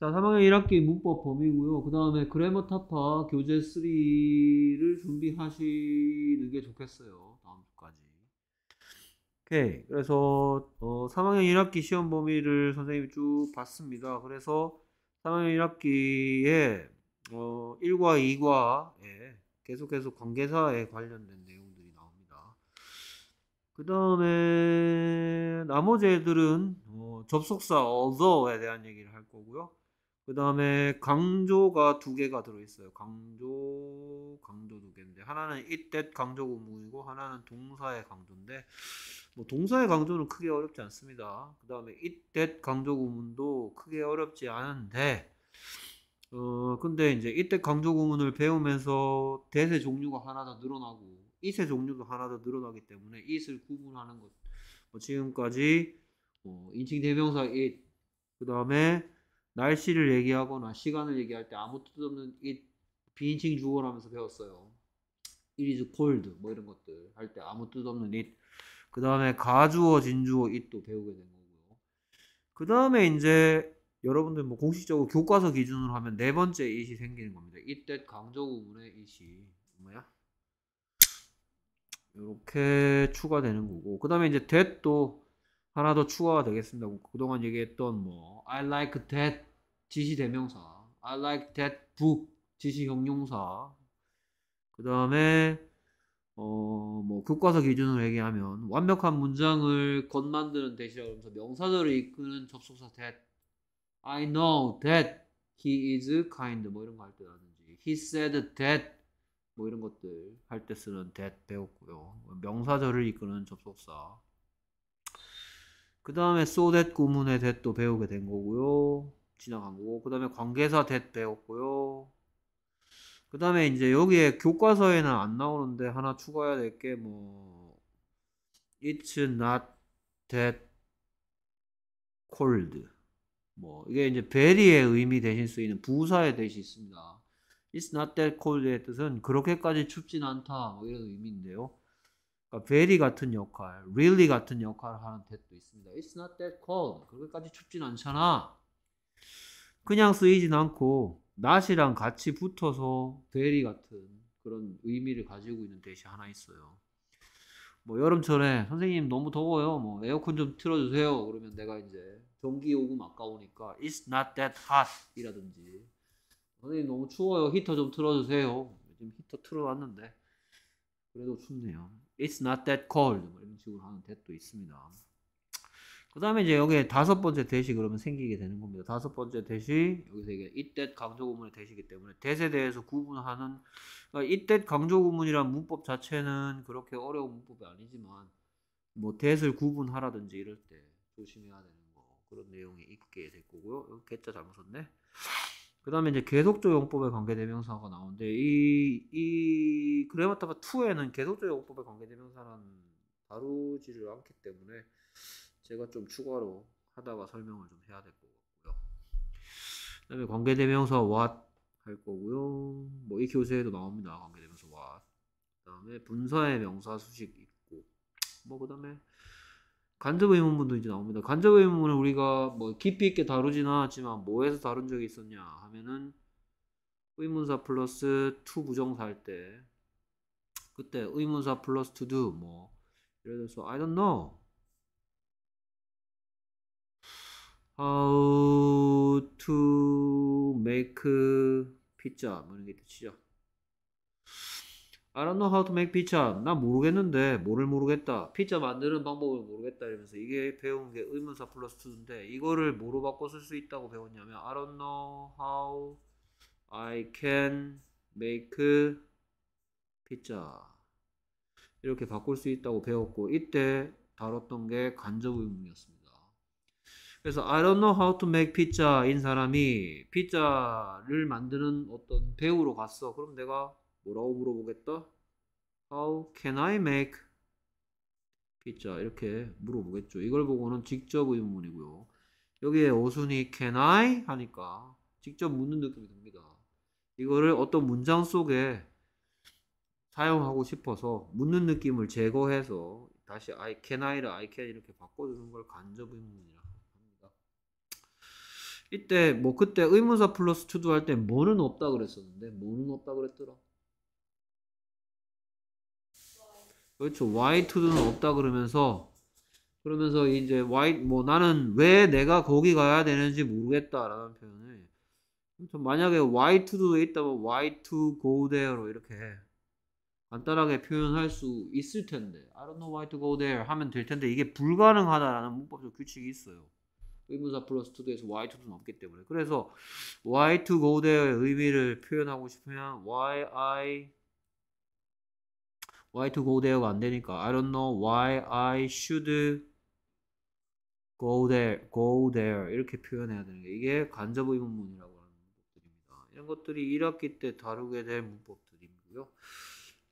자, 3학년 1학기 문법 범위고요. 그 다음에 그래머 타파 교재 3를 준비하시는 게 좋겠어요. 다음 주까지. 오케이. 그래서 어, 3학년 1학기 시험 범위를 선생님이 쭉 봤습니다. 그래서 3학년 1학기에 어, 1과 2과에 계속해서 관계사에 관련된 내용들이 나옵니다. 그 다음에 나머지 애들은 어, 접속사 although에 대한 얘기를 할 거고요. 그 다음에 강조가 두 개가 들어있어요. 강조, 강조 두 개인데 하나는 이때 강조 구문이고 하나는 동사의 강조인데 뭐 동사의 강조는 크게 어렵지 않습니다. 그 다음에 이때 강조 구문도 크게 어렵지 않은데 어 근데 이제 이때 강조 구문을 배우면서 대세 종류가 하나 더 늘어나고 이세 종류도 하나 더 늘어나기 때문에 이을 구분하는 것 뭐 지금까지 뭐 인칭 대명사 it 그 다음에 날씨를 얘기하거나 시간을 얘기할 때 아무 뜻 없는 이 비인칭 주어라면서 배웠어요. It is cold 뭐 이런 것들 할 때 아무 뜻 없는 it. 그 다음에 가주어, 진주어, it도 배우게 된 거고요. 그 다음에 이제 여러분들 뭐 공식적으로 교과서 기준으로 하면 네 번째 it이 생기는 겁니다. 이때 강조구문의 it이 뭐야? 이렇게 추가되는 거고 그 다음에 이제 that도 하나 더 추가가 되겠습니다. 그동안 얘기했던 뭐 I like that 지시 대명사. I like that book. 지시 형용사. 그 다음에 어, 뭐 교과서 기준으로 얘기하면 완벽한 문장을 곧 만드는 대시라고 하면서 명사절을 이끄는 접속사 that. I know that he is kind. 뭐 이런 거 할 때라든지 he said that 뭐 이런 것들 할 때 쓰는 that 배웠고요. 명사절을 이끄는 접속사. 그 다음에 so that 구문의 that도 배우게 된 거고요. 지나간 거고 그 다음에 관계사 대 배웠고요. 그 다음에 이제 여기에 교과서에는 안 나오는데 하나 추가해야 될 게 뭐 It's not that cold 뭐 이게 이제 베리의 의미 대신 쓰이는 부사의 대시 있습니다. It's not that cold의 뜻은 그렇게까지 춥진 않다 뭐 이런 의미인데요. 그러니까 very 같은 역할, really 같은 역할을 하는 뜻도 있습니다. It's not that cold. 그렇게까지 춥진 않잖아. 그냥 쓰이진 않고 낫이랑 같이 붙어서 대리 같은 그런 의미를 가지고 있는 대시 하나 있어요. 뭐 여름철에 선생님 너무 더워요. 뭐 에어컨 좀 틀어주세요. 그러면 내가 이제 전기 요금 아까우니까 it's not that hot 이라든지 선생님 너무 추워요. 히터 좀 틀어주세요. 요즘 히터 틀어놨는데 그래도 춥네요. It's not that cold 뭐 이런 식으로 하는 댓도 있습니다. 그 다음에 이제 여기에 다섯 번째 대시 그러면 생기게 되는 겁니다. 다섯 번째 대시 여기서 이게 이때 강조구문의 대시기 때문에 대세 대해서 구분하는 그러니까 이때 강조구문이란 문법 자체는 그렇게 어려운 문법이 아니지만 뭐 대세를 구분하라든지 이럴 때 조심해야 되는 거 그런 내용이 있게 될 거고요. 여기 어, 개자 잘못 썼네. 그 다음에 이제 계속조 용법의 관계대명사가 나오는데 이 이 그래마타바 2에는 계속조 용법의 관계대명사는 다루지를 않기 때문에 제가 좀 추가로 하다가 설명을 좀 해야 될것 같고요. 그 다음에 관계대명사 what 할 거고요. 뭐 이 교재에도 나옵니다. 관계대명사 what. 그 다음에 분사의 명사 수식 있고 뭐 그 다음에 간접 의문문도 이제 나옵니다. 간접 의문문은 우리가 뭐 깊이 있게 다루진 않았지만 뭐에서 다룬 적이 있었냐 하면은 의문사 플러스 to 부정사 할 때 그때 의문사 플러스 to do 뭐 예를 들어서 I don't know How to make pizza 뭐 이런 게 뜻이죠. I don't know how to make pizza. 나 모르겠는데 뭐를 모르겠다. 피자 만드는 방법을 모르겠다 이러면서 이게 배운 게 의문사 플러스 투인데 이거를 뭐로 바꿔 쓸 수 있다고 배웠냐면 I don't know how I can make pizza 이렇게 바꿀 수 있다고 배웠고 이때 다뤘던 게 간접 의문이었습니다. 그래서 I don't know how to make pizza인 사람이 피자를 만드는 어떤 배우로 갔어. 그럼 내가 뭐라고 물어보겠다? How can I make pizza? 이렇게 물어보겠죠. 이걸 보고는 직접 의문이고요. 여기에 오순이 can I 하니까 직접 묻는 느낌이 듭니다. 이거를 어떤 문장 속에 사용하고 싶어서 묻는 느낌을 제거해서 다시 I can I를 I can 이렇게 바꿔주는 걸 간접 의문이 이때 뭐 그때 의문사 플러스 투두 할때 뭐는 없다 그랬었는데 뭐는 없다 그랬더라 그렇죠 y 투두는 없다 그러면서 그러면서 이제 y 뭐 나는 왜 내가 거기 가야 되는지 모르겠다라는 표현을 아무 만약에 y 투두에 있다면 y 투 go there로 이렇게 간단하게 표현할 수 있을 텐데 I don't know why to go there 하면 될 텐데 이게 불가능하다라는 문법적 규칙이 있어요. 의문사 플러스 투도에서 why2도 넘기 때문에 그래서 why to go there의 의미를 표현하고 싶으면 why I why to go there가 안 되니까 I don't know why I should go there, go there 이렇게 표현해야 되는 게 이게 간접 의문문이라고 하는 문법들입니다. 이런 것들이 1학기 때 다루게 될 문법들이고요.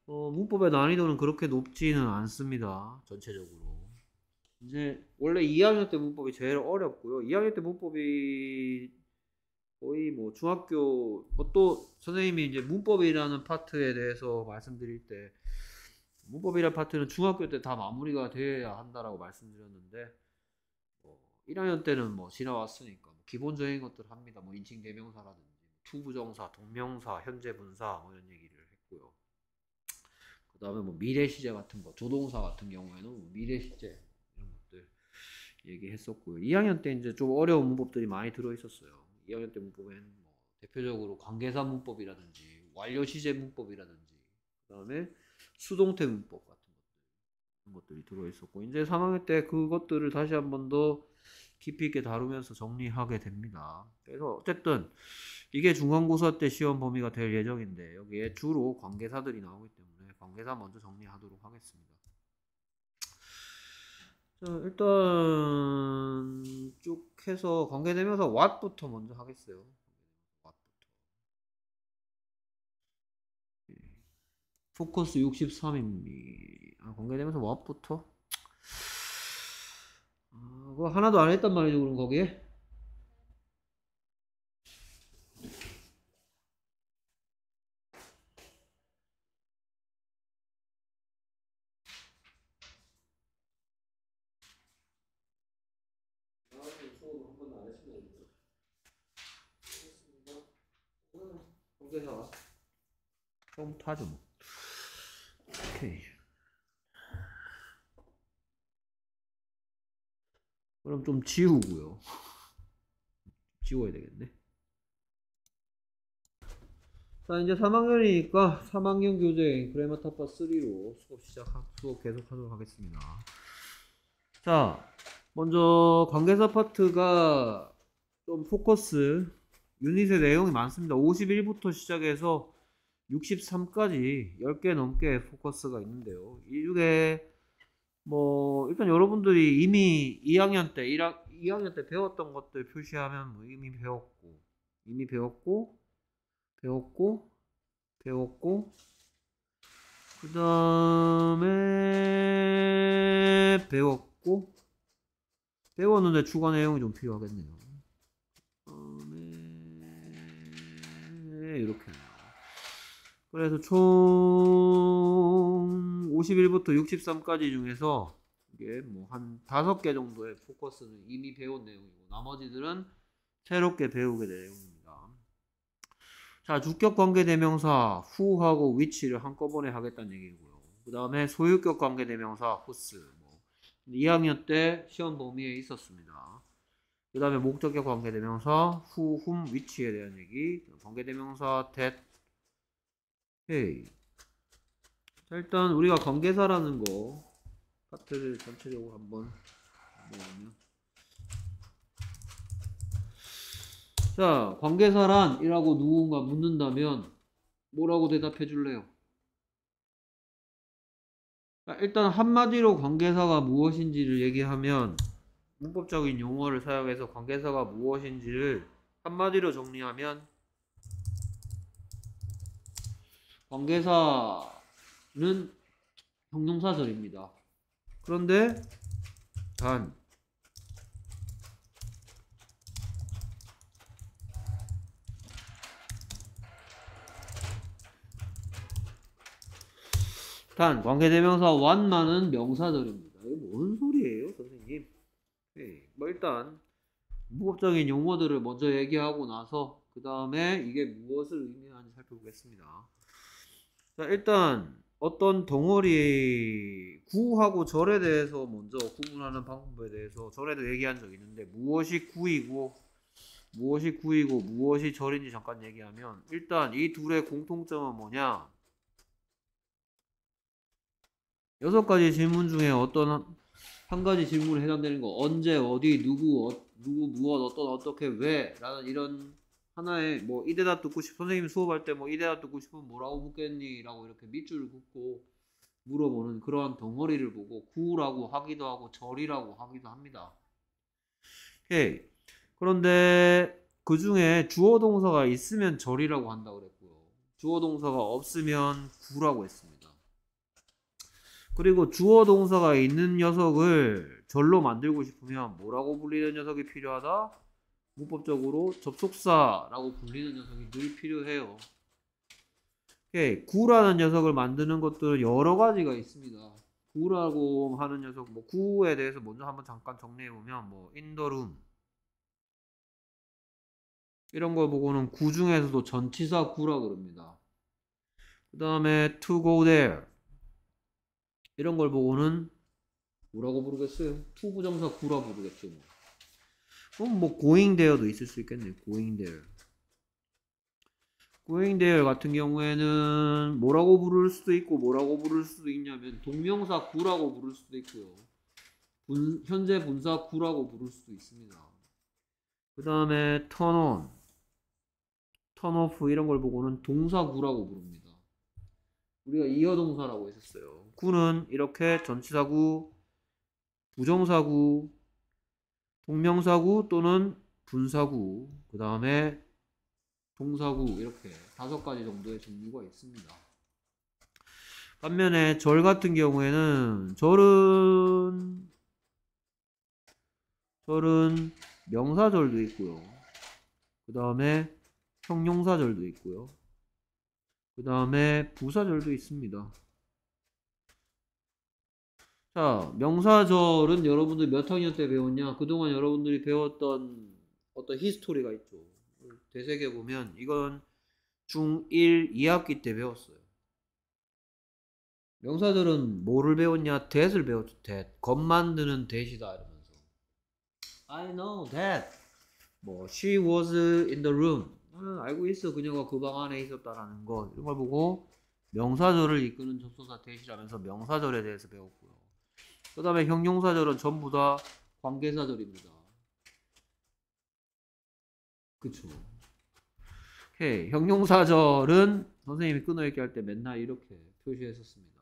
어, 문법의 난이도는 그렇게 높지는 않습니다. 전체적으로. 이제 원래 2학년 때 문법이 제일 어렵고요. 2학년 때 문법이 거의 뭐 중학교 뭐또 선생님이 이제 문법이라는 파트에 대해서 말씀드릴 때 문법이라는 파트는 중학교 때 다 마무리가 돼야 한다라고 말씀드렸는데 뭐 1학년 때는 뭐 지나왔으니까 뭐 기본적인 것들 합니다. 뭐 인칭 대명사라든지 뭐 투부정사, 동명사, 현재 분사 뭐 이런 얘기를 했고요. 그다음에 뭐 미래 시제 같은 거, 조동사 같은 경우에는 뭐 미래 시제 얘기했었고요. 2학년 때 이제 좀 어려운 문법들이 많이 들어 있었어요. 2학년 때문법엔뭐 대표적으로 관계사 문법이라든지 완료 시제 문법이라든지 그다음에 수동태 문법 같은 것들 것들이 들어 있었고 이제 3학년 때 그것들을 다시 한번 더 깊이 있게 다루면서 정리하게 됩니다. 그래서 어쨌든 이게 중간고사 때 시험 범위가 될 예정인데 여기에 주로 관계사들이 나오기 때문에 관계사 먼저 정리하도록 하겠습니다. 일단 쭉 해서 관계되면서 왓부터 먼저 하겠어요. what부터. 포커스 63입니다. 아, 관계되면서 왓부터? 아, 그거 하나도 안 했단 말이죠, 그럼 거기에? 사죠 뭐. 오케이. 그럼 좀 지우고요. 지워야 되겠네. 자 이제 3학년이니까 3학년 교재 그래마 타파 3로 수업 시작 수업 계속하도록 하겠습니다. 자 먼저 관계사 파트가 좀 포커스 유닛의 내용이 많습니다. 51부터 시작해서 63까지 10개 넘게 포커스가 있는데요. 이게 뭐 일단 여러분들이 이미 2학년 때 1학, 2학년 때 배웠던 것들 표시하면 뭐 이미 배웠고 이미 배웠고 배웠고 배웠고 그 다음에 배웠고 배웠는데 추가 내용이 좀 필요하겠네요. 그래서 총 51부터 63까지 중에서 이게 뭐한 다섯 개 정도의 포커스는 이미 배운 내용이고 나머지들은 새롭게 배우게 될 내용입니다. 자, 주격 관계 대명사 후하고 위치를 한꺼번에 하겠다는 얘기고요. 그 다음에 소유격 관계 대명사 호스 뭐 2학년 때 시험 범위에 있었습니다. 그 다음에 목적격 관계 대명사 후, 훔, 위치에 대한 얘기 관계 대명사 that 오케이. 자, 일단 우리가 관계사라는 거 파트를 전체적으로 한번 보면 자 관계사란 이라고 누군가 묻는다면 뭐라고 대답해 줄래요? 자, 일단 한마디로 관계사가 무엇인지를 얘기하면 문법적인 용어를 사용해서 관계사가 무엇인지를 한마디로 정리하면 관계사는 형용사절입니다. 그런데 단 단, 관계대명사 완만은 명사절입니다. 이게 뭔 소리예요, 선생님? 네, 뭐 일단 무법적인 용어들을 먼저 얘기하고 나서 그 다음에 이게 무엇을 의미하는지 살펴보겠습니다. 자, 일단 어떤 덩어리 구하고 절에 대해서 먼저 구분하는 방법에 대해서 절에도 얘기한 적 있는데 무엇이 구이고 무엇이 구이고 무엇이 절인지 잠깐 얘기하면 일단 이 둘의 공통점은 뭐냐 여섯 가지 질문 중에 어떤 한 가지 질문에 해당되는 거 언제 어디 누구 어, 누구 무엇 어떤 어떻게 왜 라는 이런 하나의 뭐 이대다 듣고 싶 선생님 수업할 때 뭐 이대다 듣고 싶으면 뭐라고 묻겠니라고 이렇게 밑줄 을 긋고 물어보는 그러한 덩어리를 보고 구라고 하기도 하고 절이라고 하기도 합니다. 오케이. 예. 그런데 그 중에 주어 동사가 있으면 절이라고 한다 그랬고요. 주어 동사가 없으면 구라고 했습니다. 그리고 주어 동사가 있는 녀석을 절로 만들고 싶으면 뭐라고 불리는 녀석이 필요하다? 문법적으로 접속사라고 불리는 녀석이 늘 필요해요. 오케이. 구라는 녀석을 만드는 것들은 여러 가지가 있습니다. 구라고 하는 녀석, 뭐 구에 대해서 먼저 한번 잠깐 정리해 보면 뭐 인더룸 이런 걸 보고는 구 중에서도 전치사 구라 그럽니다. 그 다음에 to go there 이런 걸 보고는 뭐라고 부르겠어요? 투부정사 구라 부르겠죠. 뭐. 그럼 뭐 going there도 있을 수 있겠네. going there. going there 같은 경우에는 뭐라고 부를 수도 있고 뭐라고 부를 수도 있냐면 동명사 구라고 부를 수도 있고요. 분, 현재 분사 구라고 부를 수도 있습니다. 그 다음에 turn on, turn off 이런 걸 보고는 동사 구라고 부릅니다. 우리가 이어동사라고 했었어요. 구는 이렇게 전치사구, 부정사구, 동명사구 또는 분사구, 그 다음에 동사구 이렇게 다섯 가지 정도의 종류가 있습니다. 반면에 절 같은 경우에는 절은 절은 명사절도 있고요. 그 다음에 형용사절도 있고요. 그 다음에 부사절도 있습니다. 자, 명사절은 여러분들 몇 학년 때 배웠냐? 그동안 여러분들이 배웠던 어떤 히스토리가 있죠. 되새겨보면 이건 중1 2학기 때 배웠어요. 명사절은 뭐를 배웠냐? t h a 을 배웠죠. t h a 만드는 t h 다 이러면서 I know that. 뭐 she was in the room. 나 아, 알고 있어. 그녀가 그 방 안에 있었다라는 거. 이런 걸 보고 명사절을 이끄는 접속사 t h 라면서 명사절에 대해서 배웠고 그 다음에 형용사절은 전부 다 관계사절입니다. 그쵸. 오케이. 형용사절은 선생님이 끊어읽기 할 때 맨날 이렇게 표시했었습니다.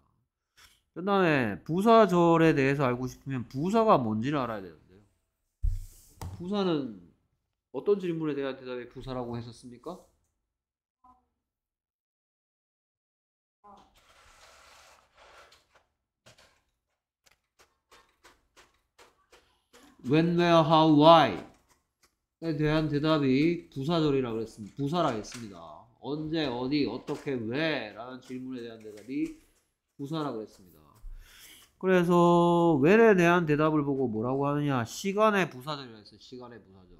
그 다음에 부사절에 대해서 알고 싶으면 부사가 뭔지를 알아야 되는데요. 부사는 어떤 질문에 대한 대답에 부사라고 했었습니까? when, where, how, why에 대한 대답이 부사절이라고 했습니다. 부사라 했습니다. 언제, 어디, 어떻게, 왜 라는 질문에 대한 대답이 부사라고 했습니다. 그래서 w h e r 에 대한 대답을 보고 뭐라고 하느냐 시간의 부사절이라 했어요. 시간의 부사절.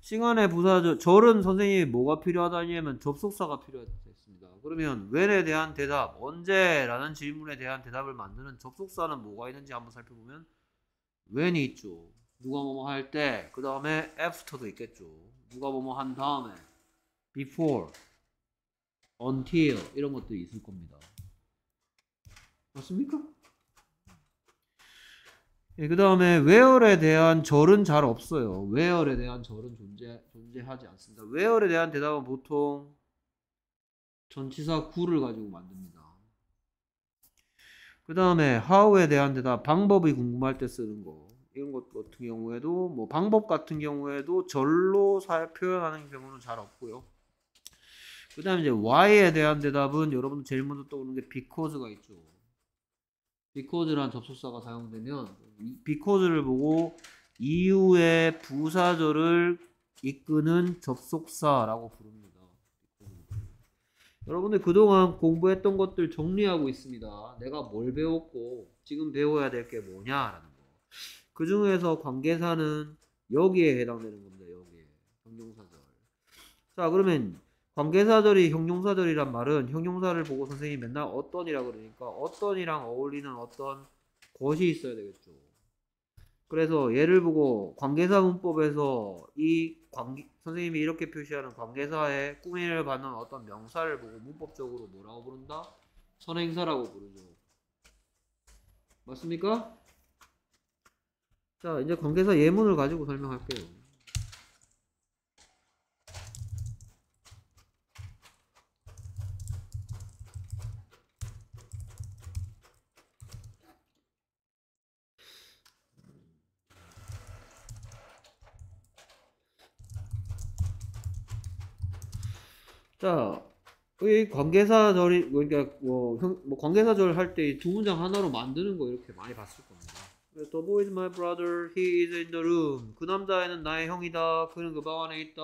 시간의 부사절 절은 선생님이 뭐가 필요하다냐면 접속사가 필요했습니다. 그러면 when에 대한 대답, 언제라는 질문에 대한 대답을 만드는 접속사는 뭐가 있는지 한번 살펴보면 when이 있죠. 누가 뭐뭐 할 때, 그 다음에 after도 있겠죠. 누가 뭐뭐 한 다음에, before, until 이런 것도 있을 겁니다. 맞습니까? 예, 그 다음에 where에 대한 절은 잘 없어요. where에 대한 절은 존재, 존재하지 않습니다. where에 대한 대답은 보통 전치사 구를 가지고 만듭니다. 그 다음에 how에 대한 대답, 방법이 궁금할 때 쓰는 거. 이런 것 같은 경우에도 뭐 방법 같은 경우에도 절로 사, 표현하는 경우는 잘 없고요. 그 다음에 이제 why에 대한 대답은 여러분들 제일 먼저 떠오르는 게 because가 있죠. b e c a u s e 란 접속사가 사용되면 because를 보고 이유의 부사절을 이끄는 접속사라고 부릅니다. 여러분들 그동안 공부했던 것들 정리하고 있습니다. 내가 뭘 배웠고 지금 배워야 될 게 뭐냐라는 거. 그 중에서 관계사는 여기에 해당되는 겁니다. 여기에 형용사절. 자 그러면 관계사절이 형용사절이란 말은 형용사를 보고 선생님이 맨날 어떤이라 그러니까 어떤이랑 어울리는 어떤 것이 있어야 되겠죠. 그래서 예를 보고 관계사 문법에서 이 관계, 선생님이 이렇게 표시하는 관계사의 꾸미를 받는 어떤 명사를 보고 문법적으로 뭐라고 부른다? 선행사라고 부르죠. 맞습니까? 자, 이제 관계사 예문을 가지고 설명할게요. 자, 이 관계사 절이 그러니까 뭐, 뭐 관계사 절할 때 두 문장 하나로 만드는 거 이렇게 많이 봤을 겁니다. The boy is my brother. He is in the room. 그 남자애는 나의 형이다. 그는 그 방 안에 있다.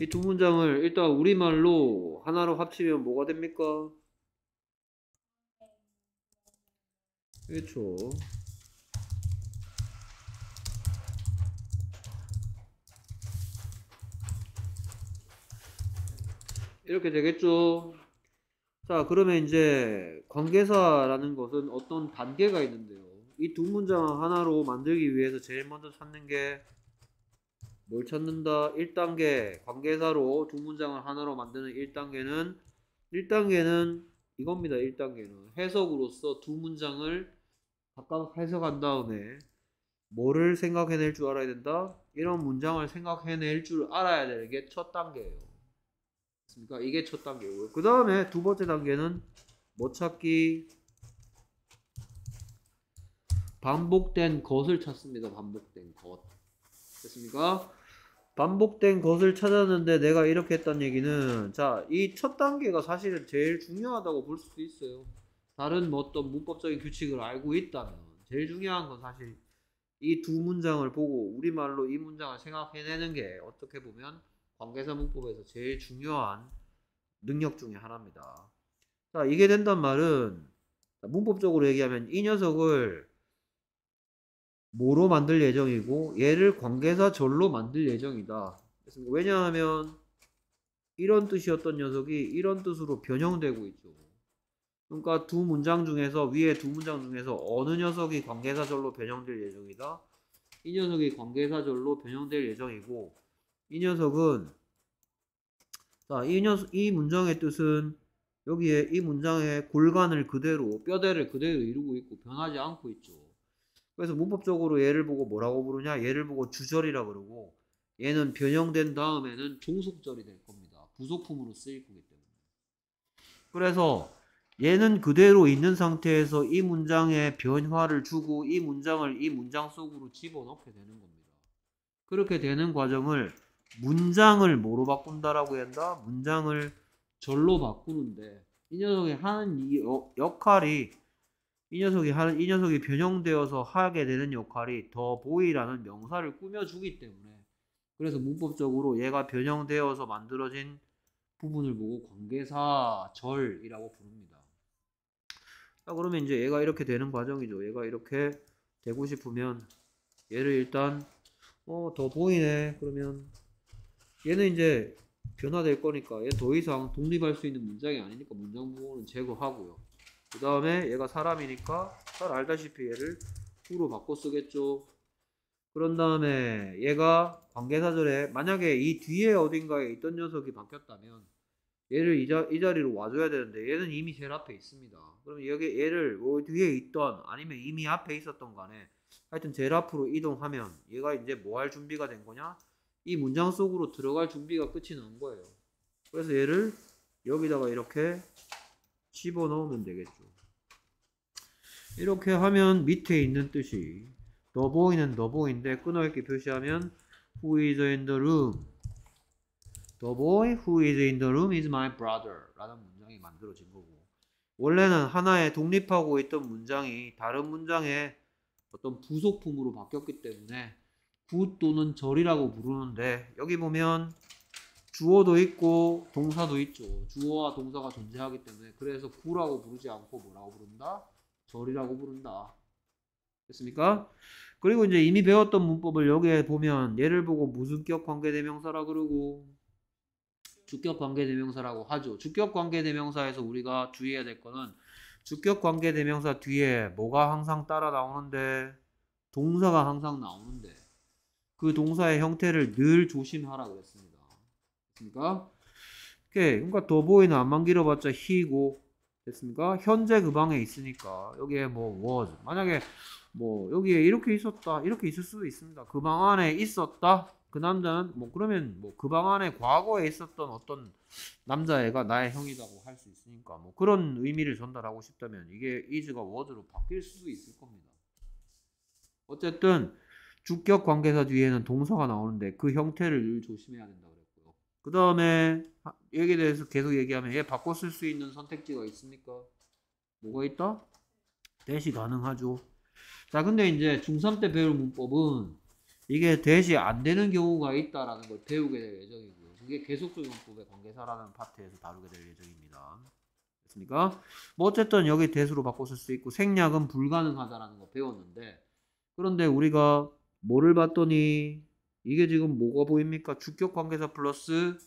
이 두 문장을 일단 우리말로 하나로 합치면 뭐가 됩니까? 1초 그렇죠. 이렇게 되겠죠 자 그러면 이제 관계사라는 것은 어떤 단계가 있는데요 이 두 문장 하나로 만들기 위해서 제일 먼저 찾는 게 뭘 찾는다 1단계 관계사로 두 문장을 하나로 만드는 1단계는 1단계는 이겁니다 1단계는 해석으로서 두 문장을 각각 해석한 다음에 뭐를 생각해낼 줄 알아야 된다? 이런 문장을 생각해낼 줄 알아야 되는 게 첫 단계예요. 그러니까 이게 첫 단계고요. 그 다음에 두 번째 단계는 뭐 찾기? 반복된 것을 찾습니다. 반복된 것. 됐습니까? 반복된 것을 찾았는데 내가 이렇게 했단 얘기는 자, 이 첫 단계가 사실은 제일 중요하다고 볼 수도 있어요. 다른 뭐 어떤 문법적인 규칙을 알고 있다면 제일 중요한 건 사실 이 두 문장을 보고 우리말로 이 문장을 생각해내는 게 어떻게 보면 관계사 문법에서 제일 중요한 능력 중에 하나입니다. 자, 이게 된단 말은 문법적으로 얘기하면 이 녀석을 뭐로 만들 예정이고 얘를 관계사 절로 만들 예정이다. 왜냐하면 이런 뜻이었던 녀석이 이런 뜻으로 변형되고 있죠. 그러니까 두 문장 중에서 위에 두 문장 중에서 어느 녀석이 관계사절로 변형될 예정이다. 이 녀석이 관계사절로 변형될 예정이고 이 녀석은 자, 이 녀석 이 문장의 뜻은 여기에 이 문장의 골간을 그대로 뼈대를 그대로 이루고 있고 변하지 않고 있죠. 그래서 문법적으로 얘를 보고 뭐라고 부르냐? 얘를 보고 주절이라 그러고 얘는 변형된 다음에는 종속절이 될 겁니다. 부속품으로 쓰일 거기 때문에. 그래서 얘는 그대로 있는 상태에서 이 문장에 변화를 주고 이 문장을 이 문장 속으로 집어넣게 되는 겁니다. 그렇게 되는 과정을 문장을 뭐로 바꾼다라고 한다? 문장을 절로 바꾸는데 이 녀석이 하는 이 어, 역할이 이 녀석이 하는 이 녀석이 변형되어서 하게 되는 역할이 더 보이라는 명사를 꾸며주기 때문에 그래서 문법적으로 얘가 변형되어서 만들어진 부분을 보고 관계사 절이라고 부릅니다. 자 그러면 이제 얘가 이렇게 되는 과정이죠 얘가 이렇게 되고 싶으면 얘를 일단 어 더 보이네 그러면 얘는 이제 변화될 거니까 얘 더 이상 독립할 수 있는 문장이 아니니까 문장 부분은 제거하고요 그 다음에 얘가 사람이니까 잘 알다시피 얘를 후로 바꿔 쓰겠죠 그런 다음에 얘가 관계사절에 만약에 이 뒤에 어딘가에 있던 녀석이 바뀌었다면 얘를 이, 자, 이 자리로 와줘야 되는데 얘는 이미 제일 앞에 있습니다. 그럼 여기 얘를 뭐 뒤에 있던 아니면 이미 앞에 있었던 간에 하여튼 제일 앞으로 이동하면 얘가 이제 뭐 할 준비가 된 거냐? 이 문장 속으로 들어갈 준비가 끝이 난 거예요. 그래서 얘를 여기다가 이렇게 집어넣으면 되겠죠. 이렇게 하면 밑에 있는 뜻이 너보이는너보인데끊어있게 표시하면 Who is in the room? The boy who is in the room is my brother. 라는 문장이 만들어진 거고. 원래는 하나의 독립하고 있던 문장이 다른 문장의 어떤 부속품으로 바뀌었기 때문에 굿 또는 절이라고 부르는데 여기 보면 주어도 있고 동사도 있죠. 주어와 동사가 존재하기 때문에 그래서 구라고 부르지 않고 뭐라고 부른다? 절이라고 부른다. 됐습니까? 그리고 이제 이미 배웠던 문법을 여기에 보면 예를 보고 무슨 격 관계대명사라 그러고 주격 관계 대명사라고 하죠. 주격 관계 대명사에서 우리가 주의해야 될 것은 주격 관계 대명사 뒤에 뭐가 항상 따라 나오는데 동사가 항상 나오는데 그 동사의 형태를 늘 조심하라 그랬습니다. 그러니까 그러니까 더보이는 안만 길어봤자 히고 됐습니까? 현재 그 방에 있으니까 여기에 뭐 was 만약에 뭐 여기에 이렇게 있었다 이렇게 있을 수도 있습니다. 그 방 안에 있었다 그 남자는 뭐 그러면 뭐 그 방 안에 과거에 있었던 어떤 남자애가 나의 형이라고 할 수 있으니까 뭐 그런 의미를 전달하고 싶다면 이게 이즈가 워드로 바뀔 수도 있을 겁니다. 어쨌든 주격 관계사 뒤에는 동사가 나오는데 그 형태를 조심해야 된다 그랬고요. 그 다음에 여기에 대해서 계속 얘기하면 얘 바꿔 쓸 수 있는 선택지가 있습니까? 뭐가 있다? 대시 가능하죠. 자 근데 이제 중3 때 배울 문법은 이게 대시 안 되는 경우가 있다라는 걸 배우게 될 예정이고요. 그게 계속적용법의 관계사라는 파트에서 다루게 될 예정입니다. 됐습니까? 뭐 어쨌든 여기 대수로 바꿔 쓸수 있고 생략은 불가능하다라는 거 배웠는데 그런데 우리가 뭐를 봤더니 이게 지금 뭐가 보입니까? 주격 관계사 플러스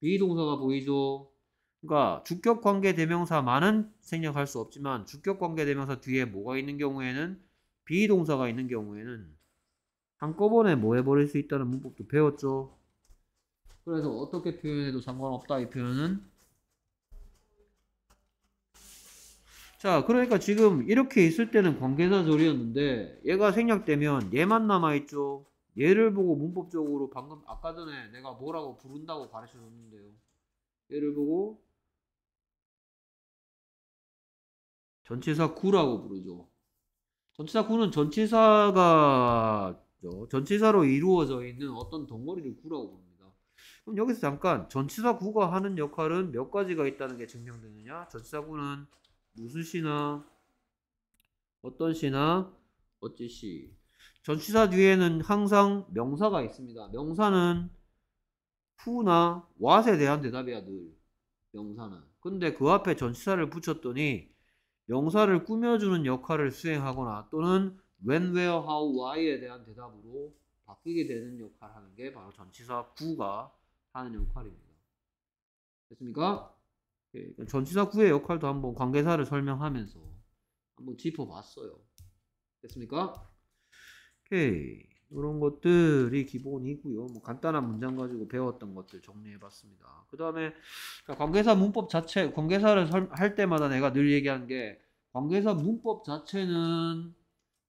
비동사가 보이죠. 그러니까 주격 관계 대명사만은 생략할 수 없지만 주격 관계 대명사 뒤에 뭐가 있는 경우에는 비동사가 있는 경우에는 한꺼번에 뭐 해버릴 수 있다는 문법도 배웠죠. 그래서 어떻게 표현해도 상관없다 이 표현은 자 그러니까 지금 이렇게 있을 때는 관계사 절이었는데 얘가 생략되면 얘만 남아있죠. 얘를 보고 문법적으로 방금 아까 전에 내가 뭐라고 부른다고 가르쳐줬는데요. 얘를 보고 전치사 구라고 부르죠. 전치사 구는 전치사가 전치사로 이루어져 있는 어떤 덩어리를 구라고 봅니다. 그럼 여기서 잠깐 전치사 구가 하는 역할은 몇 가지가 있다는 게 증명되느냐? 전치사 구는 무슨 시나 어떤 시나 어찌 시 전치사 뒤에는 항상 명사가 있습니다. 명사는 후나 왓에 대한 대답이야 늘 명사는 근데 그 앞에 전치사를 붙였더니 명사를 꾸며주는 역할을 수행하거나 또는 when, where, how, why에 대한 대답으로 바뀌게 되는 역할을 하는 게 바로 전치사 구가 하는 역할입니다. 됐습니까? 예, 전치사 구의 역할도 한번 관계사를 설명하면서 한번 짚어봤어요. 됐습니까? 오케이. 이런 것들이 기본이고요. 뭐 간단한 문장 가지고 배웠던 것들 정리해봤습니다. 그 다음에 관계사 문법 자체, 관계사를 할 때마다 내가 늘 얘기한 게 관계사 문법 자체는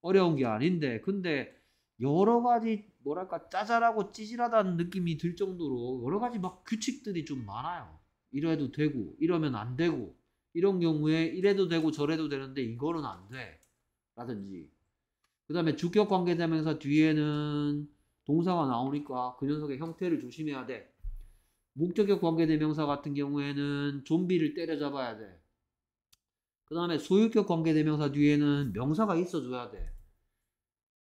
어려운 게 아닌데 근데 여러 가지 뭐랄까 짜잘하고 찌질하다는 느낌이 들 정도로 여러 가지 막 규칙들이 좀 많아요. 이래도 되고 이러면 안 되고 이런 경우에 이래도 되고 저래도 되는데 이거는 안 돼. 라든지 그 다음에 주격 관계되면서 뒤에는 동사가 나오니까 그 녀석의 형태를 조심해야 돼. 목적격 관계대명사 같은 경우에는 좀비를 때려잡아야 돼. 그 다음에 소유격 관계대명사 뒤에는 명사가 있어줘야 돼.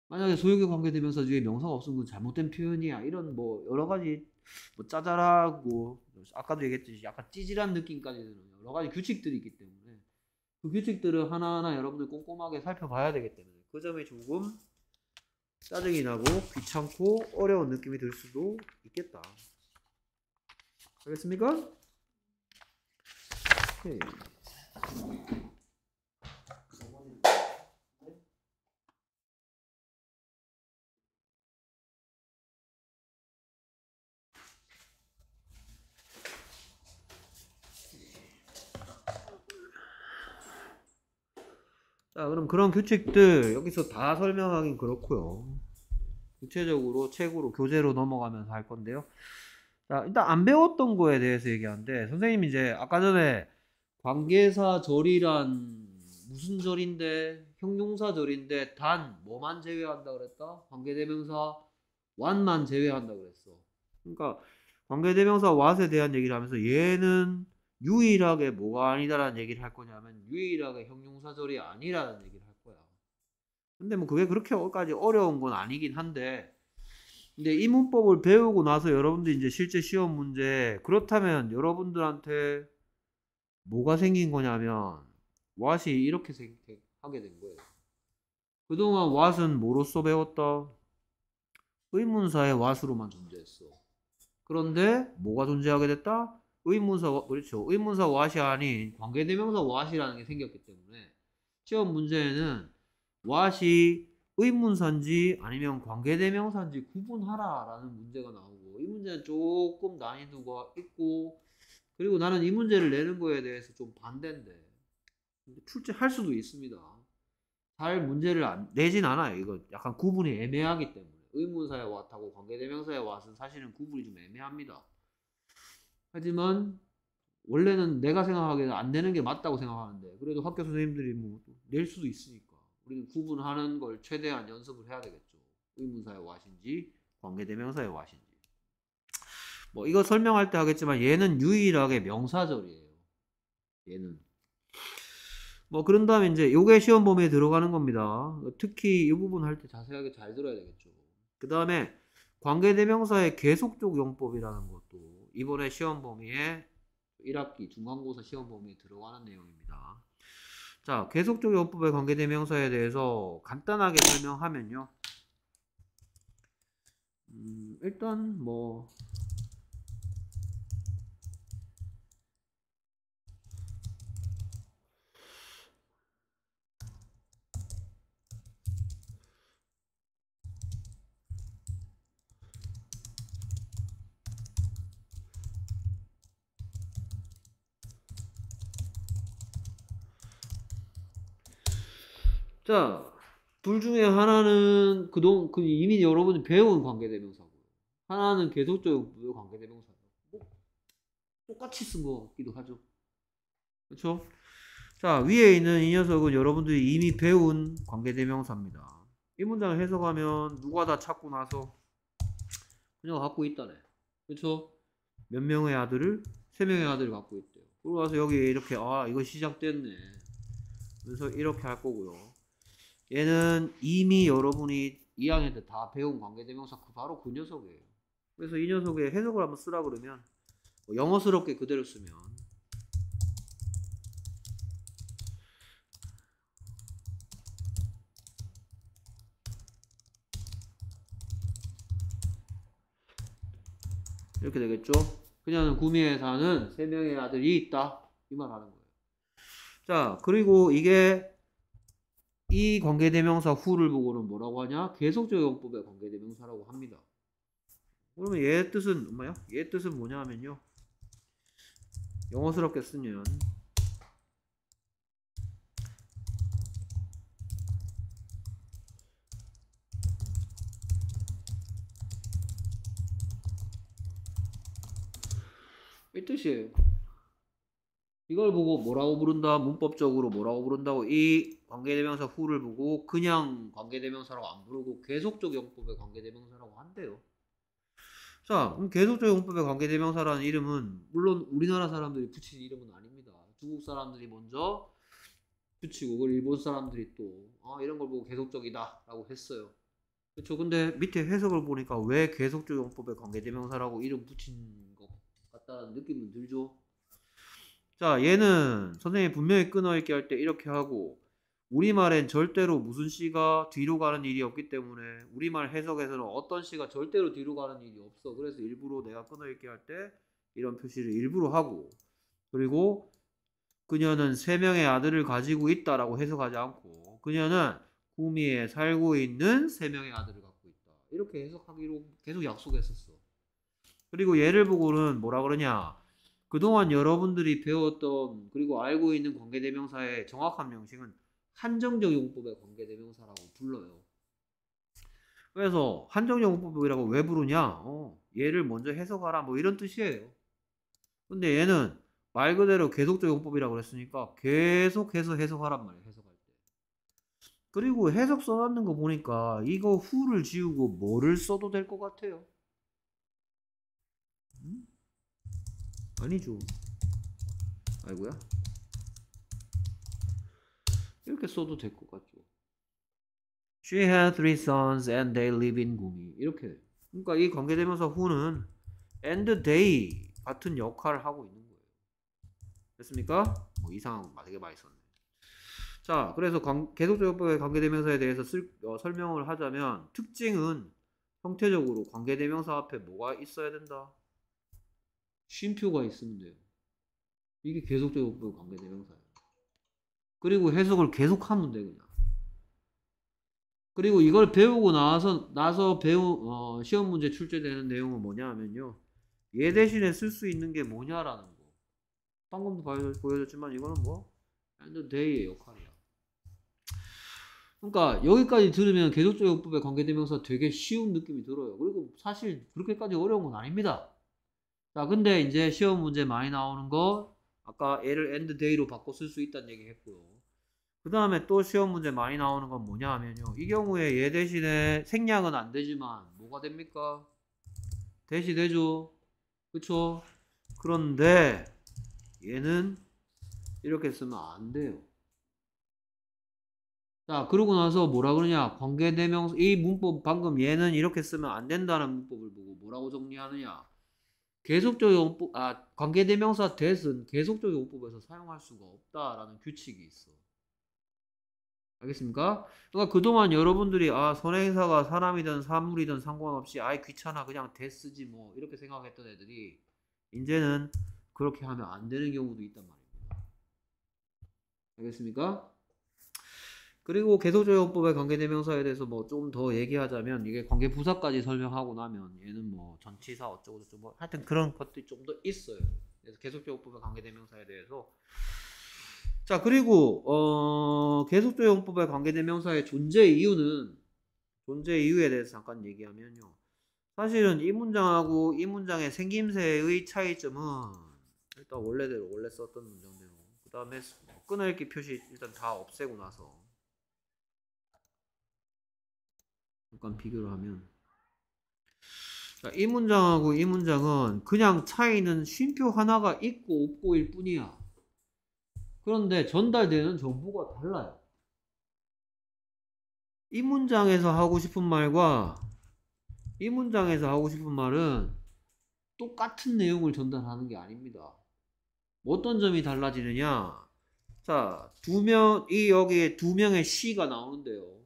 만약에 소유격 관계대명사 뒤에 명사가 없으면 잘못된 표현이야. 이런 뭐 여러 가지 뭐 짜잘하고 아까도 얘기했듯이 약간 찌질한 느낌까지 드는 여러 가지 규칙들이 있기 때문에 그 규칙들을 하나하나 여러분들 꼼꼼하게 살펴봐야 되기 때문에 그 점이 조금 짜증이 나고 귀찮고 어려운 느낌이 들 수도 있겠다. 알겠습니까? 오케이. 자, 그럼 그런 규칙들 여기서 다 설명하긴 그렇고요. 구체적으로 책으로 교재로 넘어가면서 할 건데요. 자, 일단 안 배웠던 거에 대해서 얘기하는데 선생님 이제 아까 전에 관계사 절이란 무슨 절인데 형용사 절인데 단 뭐만 제외한다 그랬다? 관계대명사 완만 제외한다 그랬어. 그러니까 관계대명사 왓에 대한 얘기를 하면서 얘는 유일하게 뭐가 아니다라는 얘기를 할 거냐면 유일하게 형용사절이 아니라는 얘기를 할 거야. 근데 뭐 그게 그렇게까지 어려운 건 아니긴 한데 근데 이 문법을 배우고 나서 여러분들 이제 실제 시험 문제 그렇다면 여러분들한테 뭐가 생긴 거냐면 왓이 이렇게 생, 하게 된 거예요. 그동안 왓 h 은 뭐로써 배웠다? 의문사의 왓 h 으로만 존재했어. 그런데 뭐가 존재하게 됐다? 의문사 그렇죠. 의문사 w 이 아닌 관계대명사 왓이라는게 생겼기 때문에 시험 문제에는 왓이 의문사인지 아니면 관계대명사인지 구분하라라는 문제가 나오고 이 문제는 조금 난이도가 있고 그리고 나는 이 문제를 내는 거에 대해서 좀 반대인데 출제할 수도 있습니다. 잘 문제를 안, 내진 않아요. 이거 약간 구분이 애매하기 때문에 의문사에 왔다고 관계대명사에 왔은 사실은 구분이 좀 애매합니다. 하지만 원래는 내가 생각하기에는 안 되는 게 맞다고 생각하는데 그래도 학교 선생님들이 뭐낼 수도 있으니까 우리는 구분하는 걸 최대한 연습을 해야 되겠죠. 의문사에 와신지 관계대명사에 와신지. 뭐 이거 설명할 때 하겠지만 얘는 유일하게 명사절이에요. 얘는 뭐 그런 다음에 이제 요게 시험 범위에 들어가는 겁니다. 특히 이 부분 할 때 자세하게 잘 들어야 되겠죠. 그 다음에 관계대명사의 계속적 용법이라는 것도 이번에 시험 범위에 1학기 중간고사 시험 범위에 들어가는 내용입니다. 자, 계속적 용법의 관계대명사에 대해서 간단하게 설명하면요. 음, 일단 뭐 자, 둘 중에 하나는 그동 그 이미 여러분이 배운 관계대명사고요. 하나는 계속적인 부 관계대명사예요. 뭐, 똑같이 쓴거 같기도 하죠. 그렇죠? 자, 위에 있는 이 녀석은 여러분들이 이미 배운 관계대명사입니다. 이 문장을 해석하면 누가 다 찾고 나서 그녀가 갖고 있다네. 그렇죠? 몇 명의 아들을 세 명의 아들을 갖고 있대요. 그러고 나서 여기 이렇게 아 이거 시작됐네. 그래서 이렇게 할 거고요. 얘는 이미 여러분이 2학년 때다 배운 관계대명사 그 바로 그 녀석이에요. 그래서 이 녀석의 해석을 한번 쓰라 그러면 뭐 영어스럽게 그대로 쓰면 이렇게 되겠죠? 그냥 구미에 사는 세 명의 아들이 있다 이 말 하는 거예요. 자 그리고 이게 이 관계대명사 후를 보고는 뭐라고 하냐? 계속적 용법의 관계대명사라고 합니다. 그러면 얘의 뜻은 뭐야? 얘의 뜻은 뭐냐 하면요. 영어스럽게 쓰면 이 뜻이에요. 이걸 보고 뭐라고 부른다? 문법적으로 뭐라고 부른다고? 이 관계대명사 후를 보고 그냥 관계대명사라고 안 부르고 계속적 영법의 관계대명사라고 한대요. 자, 그럼 계속적 영법의 관계대명사라는 이름은 물론 우리나라 사람들이 붙인 이름은 아닙니다. 중국 사람들이 먼저 붙이고 그 일본 사람들이 또 아, 이런 걸 보고 계속적이다라고 했어요. 그렇죠. 근데 밑에 해석을 보니까 왜 계속적 영법의 관계대명사라고 이름 붙인 것 같다는 느낌은 들죠. 자, 얘는 선생님이 분명히 끊어 읽기 할때 이렇게 하고 우리말엔 절대로 무슨 시가 뒤로 가는 일이 없기 때문에 우리말 해석에서는 어떤 시가 절대로 뒤로 가는 일이 없어. 그래서 일부러 내가 끊어읽기 할 때 이런 표시를 일부러 하고 그리고 그녀는 세 명의 아들을 가지고 있다라고 해석하지 않고 그녀는 구미에 살고 있는 세 명의 아들을 갖고 있다. 이렇게 해석하기로 계속 약속했었어. 그리고 예를 보고는 뭐라 그러냐? 그동안 여러분들이 배웠던 그리고 알고 있는 관계대명사의 정확한 명칭은 한정적 용법의 관계대명사라고 불러요. 그래서 한정적 용법이라고 왜 부르냐? 어, 얘를 먼저 해석하라 뭐 이런 뜻이에요. 근데 얘는 말 그대로 계속적 용법이라고 그랬으니까 계속해서 해석하란 말이에요. 해석할 때. 그리고 해석 써놨는 거 보니까 이거 후를 지우고 뭐를 써도 될 것 같아요. 음? 아니죠. 아이고야. 이렇게 써도 될 것 같죠. She had three sons and they live in 구미. 이렇게. 그러니까 이 관계대명사 who는 and they 같은 역할을 하고 있는 거예요. 됐습니까? 뭐 이상한 거 되게 많이 썼네. 자, 그래서 계속적법의 관계대명사에 대해서 쓸, 어, 설명을 하자면 특징은 형태적으로 관계대명사 앞에 뭐가 있어야 된다? 쉼표가 있으면 돼요. 이게 계속적법의 관계대명사예요. 그리고 해석을 계속하면 돼 그냥. 그리고 이걸 배우고 나서 나서 배우 어, 시험 문제 출제되는 내용은 뭐냐면요. 얘 네. 대신에 쓸 수 있는 게 뭐냐라는 거. 방금도 보여줬지만 이거는 뭐 엔드 데이의 역할이야. 그러니까 여기까지 들으면 계속적 용법의 관계대명사 되게 쉬운 느낌이 들어요. 그리고 사실 그렇게까지 어려운 건 아닙니다. 자, 근데 이제 시험 문제 많이 나오는 거 아까 얘를 end day로 바꿔 쓸 수 있다는 얘기 했고요. 그 다음에 또 시험 문제 많이 나오는 건 뭐냐 하면요. 이 경우에 얘 대신에 생략은 안 되지만 뭐가 됩니까? 대시 되죠. 그쵸? 그런데 얘는 이렇게 쓰면 안 돼요. 자, 그러고 나서 뭐라 그러냐? 관계대명사, 이 문법 방금 얘는 이렇게 쓰면 안 된다는 문법을 보고 뭐라고 정리하느냐? 계속적 용법, 아, 관계대명사 대 h a 은 계속적 용법에서 사용할 수가 없다라는 규칙이 있어. 알겠습니까? 그러니까 그동안 여러분들이 아, 선행사가 사람이든 사물이든 상관없이 아이 귀찮아 그냥 대 쓰지 뭐 이렇게 생각했던 애들이 이제는 그렇게 하면 안 되는 경우도 있단 말입니다. 알겠습니까? 그리고 계속조형법의 관계대명사에 대해서 뭐 좀 더 얘기하자면 이게 관계부사까지 설명하고 나면 얘는 뭐 전치사 어쩌고저쩌고 뭐 하여튼 그런 것들이 좀 더 있어요. 그래서 계속조형법의 관계대명사에 대해서 자 그리고 어 계속조형법의 관계대명사의 존재 이유는 존재 이유에 대해서 잠깐 얘기하면요. 사실은 이 문장하고 이 문장의 생김새의 차이점은 일단 원래대로 원래 썼던 문장대로 그 다음에 끊어읽기 표시 일단 다 없애고 나서 약간 비교를 하면 자, 이 문장하고 이 문장은 그냥 차이는 쉼표 하나가 있고 없고일 뿐이야. 그런데 전달되는 정보가 달라요. 이 문장에서 하고 싶은 말과 이 문장에서 하고 싶은 말은 똑같은 내용을 전달하는 게 아닙니다. 어떤 점이 달라지느냐? 자, 두 명, 이 여기에 두 명의 시가 나오는데요.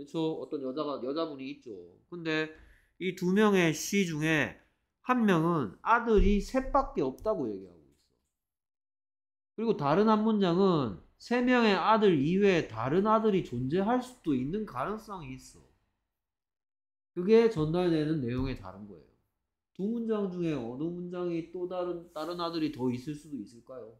그렇죠? 어떤 여자가 여자분이 있죠. 근데 이 두 명의 시 중에 한 명은 아들이 셋밖에 없다고 얘기하고 있어. 그리고 다른 한 문장은 세 명의 아들 이외에 다른 아들이 존재할 수도 있는 가능성이 있어. 그게 전달되는 내용의 다른 거예요. 두 문장 중에 어느 문장이 또 다른 다른 아들이 더 있을 수도 있을까요?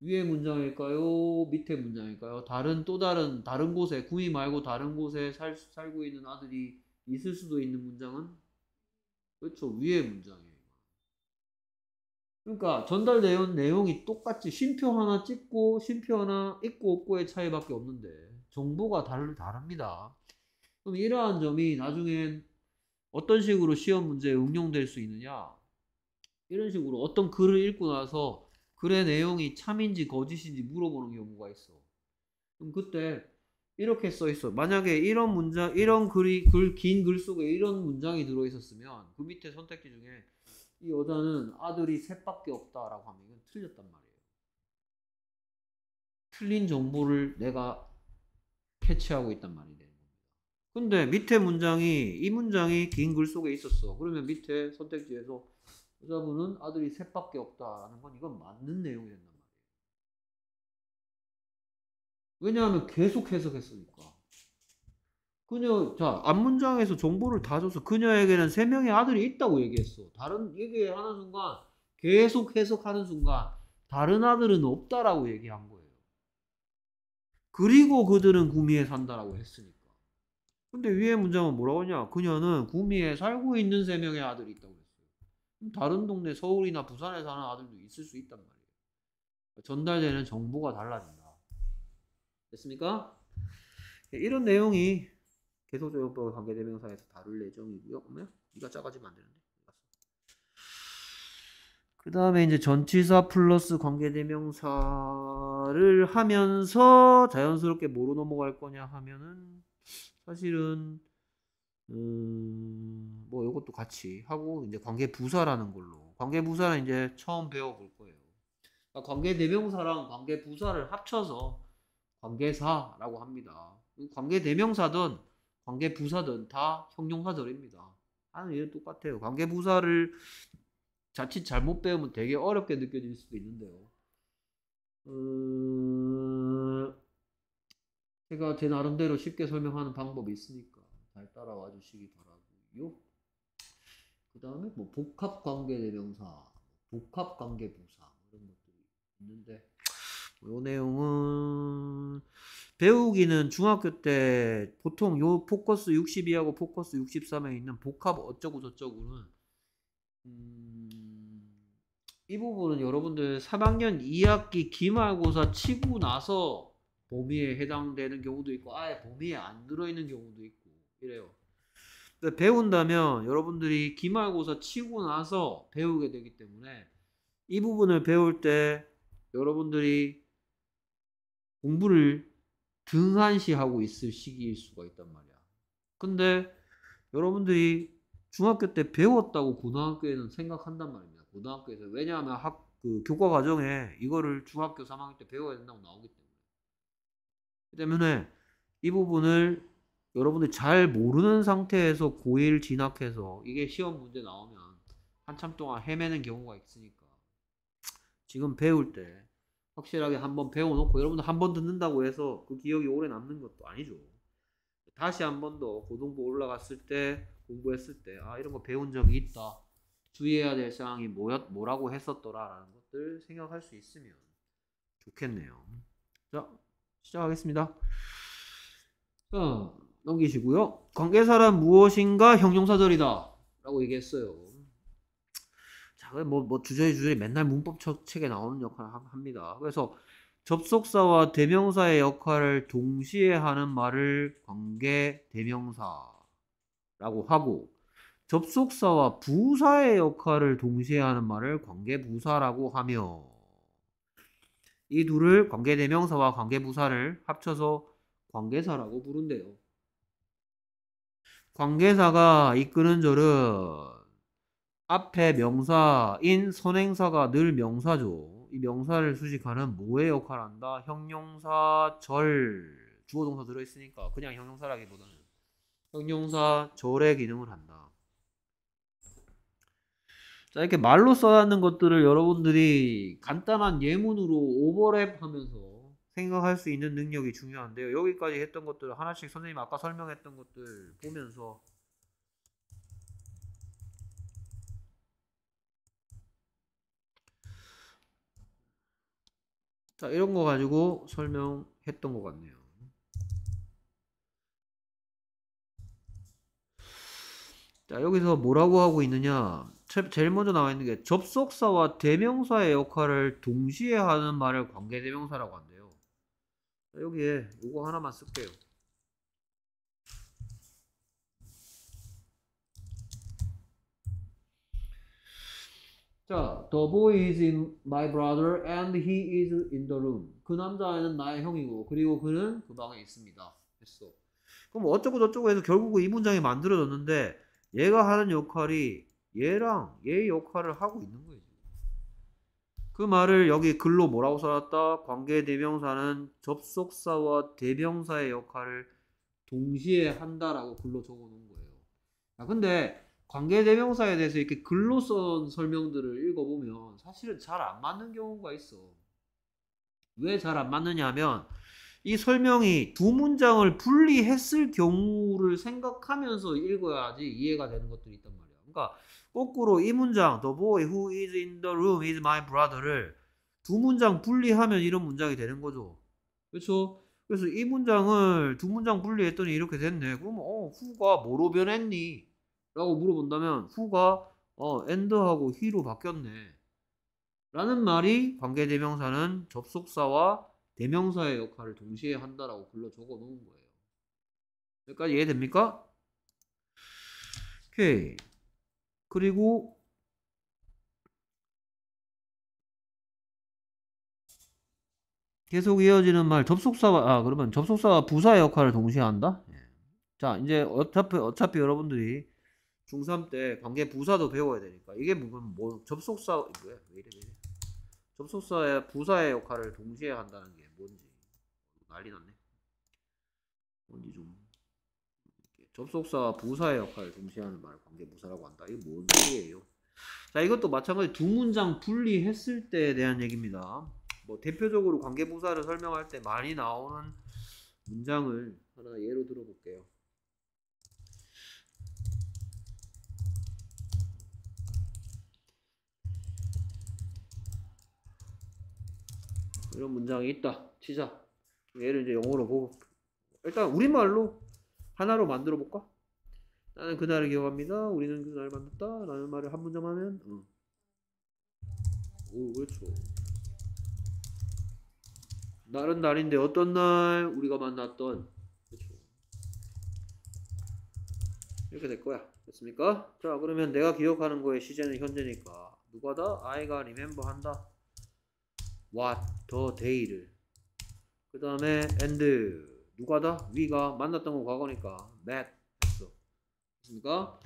위에 문장일까요? 밑에 문장일까요? 다른 또 다른 다른 곳에 구이 말고 다른 곳에 살, 살고 있는 아들이 있을 수도 있는 문장은 그렇죠 위에 문장이에요. 그러니까 전달 내용 내용이 똑같이 쉼표 하나 찍고 쉼표 하나 있고 없고의 차이밖에 없는데 정보가 다르, 다릅니다. 그럼 이러한 점이 나중엔 어떤 식으로 시험 문제에 응용될 수 있느냐? 이런 식으로 어떤 글을 읽고 나서 글의 내용이 참인지 거짓인지 물어보는 경우가 있어. 그럼 그때 이렇게 써 있어. 만약에 이런 문장, 이런 글이 글긴 글 속에 이런 문장이 들어 있었으면 그 밑에 선택지 중에 이 여자는 아들이 셋밖에 없다라고 하면 이건 틀렸단 말이에요. 틀린 정보를 내가 캐치하고 있단 말이 되는 겁니다. 근데 밑에 문장이 이 문장이 긴 글 속에 있었어. 그러면 밑에 선택지에서 여자분은 아들이 셋밖에 없다라는 건 이건 맞는 내용이었단 말이에요. 왜냐하면 계속 해석했으니까. 그녀, 자, 앞문장에서 정보를 다 줘서 그녀에게는 세 명의 아들이 있다고 얘기했어. 다른 얘기하는 순간, 계속 해석하는 순간, 다른 아들은 없다라고 얘기한 거예요. 그리고 그들은 구미에 산다라고 했으니까. 근데 위에 문장은 뭐라고 하냐? 그녀는 구미에 살고 있는 세 명의 아들이 있다고. 다른 동네 서울이나 부산에 사는 아들도 있을 수 있단 말이에요. 전달되는 정보가 달라진다. 됐습니까? 이런 내용이 계속적용법 관계대명사에서 다룰 예정이고요. 뭐야? 이가 작아지면 안 되는데. 그 다음에 이제 전치사 플러스 관계대명사를 하면서 자연스럽게 뭐로 넘어갈 거냐 하면은 사실은 음, 뭐 이것도 같이 하고 이제 관계 부사라는 걸로 관계 부사는 이제 처음 배워볼 거예요. 그러니까 관계 대명사랑 관계 부사를 합쳐서 관계사라고 합니다. 관계 대명사든 관계 부사든 다 형용사들입니다. 하는 일은 똑같아요. 관계 부사를 자칫 잘못 배우면 되게 어렵게 느껴질 수도 있는데요. 음, 제가 제 나름대로 쉽게 설명하는 방법이 있으니까. 잘 따라와 주시기 바라고요. 그 다음에 뭐 복합 관계 대명사, 복합 관계 부사 뭐 이런 것들이 있는데 뭐 요 내용은 배우기는 중학교 때 보통 요 포커스 62하고 포커스 63에 있는 복합 어쩌고 저쩌고는 음, 이 부분은 여러분들 3학년 2학기 기말고사 치고 나서 범위에 해당되는 경우도 있고 아예 범위에 안 들어있는 경우도 있고 이래요. 배운다면 여러분들이 기말고사 치고 나서 배우게 되기 때문에 이 부분을 배울 때 여러분들이 공부를 등한시 하고 있을 시기일 수가 있단 말이야. 근데 여러분들이 중학교 때 배웠다고 고등학교에는 생각한단 말입니다. 고등학교에서 왜냐하면 학그 교과 과정에 이거를 중학교 3학년 때 배워야 된다고 나오기 때문에. 때문에 이 부분을 여러분들 잘 모르는 상태에서 고1 진학해서 이게 시험 문제 나오면 한참 동안 헤매는 경우가 있으니까 지금 배울 때 확실하게 한번 배워놓고 여러분들 한번 듣는다고 해서 그 기억이 오래 남는 것도 아니죠. 다시 한번 더 고등부 올라갔을 때 공부했을 때 아 이런 거 배운 적이 있다. 주의해야 될 사항이 뭐였, 뭐라고 했었더라라는 것들 생각할 수 있으면 좋겠네요. 자 시작하겠습니다. 자. 넘기시고요. 관계사란 무엇인가 형용사절이다. 라고 얘기했어요. 자, 뭐, 뭐, 주저리 주저리 맨날 문법 책에 나오는 역할을 합니다. 그래서 접속사와 대명사의 역할을 동시에 하는 말을 관계 대명사라고 하고, 접속사와 부사의 역할을 동시에 하는 말을 관계 부사라고 하며, 이 둘을 관계 대명사와 관계 부사를 합쳐서 관계사라고 부른대요. 관계사가 이끄는 절은 앞에 명사인 선행사가 늘 명사죠. 이 명사를 수식하는 모의 역할을 한다. 형용사 절 주어동사 들어있으니까 그냥 형용사라기보다는 형용사 절의 기능을 한다. 자 이렇게 말로 써야 는 것들을 여러분들이 간단한 예문으로 오버랩하면서 생각할 수 있는 능력이 중요한데요. 여기까지 했던 것들 하나씩 선생님 아까 설명했던 것들 보면서 자, 이런 거 가지고 설명했던 것 같네요. 자, 여기서 뭐라고 하고 있느냐. 제일 먼저 나와 있는 게 접속사와 대명사의 역할을 동시에 하는 말을 관계대명사라고 한대요. 여기에 이거 하나만 쓸게요. 자, the boy is in my brother and he is in the room. 그 남자는 나의 형이고 그리고 그는 그 방에 있습니다. 했어. 그럼 뭐 어쩌고 저쩌고 해서 결국이 문장이 만들어졌는데 얘가 하는 역할이 얘랑 얘의 역할을 하고 있는 거예요. 그 말을 여기 글로 뭐라고 써놨다? 관계 대명사는 접속사와 대명사의 역할을 동시에 한다라고 글로 적어놓은 거예요. 아, 근데 관계 대명사에 대해서 이렇게 글로 쓴 설명들을 읽어보면 사실은 잘 안 맞는 경우가 있어. 왜 잘 안 맞느냐면 이 설명이 두 문장을 분리했을 경우를 생각하면서 읽어야지 이해가 되는 것들이 있단 말이야. 그러니까 거꾸로 이 문장 The boy who is in the room is my brother를 두 문장 분리하면 이런 문장이 되는 거죠. 그렇죠? 그래서 이 문장을 두 문장 분리했더니 이렇게 됐네. 그러면 어, 후가 뭐로 변했니? 라고 물어본다면 후가 어, and하고 he로 바뀌었네. 라는 말이 관계대명사는 접속사와 대명사의 역할을 동시에 한다라고 글로 적어 놓은 거예요. 여기까지 이해됩니까? 오케이. 그리고 계속 이어지는 말 접속사 아 그러면 접속사와 부사의 역할을 동시에 한다. 예. 자 이제 어차피 어차피 여러분들이 중3 때 관계 부사도 배워야 되니까 이게 무슨 뭐 접속사 뭐야 왜 이래 왜 이래 접속사의 부사의 역할을 동시에 한다는 게 뭔지 난리 났네. 뭔지 좀 접속사 부사의 역할을 동시하는 말을 관계 부사라고 한다. 이게 뭔 소리예요? 자, 이것도 마찬가지 두 문장 분리했을 때에 대한 얘기입니다. 뭐 대표적으로 관계 부사를 설명할 때 많이 나오는 문장을 하나 예로 들어볼게요. 이런 문장이 있다. 치자. 얘를 이제 영어로 보고 일단 우리말로 하나로 만들어 볼까? 나는 그날을 기억합니다. 우리는 그날 을 만났다. 라는 말을 한 문장 하면 응. 음. 오 그렇죠. 날은 날인데 어떤 날 우리가 만났던 그렇죠. 이렇게 될 거야. 됐습니까? 자 그러면 내가 기억하는 거의 시제는 현재니까 누가다? 아이가 remember 한다. what the day를 그 다음에 and 누가다? 위가 만났던 건 과거니까 met 했어. 됐습니까?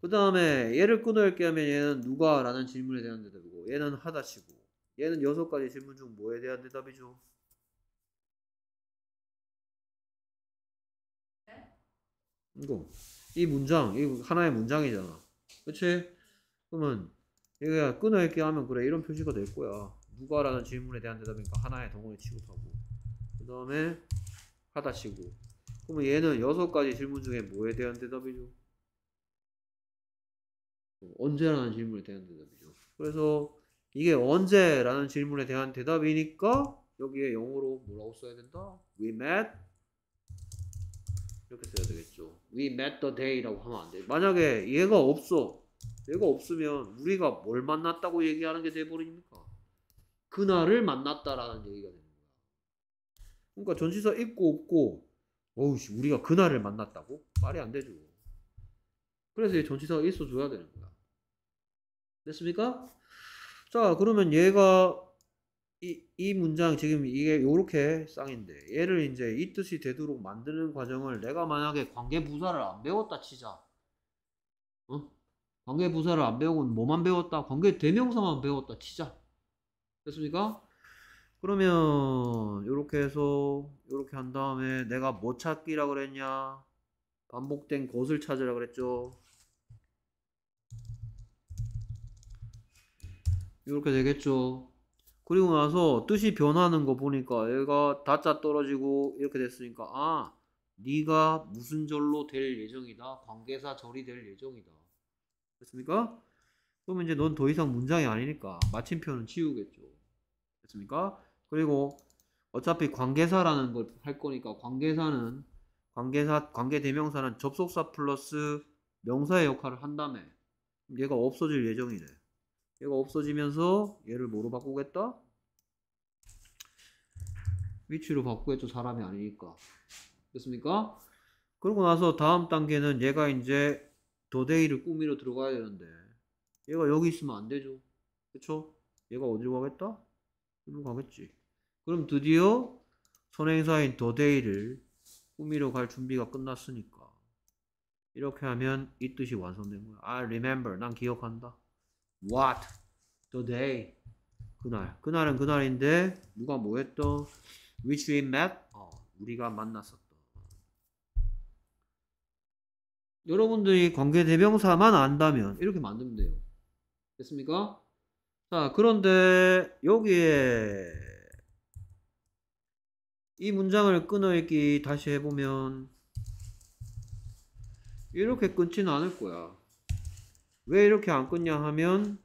그 다음에 얘를 끊어읽게 하면 얘는 누가라는 질문에 대한 대답이고 얘는 하다치고 얘는 여섯 가지 질문 중 뭐에 대한 대답이죠? 이거 이 문장 이 하나의 문장이잖아 그치? 그러면 얘가 끊어읽게 하면 그래 이런 표시가 될 거야 누가라는 질문에 대한 대답이니까 하나의 덩어리 취급하고 그 다음에 하다시고 그러면 얘는 여섯 가지 질문 중에 뭐에 대한 대답이죠? 언제라는 질문에 대한 대답이죠. 그래서 이게 언제라는 질문에 대한 대답이니까 여기에 영어로 뭐라고 써야 된다? We met 이렇게 써야 되겠죠. We met the day라고 하면 안 돼. 만약에 얘가 없어. 얘가 없으면 우리가 뭘 만났다고 얘기하는 게 돼버립니까? 그날을 만났다라는 얘기가 돼. 그러니까 전시사 있고 없고 어우씨 우리가 그날을 만났다고? 말이 안 되죠. 그래서 이 전시사가 있어줘야 되는 거야. 됐습니까? 자 그러면 얘가 이, 이 문장 지금 이게 요렇게 쌍인데 얘를 이제 이 뜻이 되도록 만드는 과정을 내가 만약에 관계부사를 안 배웠다 치자 어? 관계부사를 안 배우고 뭐만 배웠다 관계대명사만 배웠다 치자 됐습니까? 그러면 이렇게 해서 이렇게한 다음에 내가 뭐 찾기라 그랬냐? 반복된 것을 찾으라 그랬죠. 이렇게 되겠죠. 그리고 나서 뜻이 변하는 거 보니까 얘가 다짜 떨어지고 이렇게 됐으니까 아 네가 무슨 절로 될 예정이다. 관계사 절이 될 예정이다. 됐습니까? 그러면 이제 넌 더 이상 문장이 아니니까 마침표는 치우겠죠. 됐습니까? 그리고 어차피 관계사라는 걸 할 거니까 관계사는 관계사 관계대명사는 접속사 플러스 명사의 역할을 한 다음에 얘가 없어질 예정이네. 얘가 없어지면서 얘를 뭐로 바꾸겠다? 위치로 바꾸겠죠. 사람이 아니니까. 됐습니까? 그러고 나서 다음 단계는 얘가 이제 도데이를 꾸미러 들어가야 되는데 얘가 여기 있으면 안 되죠. 그쵸? 얘가 어디로 가겠다? 이리로 가겠지. 그럼 드디어 선행사인 더데이를 꾸미러 갈 준비가 끝났으니까 이렇게 하면 이 뜻이 완성된 거야. I remember. 난 기억한다. What? The day. 그날. 그날은 그날인데 누가 뭐 했던? Which we met. 어, 우리가 만났었던. 여러분들이 관계 대명사만 안다면 이렇게 만들면 돼요. 됐습니까? 자, 그런데 여기에 이 문장을 끊어읽기 다시 해보면 이렇게 끊지는 않을 거야. 왜 이렇게 안 끊냐 하면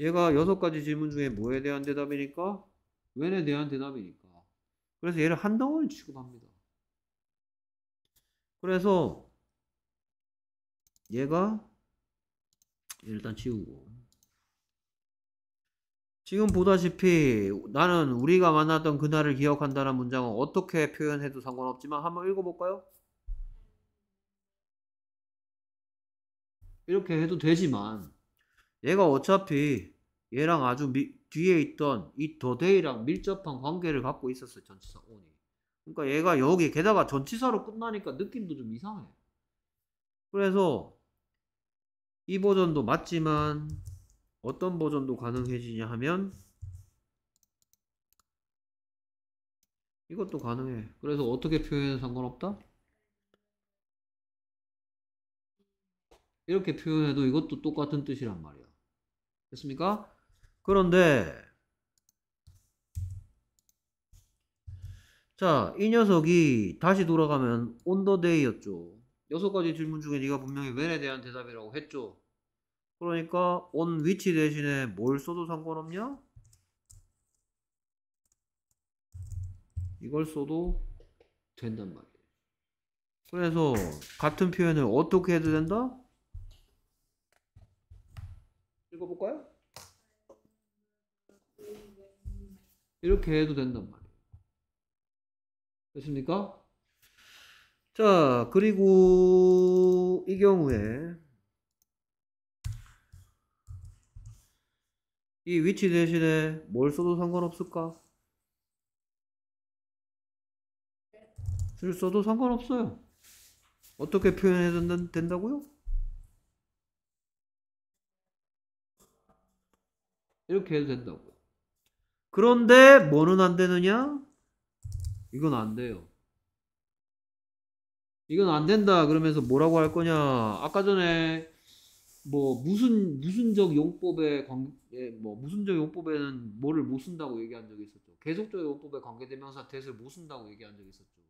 얘가 여섯 가지 질문 중에 뭐에 대한 대답이니까 왜에 대한 대답이니까 그래서 얘를 한 덩어리 취급합니다. 그래서 얘가 일단 지우고 지금 보다시피 나는 우리가 만났던 그날을 기억한다는 문장은 어떻게 표현해도 상관없지만 한번 읽어볼까요? 이렇게 해도 되지만 얘가 어차피 얘랑 아주 미, 뒤에 있던 이 더데이랑 밀접한 관계를 갖고 있었어요 전치사 오니 그러니까 얘가 여기 게다가 전치사로 끝나니까 느낌도 좀 이상해 그래서 이 버전도 맞지만 어떤 버전도 가능해지냐 하면 이것도 가능해 그래서 어떻게 표현해도 상관없다 이렇게 표현해도 이것도 똑같은 뜻이란 말이야 됐습니까? 그런데 자, 이 녀석이 다시 돌아가면 온더데이였죠. 여섯 가지 질문 중에 네가 분명히 웬에 대한 대답이라고 했죠. 그러니까 on which 대신에 뭘 써도 상관없냐? 이걸 써도 된단 말이에요. 그래서 같은 표현을 어떻게 해도 된다? 읽어볼까요? 이렇게 해도 된단 말이에요. 됐습니까? 자, 그리고 이 경우에 이 위치 대신에 뭘 써도 상관없을까? 줄 써도 상관없어요. 어떻게 표현해도 된다고요? 이렇게 해도 된다고요. 그런데 뭐는 안 되느냐? 이건 안 돼요. 이건 안 된다 그러면서 뭐라고 할 거냐? 아까 전에 뭐 무슨 무슨적 용법에 관, 예, 뭐무슨적 용법에는 뭐를 못 쓴다고 얘기한 적이 있었죠. 계속적 용법에 관계대명사 대을 못 쓴다고 얘기한 적이 있었죠.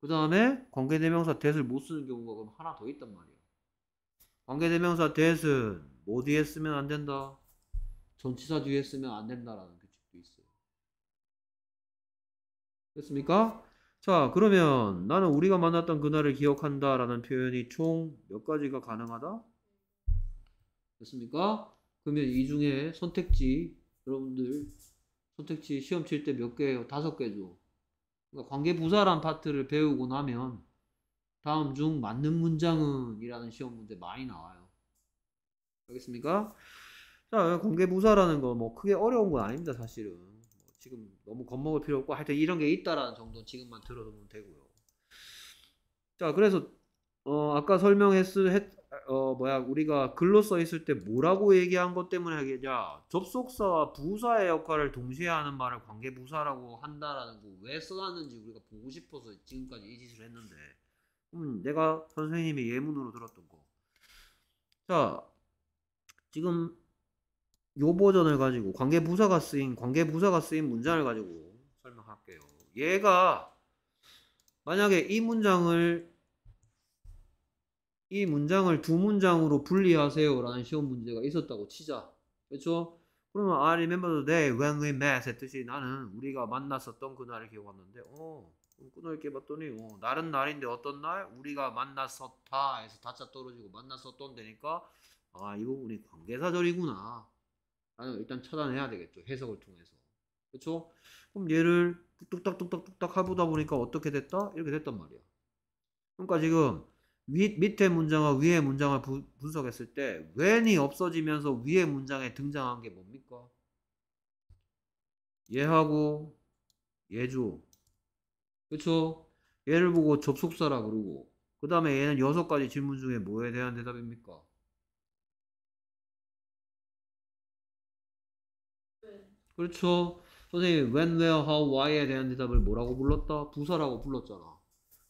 그 다음에 관계대명사 대을 못 쓰는 경우가 그럼 하나 더 있단 말이에요. 관계대명사 대은 어디에 쓰면 안 된다. 전치사 뒤에 쓰면 안 된다라는 규칙도 있어요. 됐습니까? 자, 그러면 나는 우리가 만났던 그날을 기억한다라는 표현이 총 몇 가지가 가능하다? 됐습니까? 그러면 이 중에 선택지 여러분들 선택지 시험 칠 때 몇 개예요? 다섯 개죠. 그러니까 관계부사란 파트를 배우고 나면 다음 중 맞는 문장은 이라는 시험 문제 많이 나와요. 알겠습니까? 자, 관계부사라는 거 뭐 크게 어려운 건 아닙니다, 사실은. 뭐 지금 너무 겁먹을 필요 없고 하여튼 이런 게 있다라는 정도 지금만 들어두면 되고요. 자, 그래서 어, 아까 설명했을 했, 어 뭐야 우리가 글로 써 있을 때 뭐라고 얘기한 것 때문에 하겠냐 접속사와 부사의 역할을 동시에 하는 말을 관계 부사라고 한다라는 거 왜 써놨는지 우리가 보고 싶어서 지금까지 이 짓을 했는데 음 내가 선생님이 예문으로 들었던 거 자 지금 요 버전을 가지고 관계 부사가 쓰인 관계 부사가 쓰인 문장을 가지고 설명할게요 얘가 만약에 이 문장을 이 문장을 두 문장으로 분리하세요라는 시험 문제가 있었다고 치자. 그렇죠? 그러면 I remember the day when we met 했듯이 나는 우리가 만났었던 그날을 기억하는데 어 끊어 읽게 봤더니 어, 다른 날인데 어떤 날 우리가 만났었다 해서 다짜 떨어지고 만났었던 데니까 아 이 부분이 관계사절이구나 라는 일단 차단해야 되겠죠 해석을 통해서 그렇죠 그럼 얘를 뚝딱뚝딱뚝딱 해보다 보니까 어떻게 됐다 이렇게 됐단 말이야 그러니까 지금 위, 밑에 문장과 위에 문장을 부, 분석했을 때 when이 없어지면서 위에 문장에 등장한 게 뭡니까? 얘하고 얘죠. 그쵸? 얘를 보고 접속사라 그러고 그 다음에 얘는 여섯 가지 질문 중에 뭐에 대한 대답입니까? 그렇죠. 선생님 when, where, how, why에 대한 대답을 뭐라고 불렀다? 부사라고 불렀잖아.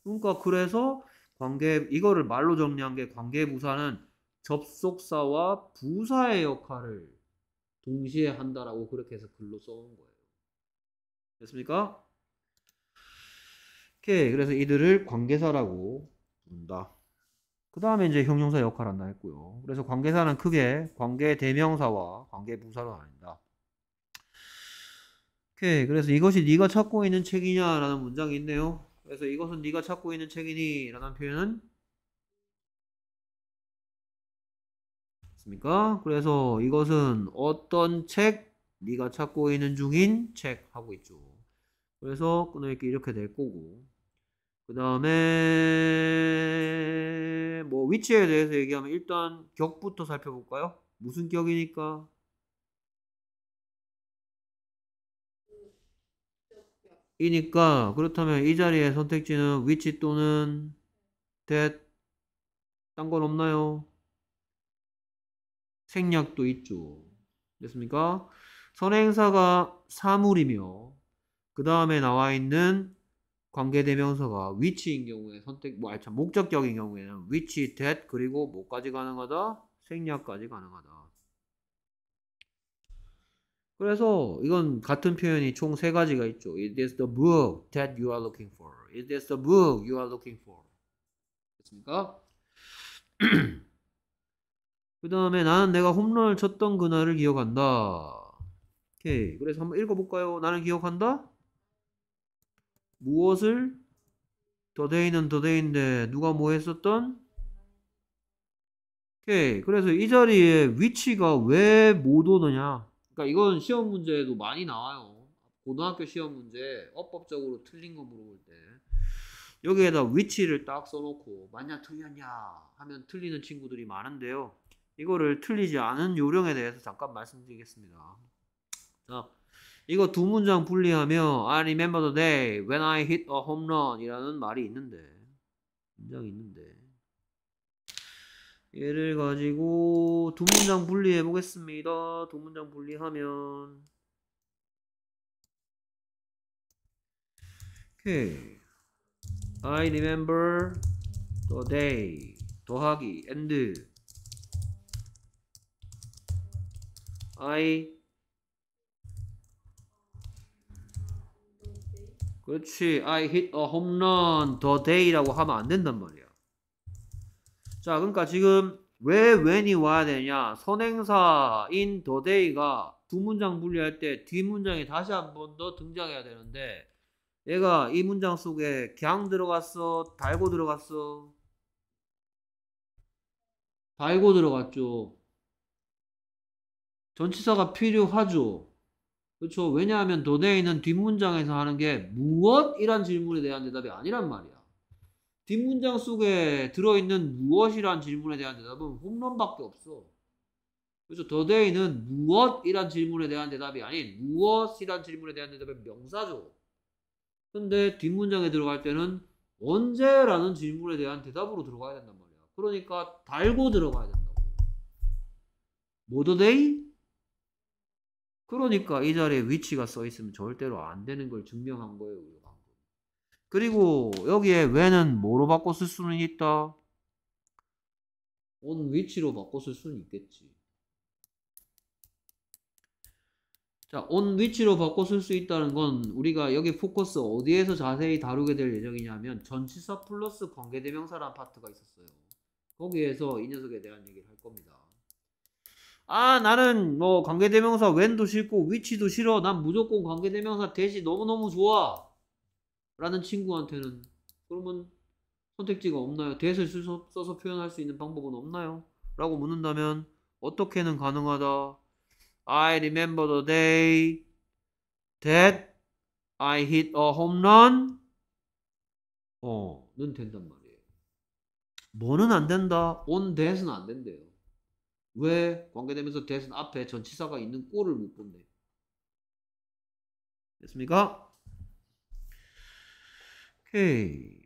그러니까 그래서 관계 이거를 말로 정리한 게 관계부사는 접속사와 부사의 역할을 동시에 한다라고 그렇게 해서 글로 써온 거예요. 됐습니까? 오케이. 그래서 이들을 관계사라고 부른다. 그 다음에 이제 형용사 역할 을 한다 했고요. 그래서 관계사는 크게 관계 대명사와 관계 부사로 나뉜다. 오케이. 그래서 이것이 네가 찾고 있는 책이냐라는 문장이 있네요. 그래서 이것은 네가 찾고 있는 책이니 라는 표현은 맞습니까? 그래서 이것은 어떤 책 네가 찾고 있는 중인 책 하고 있죠. 그래서 끊어읽기 이렇게 될 거고 그 다음에 뭐 위치에 대해서 얘기하면 일단 격부터 살펴볼까요? 무슨 격이니까 이니까 그렇다면 이 자리에 선택지는 위치 또는 that 딴건 없나요? 생략도 있죠. 됐습니까? 선행사가 사물이며 그 다음에 나와 있는 관계대명사가 위치인 경우에 선택 뭐 아니 참 목적격인 경우에는 위치 that 그리고 뭐까지 가능하다? 생략까지 가능하다. 그래서 이건 같은 표현이 총 세 가지가 있죠. i t i s the book that you are looking for? i t i s the book you are looking for? 됐습니까? 그 다음에 나는 내가 홈런을 쳤던 그날을 기억한다. 오케이. 그래서 한번 읽어볼까요? 나는 기억한다? 무엇을? 더데이는 더데이인데 누가 뭐 했었던? 오케이. 그래서 이 자리에 위치가 왜 못 오느냐? 그러니까 이건 시험 문제에도 많이 나와요. 고등학교 시험 문제 어법적으로 틀린 거 물어볼 때 여기에다 위치를 딱 써놓고 맞냐 틀렸냐 하면 틀리는 친구들이 많은데요. 이거를 틀리지 않은 요령에 대해서 잠깐 말씀드리겠습니다. 자, 이거 두 문장 분리하면 I remember the day when I hit a home run 이라는 말이 있는데 문장이 있는데 얘를 가지고 두 문장 분리해 보겠습니다. 두 문장 분리하면 오케이. I remember the day 더하기 and I 그렇지 I hit a home run the day라고 하면 안 된단 말이야. 자, 그러니까 지금 왜 when이 와야 되냐? 선행사인 the day가 두 문장 분리할 때 뒷문장이 다시 한 번 더 등장해야 되는데 얘가 이 문장 속에 걍 들어갔어? 달고 들어갔어? 달고 들어갔죠. 전치사가 필요하죠. 그렇죠. 왜냐하면 도대에는 뒷문장에서 하는 게 무엇? 이란 질문에 대한 대답이 아니란 말이야. 뒷문장 속에 들어있는 무엇이란 질문에 대한 대답은 홈런밖에 없어. 그래서 더데이는 무엇이란 질문에 대한 대답이 아닌 무엇이란 질문에 대한 대답의 명사죠. 근데 뒷문장에 들어갈 때는 언제라는 질문에 대한 대답으로 들어가야 된단 말이야. 그러니까 달고 들어가야 된다고. 모더데이? 뭐 그러니까 이 자리에 위치가 써 있으면 절대로 안 되는 걸 증명한 거예요. 그리고 여기에 when은 뭐로 바꿔 쓸 수는 있다? on which로 바꿔 쓸 수는 있겠지. 자, on which로 바꿔 쓸 수 있다는 건 우리가 여기 포커스 어디에서 자세히 다루게 될 예정이냐면 전치사 플러스 관계대명사라는 파트가 있었어요. 거기에서 이 녀석에 대한 얘기를 할 겁니다. 아 나는 뭐 관계대명사 when도 싫고 which도 싫어 난 무조건 관계대명사 대시 너무너무 좋아 라는 친구한테는 그러면 선택지가 없나요? 대을 써서 표현할 수 있는 방법은 없나요? 라고 묻는다면 어떻게는 가능하다. I remember the day that I hit a home run. 어, 는 된단 말이에요. 뭐는 안 된다. on that은 안 된대요. 왜? 관계되면서 that은 앞에 전치사가 있는 꼴을 못 본대. 됐습니까? 오케이.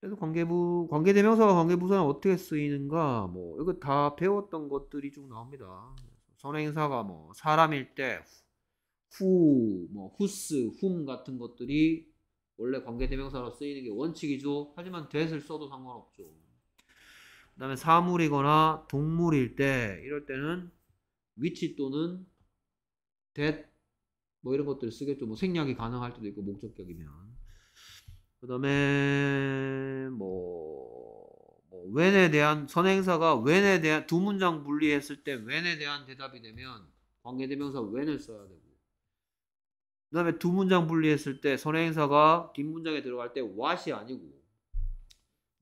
그래서 관계부 관계대명사가 관계부사는 어떻게 쓰이는가 뭐 이거 다 배웠던 것들이 쭉 나옵니다. 선행사가 뭐 사람일 때 후, 뭐 후스, 훔 같은 것들이 원래 관계대명사로 쓰이는 게 원칙이죠. 하지만 t h 을 써도 상관없죠. 그다음에 사물이거나 동물일 때 이럴 때는 위치 또는 t 뭐 이런 것들을 쓰겠죠. 뭐 생략이 가능할 때도 있고 목적격이면. 그 다음에 뭐, 뭐 when에 대한 선행사가 when에 대한 두 문장 분리했을 때 when에 대한 대답이 되면 관계대명사 when을 써야 되고 그 다음에 두 문장 분리했을 때 선행사가 뒷문장에 들어갈 때 what이 아니고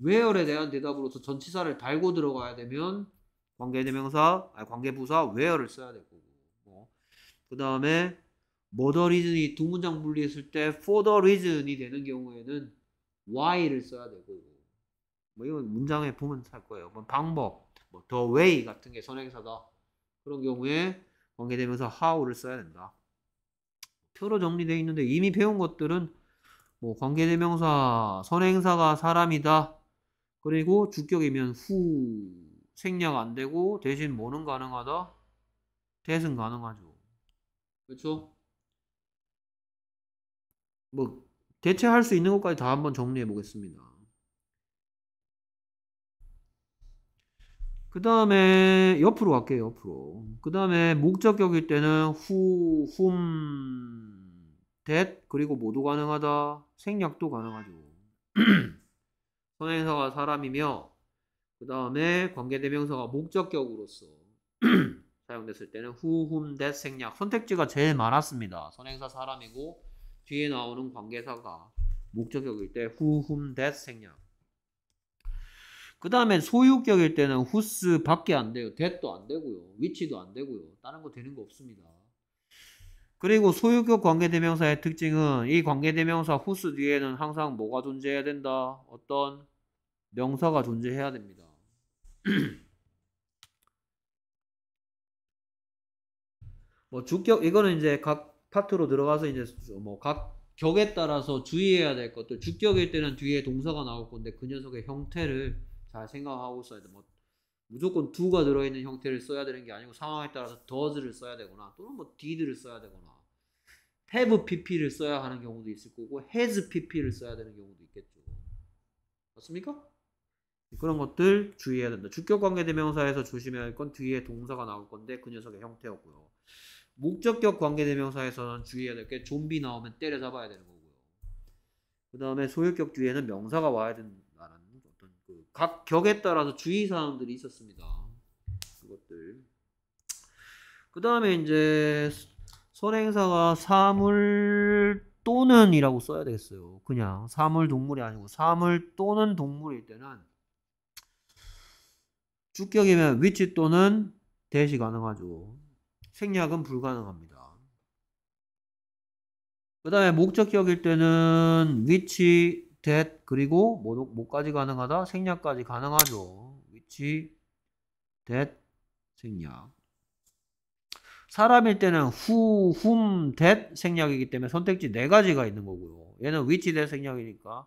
where에 대한 대답으로서 전치사를 달고 들어가야 되면 관계대명사, 아니 관계부사 where를 써야 될 거고 뭐. 그 다음에 뭐 the reason이 두 문장 분리했을 때 for the reason이 되는 경우에는 why를 써야 되고 뭐 이건 문장에 보면 살 거예요. 뭐 방법, 뭐 the way 같은 게 선행사다. 그런 경우에 관계되면서 how를 써야 된다. 표로 정리되어 있는데 이미 배운 것들은 뭐 관계대명사, 선행사가 사람이다. 그리고 주격이면 후 생략 안 되고 대신 뭐는 가능하다. 대신 가능하죠. 그렇죠? 뭐 대체할 수 있는 것까지 다 한번 정리해 보겠습니다. 그 다음에 옆으로 갈게요. 옆으로. 그 다음에 목적격일 때는 후, 훔, t 그리고 모두 가능하다. 생략도 가능하죠. 선행사가 사람이며 그 다음에 관계대명사가 목적격으로서 사용됐을 때는 후, 훔, t 생략 선택지가 제일 많았습니다. 선행사 사람이고 뒤에 나오는 관계사가 목적격일 때 who, whom, that 생략. 그 다음에 소유격일 때는 w h o s 밖에 안 돼요. that도 안 되고요. which도 안 되고요. 다른 거 되는 거 없습니다. 그리고 소유격 관계대명사의 특징은 이 관계대명사 w h o s 뒤에는 항상 뭐가 존재해야 된다? 어떤 명사가 존재해야 됩니다. 뭐 주격 이거는 이제 각 파트로 들어가서 이제 뭐 각 격에 따라서 주의해야 될 것들 주격일 때는 뒤에 동사가 나올 건데 그 녀석의 형태를 잘 생각하고 써야 돼. 뭐 무조건 두가 들어있는 형태를 써야 되는 게 아니고 상황에 따라서 does를 써야 되거나 또는 뭐 did를 써야 되거나 have pp를 써야 하는 경우도 있을 거고 has pp를 써야 되는 경우도 있겠죠. 맞습니까? 그런 것들 주의해야 된다. 주격 관계 대명사에서 조심해야 할 건 뒤에 동사가 나올 건데 그 녀석의 형태였고요. 목적격 관계대명사에서는 주의해야 될 게 좀비 나오면 때려잡아야 되는 거고요. 그 다음에 소유격 뒤에는 명사가 와야 된다는 어떤 그각 격에 따라서 주의사항들이 있었습니다. 그것들. 그 다음에 이제 선행사가 사물 또는 이라고 써야 되겠어요. 그냥 사물 동물이 아니고 사물 또는 동물일 때는 주격이면 위치 또는 대시 가능하죠. 생략은 불가능합니다. 그 다음에 목적격일 때는 which, that, 그리고 뭐까지 가능하다? 생략까지 가능하죠. which, that, 생략. 사람일 때는 who, whom, that 생략이기 때문에 선택지 네 가지가 있는 거고요. 얘는 which, that 생략이니까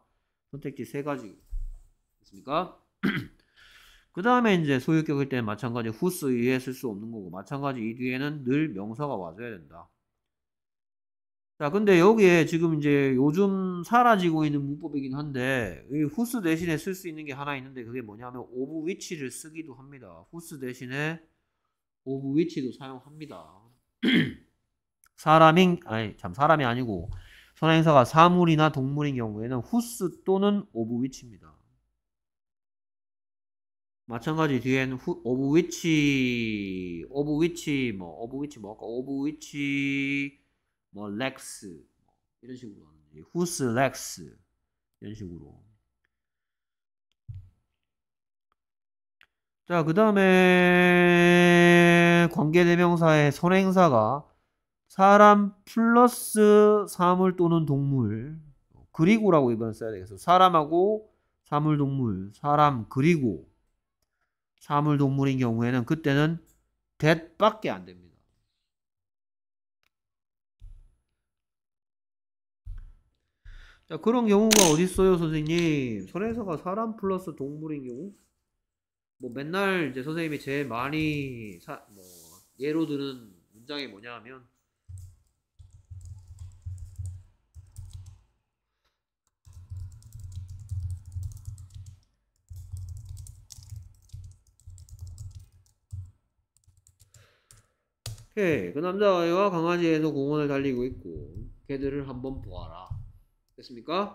선택지 세 가지. 있습니까 그 다음에 이제 소유격일 때는 마찬가지 후스 이에 쓸 수 없는 거고 마찬가지 이 뒤에는 늘 명사가 와줘야 된다. 자 근데 여기에 지금 이제 요즘 사라지고 있는 문법이긴 한데 이 후스 대신에 쓸 수 있는 게 하나 있는데 그게 뭐냐면 오브 위치를 쓰기도 합니다. 후스 대신에 오브 위치도 사용합니다. 사람인 아니 참 사람이 아니고 선행사가 사물이나 동물인 경우에는 후스 또는 오브 위치입니다. 마찬가지 뒤에는 who, of w h i c 뭐 오브 위치 뭐 오브 위치 뭐 렉스 뭐, 이런 식으로 하는지 w h o s 이런 식으로 자, 그 다음에 관계대명사의 선행사가 사람 플러스 사물 또는 동물 그리고라고 이번에 써야 되겠어. 사람하고 사물 동물 사람 그리고 사물 동물인 경우에는 그때는 that밖에 안 됩니다. 자, 그런 경우가 어디 있어요, 선생님? 선에서가 사람 플러스 동물인 경우? 뭐 맨날 이제 선생님이 제일 많이 사, 뭐 예로 드는 문장이 뭐냐면 오케이. 예, 그 남자아이와 강아지에서 공원을 달리고 있고 걔들을 한번 보아라. 됐습니까?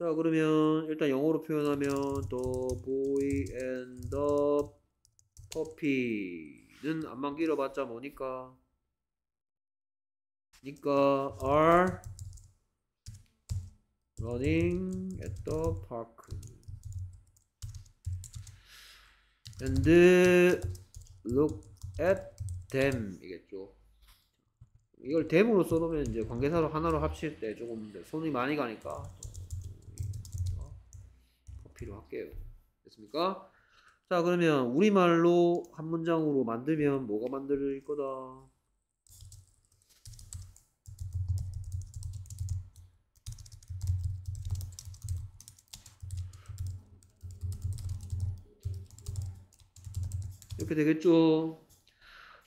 자 그러면 일단 영어로 표현하면 the boy and the puppy는 안만 길어봤자 뭐니까 니까 are running at the park and look at 댐이겠죠 이걸 댐으로 써놓으면 이제 관계사로 하나로 합칠 때 조금 손이 많이 가니까 커피로 할게요. 됐습니까? 자 그러면 우리말로 한 문장으로 만들면 뭐가 만들 릴 거다? 이렇게 되겠죠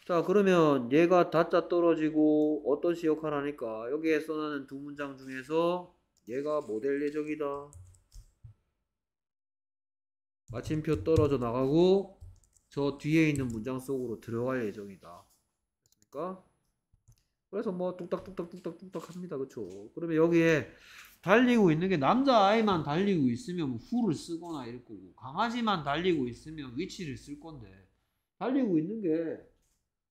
자 그러면 얘가 다짜 떨어지고 어떤 시 역할 하니까 여기에 써나는 두 문장 중에서 얘가 모델 예정이다 마침표 떨어져 나가고 저 뒤에 있는 문장 속으로 들어갈 예정이다 그러니까 그래서 뭐 뚝딱뚝딱뚝딱뚝딱 합니다 그쵸 그러면 여기에 달리고 있는 게 남자아이만 달리고 있으면 후를 쓰거나 이럴 거고 강아지만 달리고 있으면 위치를 쓸 건데 달리고 있는 게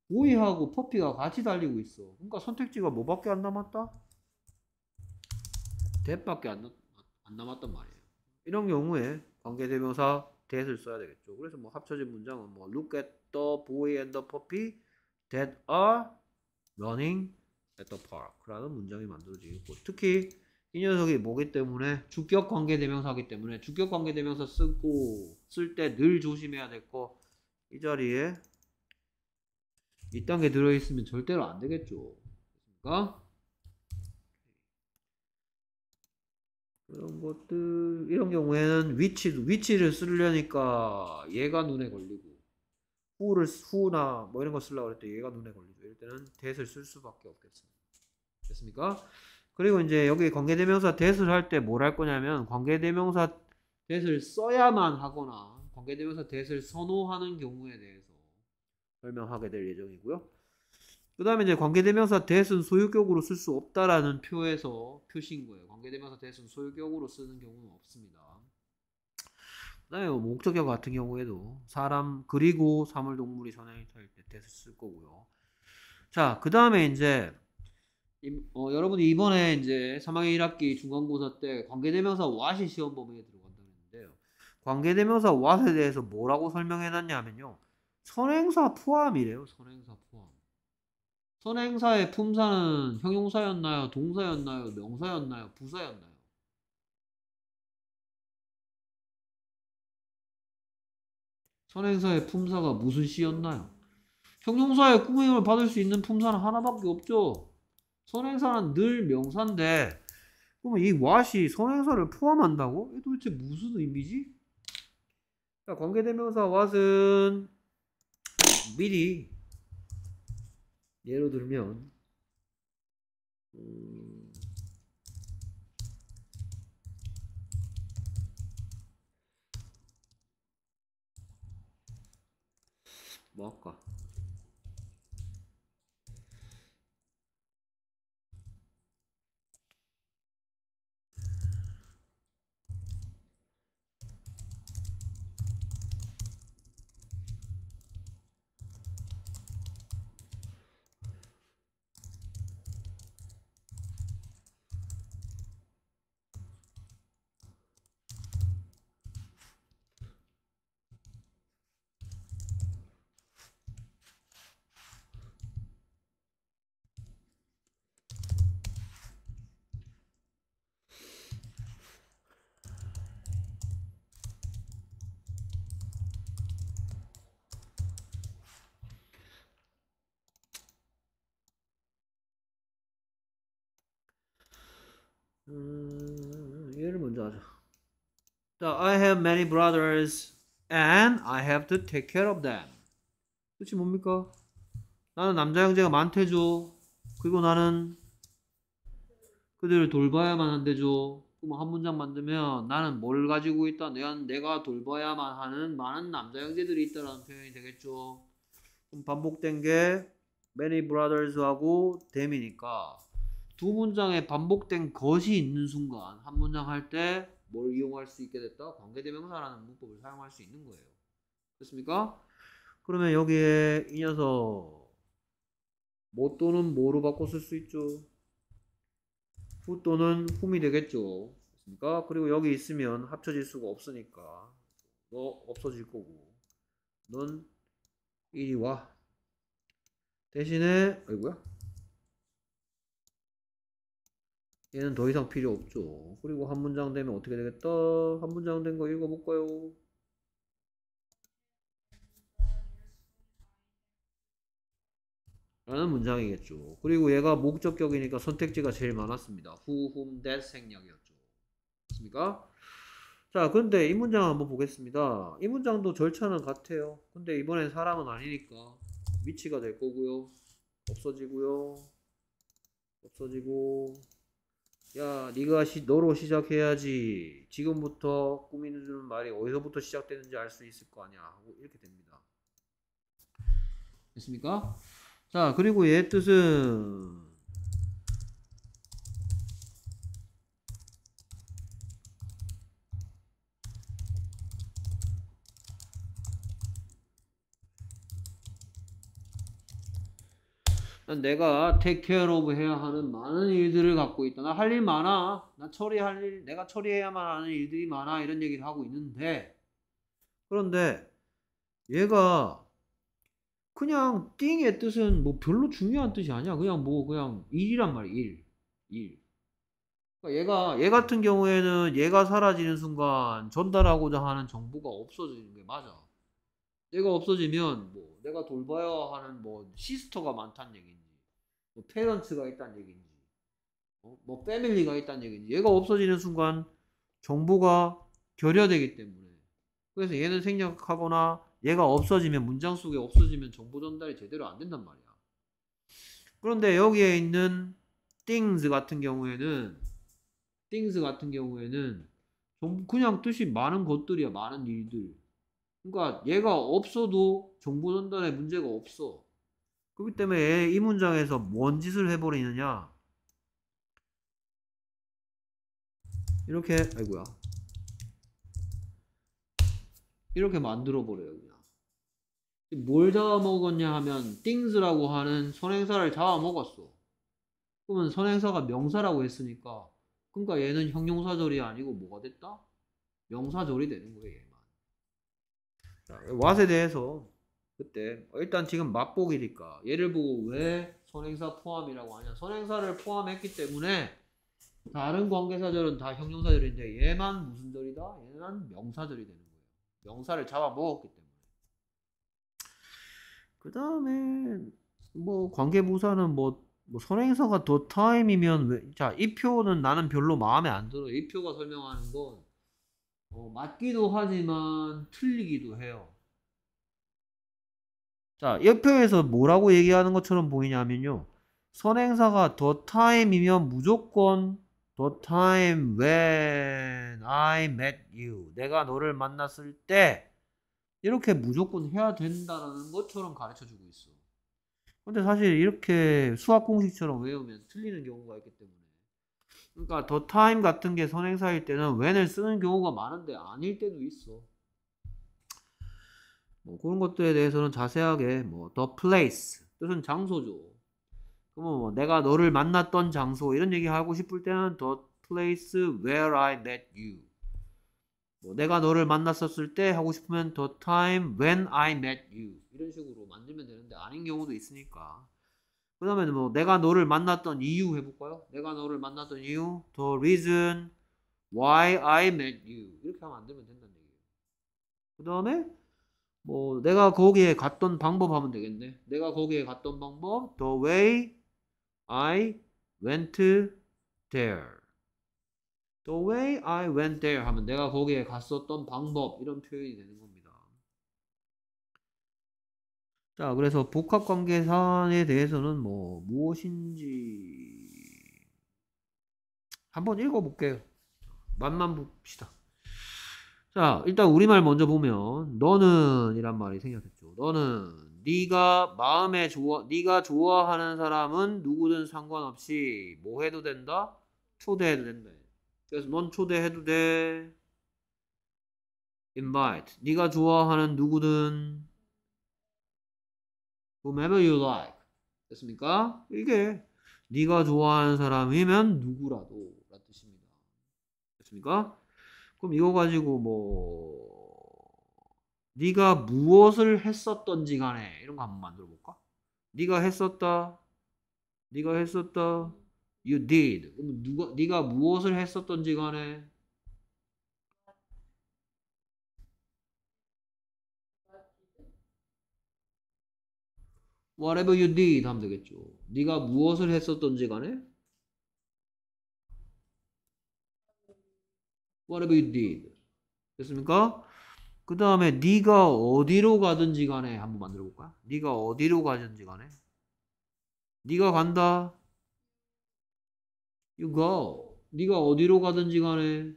오이하고 퍼피가 같이 달리고 있어. 그러니까 선택지가 뭐밖에 안 남았다? 대밖에 안, 안 남았단 말이에요. 이런 경우에 관계대명사 t h a 을 써야 되겠죠. 그래서 뭐 합쳐진 문장은 뭐 look at the boy and the puppy that are running at the park라는 문장이 만들어지겠고 특히 이 녀석이 뭐기 때문에 주격 관계대명사기 때문에 주격 관계대명사 쓰고 쓸 때 늘 조심해야 될 거 이 자리에 이 땅에 들어있으면 절대로 안 되겠죠. 그니까 그런 것들 이런 경우에는 위치 위치를 쓰려니까 얘가 눈에 걸리고 후를 후나 뭐 이런 거 쓰려고 그랬 얘가 눈에 걸리고 이럴 때는 대을 쓸 수밖에 없겠습니다. 됐습니까? 그리고 이제 여기 관계대명사 대을 할때 뭘 할 거냐면 관계대명사 대을 써야만 하거나 관계대명사 대을 선호하는 경우에 대해서 설명하게 될 예정이고요. 그 다음에 이제 관계대명사 대수는 소유격으로 쓸 수 없다라는 표에서 표시인 거예요. 관계대명사 대수는 소유격으로 쓰는 경우는 없습니다. 그 다음에 뭐 목적격 같은 경우에도 사람 그리고 사물동물이 선행이 될 때 대수쓸 거고요. 자, 그 다음에 이제 어, 여러분이 이번에 이제 3학년 1학기 중간고사 때 관계대명사 와시 시험 범위에 들어간다고 했는데요. 관계대명사 왓에 대해서 뭐라고 설명해놨냐면요. 선행사 포함이래요. 선행사 포함. 선행사의 품사는 형용사였나요? 동사였나요? 명사였나요? 부사였나요? 선행사의 품사가 무슨 시였나요? 형용사의 꾸밈을 받을 수 있는 품사는 하나밖에 없죠. 선행사는 늘 명사인데 그러면 이 what이 선행사를 포함한다고? 이게 도대체 무슨 의미지? 자, 관계대명사 what은 미리 예로 들면 음, 뭐 할까? I have many brothers and I have to take care of them. 뜻이 뭡니까? 나는 남자 형제가 많대죠. 그리고 나는 그들을 돌봐야만 한대죠. 그럼 한 문장 만들면 나는 뭘 가지고 있다? 내가, 내가 돌봐야만 하는 많은 남자 형제들이 있다라는 표현이 되겠죠. 그럼 반복된 게 many brothers하고 them이니까 두 문장에 반복된 것이 있는 순간 한 문장 할때 뭘 이용할 수 있게 됐다? 관계대명사라는 문법을 사용할 수 있는 거예요. 됐습니까? 그러면 여기에 이 녀석 뭐 또는 뭐로 바꿔 쓸 수 있죠. 후 또는 후이 되겠죠. 됐습니까? 그리고 여기 있으면 합쳐질 수가 없으니까 너 뭐 없어질 거고 넌 이리 와. 대신에 아이고야 얘는 더 이상 필요 없죠. 그리고 한 문장 되면 어떻게 되겠다? 한 문장 된 거 읽어볼까요? 라는 문장이겠죠. 그리고 얘가 목적격이니까 선택지가 제일 많았습니다. who, whom, that 생략이었죠. 맞습니까? 자, 근데 이 문장 한번 보겠습니다. 이 문장도 절차는 같아요. 근데 이번엔 사람은 아니니까 위치가 될 거고요. 없어지고요. 없어지고 야, 네가 시, 너로 시작해야지. 지금부터 꾸미는 말이 어디서부터 시작되는지 알 수 있을 거 아니야. 하고 이렇게 됩니다. 됐습니까? 자, 그리고 얘 뜻은 내가 take c 해야 하는 많은 일들을 갖고 있다. 나 할 일 많아. 나 처리할 일, 내가 처리해야만 하는 일들이 많아. 이런 얘기를 하고 있는데, 그런데 얘가 그냥 띵의 뜻은 뭐 별로 중요한 뜻이 아니야. 그냥 뭐 그냥 일이란 말이야. 일, 일. 그러니까 얘가 얘 같은 경우에는 얘가 사라지는 순간 전달하고자 하는 정보가 없어지는 게 맞아. 얘가 없어지면 뭐 내가 돌봐야 하는 뭐 시스터가 많다는 얘기인지, 뭐 페런츠가 있다는 얘기인지, 어? 뭐 패밀리가 있다는 얘기인지 얘가 없어지는 순간 정보가 결여되기 때문에 그래서 얘는 생략하거나 얘가 없어지면 문장 속에 없어지면 정보 전달이 제대로 안 된단 말이야. 그런데 여기에 있는 things 같은 경우에는 things 같은 경우에는 그냥 뜻이 많은 것들이야. 많은 일들. 그러니까 얘가 없어도 정보 전달에 문제가 없어. 그렇기 때문에 이 문장에서 뭔 짓을 해버리느냐? 이렇게 아이고야. 이렇게 만들어 버려요 그냥. 뭘 잡아먹었냐 하면 things라고 하는 선행사를 잡아먹었어. 그러면 선행사가 명사라고 했으니까 그러니까 얘는 형용사절이 아니고 뭐가 됐다? 명사절이 되는 거예요. 왓에 대해서 그때 어, 일단 지금 맛보기니까 얘를 보고 왜 선행사 포함이라고 하냐 선행사를 포함했기 때문에 다른 관계사절은 다 형용사절인데 얘만 무슨 절이다? 얘는 명사절이 되는 거예요 명사를 잡아먹었기 때문에 그 다음에 뭐 관계부사는 뭐, 뭐 선행사가 더 타임이면 왜, 자, 이 표는 나는 별로 마음에 안 들어 이 표가 설명하는 건 어, 맞기도 하지만 틀리기도 해요. 자, 1에서 뭐라고 얘기하는 것처럼 보이냐면요. 선행사가 the time이면 무조건 the time when I met you. 내가 너를 만났을 때 이렇게 무조건 해야 된다는 것처럼 가르쳐 주고 있어. 근데 사실 이렇게 수학 공식처럼 외우면 틀리는 경우가 있기 때문에 그러니까 더 타임 같은 게 선행사일 때는 when을 쓰는 경우가 많은데 아닐 때도 있어. 뭐 그런 것들에 대해서는 자세하게 뭐 the place 뜻은 장소죠. 그러면 뭐 내가 너를 만났던 장소 이런 얘기 하고 싶을 때는 the place where I met you. 뭐 내가 너를 만났었을 때 하고 싶으면 the time when I met you 이런 식으로 만들면 되는데 아닌 경우도 있으니까. 그다음에뭐 내가 너를 만났던 이유 해볼까요? 내가 너를 만났던 이유 The reason why I met you 이렇게 하면 안 되면 된다는 얘기예요 그 다음에 뭐 내가 거기에 갔던 방법 하면 되겠네 내가 거기에 갔던 방법 The way I went there The way I went there 하면 내가 거기에 갔었던 방법 이런 표현이 되는 겁니다 자, 그래서 복합 관계산에 대해서는 뭐 무엇인지 한번 읽어 볼게요. 맛만 봅시다. 자, 일단 우리말 먼저 보면 너는 이란 말이 생겼겠죠. 너는 네가 마음에 좋아 네가 좋아하는 사람은 누구든 상관없이 뭐 해도 된다. 초대해도 된다. 그래서 넌 초대해도 돼. invite. 네가 좋아하는 누구든 whomever you like. 됐습니까? 이게 네가 좋아하는 사람이면 누구라도 라는 뜻입니다. 됐습니까? 그럼 이거 가지고 뭐 네가 무엇을 했었던지 간에 이런 거 한번 만들어 볼까? 네가 했었다. 네가 했었다. You did. 그럼 누가 네가 무엇을 했었던지 간에 whatever you did 하면 되겠죠. 네가 무엇을 했었던지 간에 whatever you did 됐습니까? 그 다음에 네가 어디로 가든지 간에 한번 만들어 볼까? 네가 어디로 가든지 간에 네가 간다 you go 네가 어디로 가든지 간에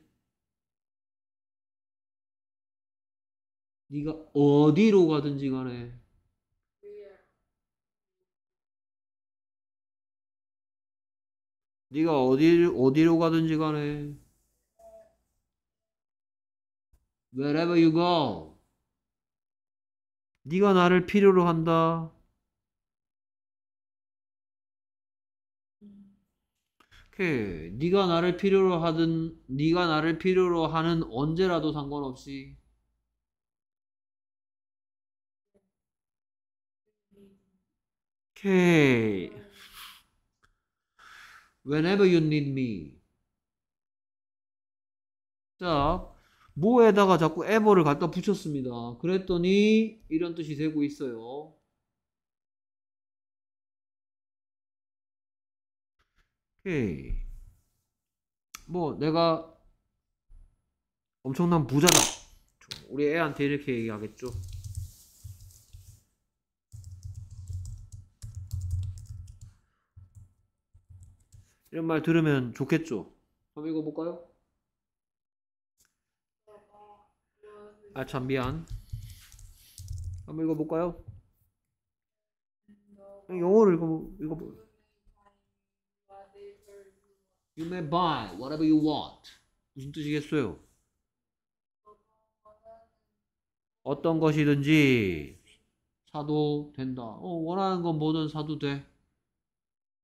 네가 어디로 가든지 간에 네가 어디 어디로 가든지 간에 wherever you go 네가 나를 필요로 한다. 오케이. 네가 나를 필요로 하든 네가 나를 필요로 하는 언제라도 상관없이 오케이. whenever you need me. 자, 뭐에다가 자꾸 ever를 갖다 붙였습니다. 그랬더니 이런 뜻이 되고 있어요. 오케이. 뭐 내가 엄청난 부자다. 우리 애한테 이렇게 얘기하겠죠. 이런 말 들으면 좋겠죠. 한번 읽어볼까요? 아 참 미안. 한번 읽어볼까요? 영어로 읽어 읽어. You may buy whatever you want. 무슨 뜻이겠어요? 어떤 것이든지 사도 된다. 어, 원하는 건 뭐든 사도 돼.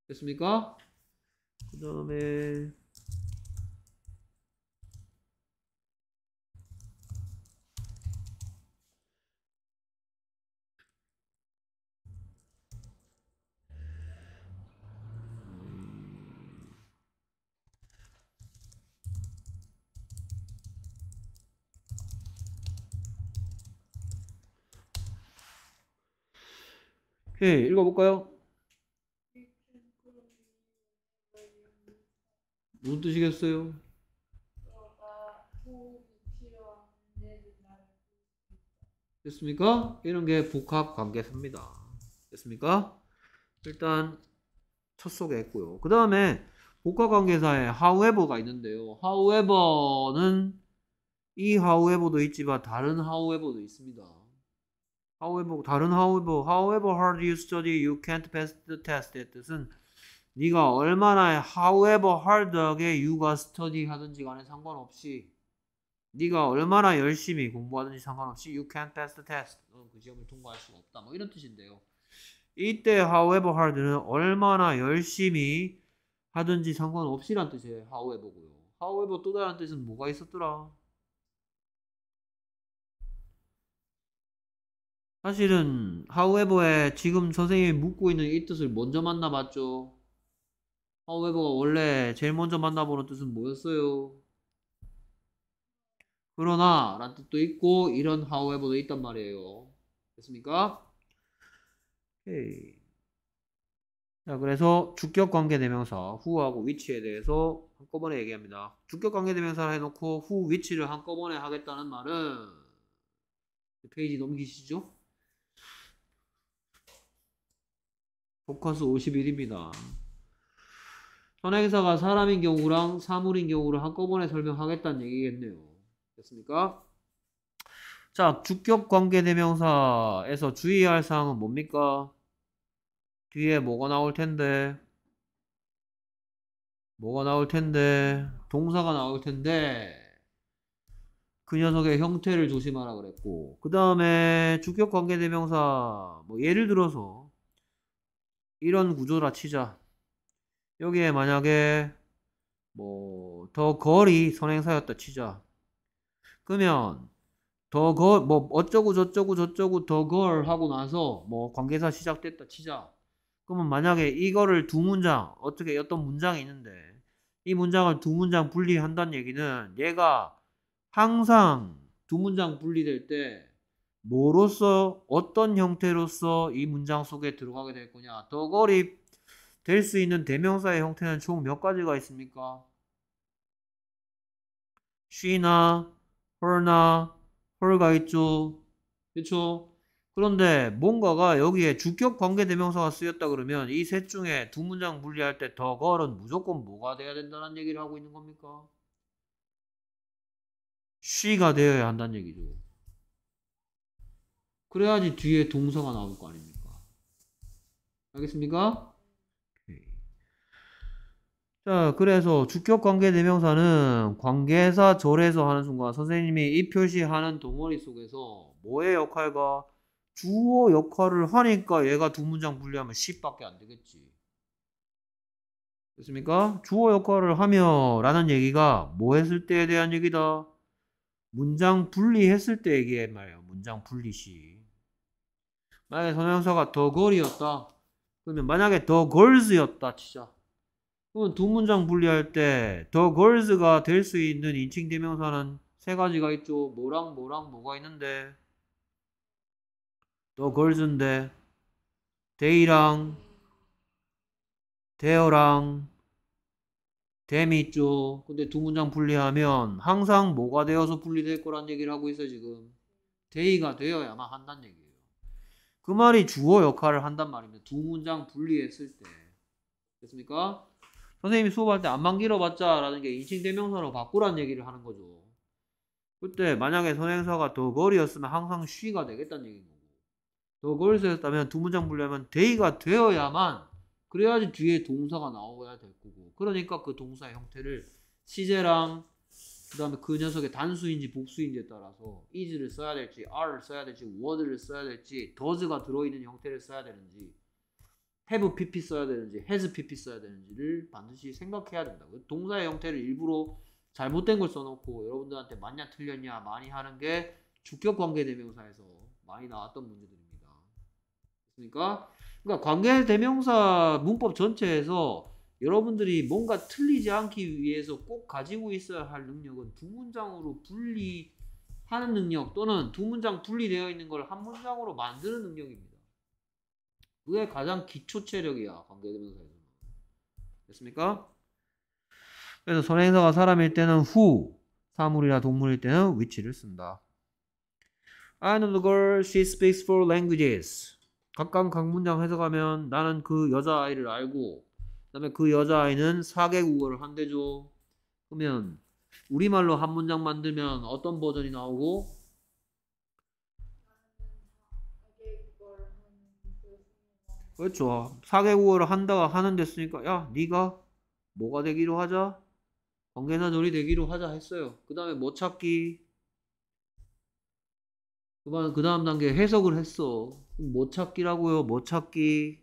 됐습니까? 그 다음에 음. 예, 읽어볼까요? 무슨 뜻이겠어요? 됐습니까? 이런 게 복합 관계섭니다. 됐습니까? 일단 첫 소개했고요. 그 다음에 복합 관계사에 however가 있는데요. however는 이 however도 있지만 다른 however도 있습니다. however 다른 however however hard you study you can't pass the test의 뜻은 네가 얼마나 however hard하게 유가 스터디 하든지 간에 상관없이 네가 얼마나 열심히 공부하든지 상관없이 you can't pass the test. 그 시험을 통과할 수가 없다. 뭐 이런 뜻인데요. 이때 however hard는 얼마나 열심히 하든지 상관없이 라는 뜻이에요. however고요. however 또 다른 뜻은 뭐가 있었더라? 사실은 however에 지금 선생님이 묻고 있는 이 뜻을 먼저 만나봤죠. 어, 아, 웨버가 원래 제일 먼저 만나보는 뜻은 뭐였어요? 그러나 라는 뜻도 있고 이런 however도 있단 말이에요. 됐습니까? 오케이. 자, 그래서 주격 관계 대명사 who하고 which에 대해서 한꺼번에 얘기합니다. 주격 관계 대명사를 해놓고 who, which를 한꺼번에 하겠다는 말은 페이지 넘기시죠? 포커스 51입니다. 현행사가 사람인 경우랑 사물인 경우를 한꺼번에 설명하겠다는 얘기겠네요. 됐습니까? 자, 주격 관계대명사에서 주의할 사항은 뭡니까? 뒤에 뭐가 나올 텐데? 뭐가 나올 텐데? 동사가 나올 텐데? 그 녀석의 형태를 조심하라 그랬고 그 다음에 주격 관계대명사 뭐 예를 들어서 이런 구조라 치자 여기에 만약에 뭐 더 거리 선행사였다 치자. 그러면 더걸뭐 어쩌고 저쩌고 저쩌고 더 걸 하고 나서 뭐 관계사 시작됐다 치자. 그러면 만약에 이거를 두 문장 어떻게 어떤 문장이 있는데 이 문장을 두 문장 분리한다는 얘기는 얘가 항상 두 문장 분리될 때 뭐로서 어떤 형태로서 이 문장 속에 들어가게 될 거냐 더 거리 될수 있는 대명사의 형태는 총 몇 가지가 있습니까? she나, her나, her가 있죠. 그렇죠? 그런데 뭔가가 여기에 주격 관계 대명사가 쓰였다 그러면 이 셋 중에 두 문장 분리할 때 더 걸은 무조건 뭐가 돼야 된다는 얘기를 하고 있는 겁니까? she가 되어야 한다는 얘기죠. 그래야지 뒤에 동사가 나올 거 아닙니까? 알겠습니까? 자, 그래서 주격 관계 대명사는 관계사 절에서 하는 순간 선생님이 이 표시하는 동어리 속에서 뭐의 역할과 주어 역할을 하니까 얘가 두 문장 분리하면 10밖에 안 되겠지. 됐습니까? 주어 역할을 하며 라는 얘기가 뭐 했을 때에 대한 얘기다. 문장 분리했을 때 얘기해 말이야. 문장 분리시. 만약에 선형사가 더 걸이었다. 그러면 만약에 더 걸즈였다 진짜. 그럼 두 문장 분리할 때 the girls가 될 수 있는 인칭 대명사는 세 가지가 있죠. 뭐랑 뭐랑 뭐가 있는데 the girls인데 they랑 their랑 t h e m 있죠. 근데 두 문장 분리하면 항상 뭐가 되어서 분리될 거란 얘기를 하고 있어요 지금. they가 되어야만 한다는 얘기예요. 그 말이 주어 역할을 한단 말입니다. 두 문장 분리했을 때. 됐습니까? 선생님이 수업할 때 안만 길어봤자라는 게 인칭 대명사로 바꾸란 얘기를 하는 거죠. 그때 만약에 선행사가 더거리였으면 항상 쉬가 되겠다는 얘기인 거고 더걸이었다면 두 문장 분류하면 데이가 되어야만 그래야지 뒤에 동사가 나와야 될 거고 그러니까 그 동사의 형태를 시제랑 그 다음에 그 녀석의 단수인지 복수인지에 따라서 is를 써야 될지 are를 써야 될지 word를 써야 될지 does가 들어있는 형태를 써야 되는지 have pp 써야 되는지 has pp 써야 되는지를 반드시 생각해야 된다 동사의 형태를 일부러 잘못된 걸 써놓고 여러분들한테 맞냐 틀렸냐 많이 하는 게 주격 관계 대명사에서 많이 나왔던 문제들입니다. 그러니까 그러니까 관계 대명사 문법 전체에서 여러분들이 뭔가 틀리지 않기 위해서 꼭 가지고 있어야 할 능력은 두 문장으로 분리하는 능력 또는 두 문장 분리되어 있는 걸 한 문장으로 만드는 능력입니다. 그게 가장 기초 체력이야. 관계대명사에서. 됐습니까? 그래서 선행사가 사람일 때는 who, 사물이나 동물일 때는 which를 쓴다. I know the girl, she speaks four languages. 각각 각 문장 해석하면 나는 그 여자아이를 알고 그 다음에 그 여자아이는 4개국어를 한대죠. 그러면 우리말로 한 문장 만들면 어떤 버전이 나오고 그렇죠. 4개국어를 한다가 하는 데쓰니까야 네가 뭐가 되기로 하자? 관계나 논이 되기로 하자 했어요. 그 다음에 뭐 찾기? 그그 다음 단계 해석을 했어. 뭐 찾기라고요? 뭐 찾기?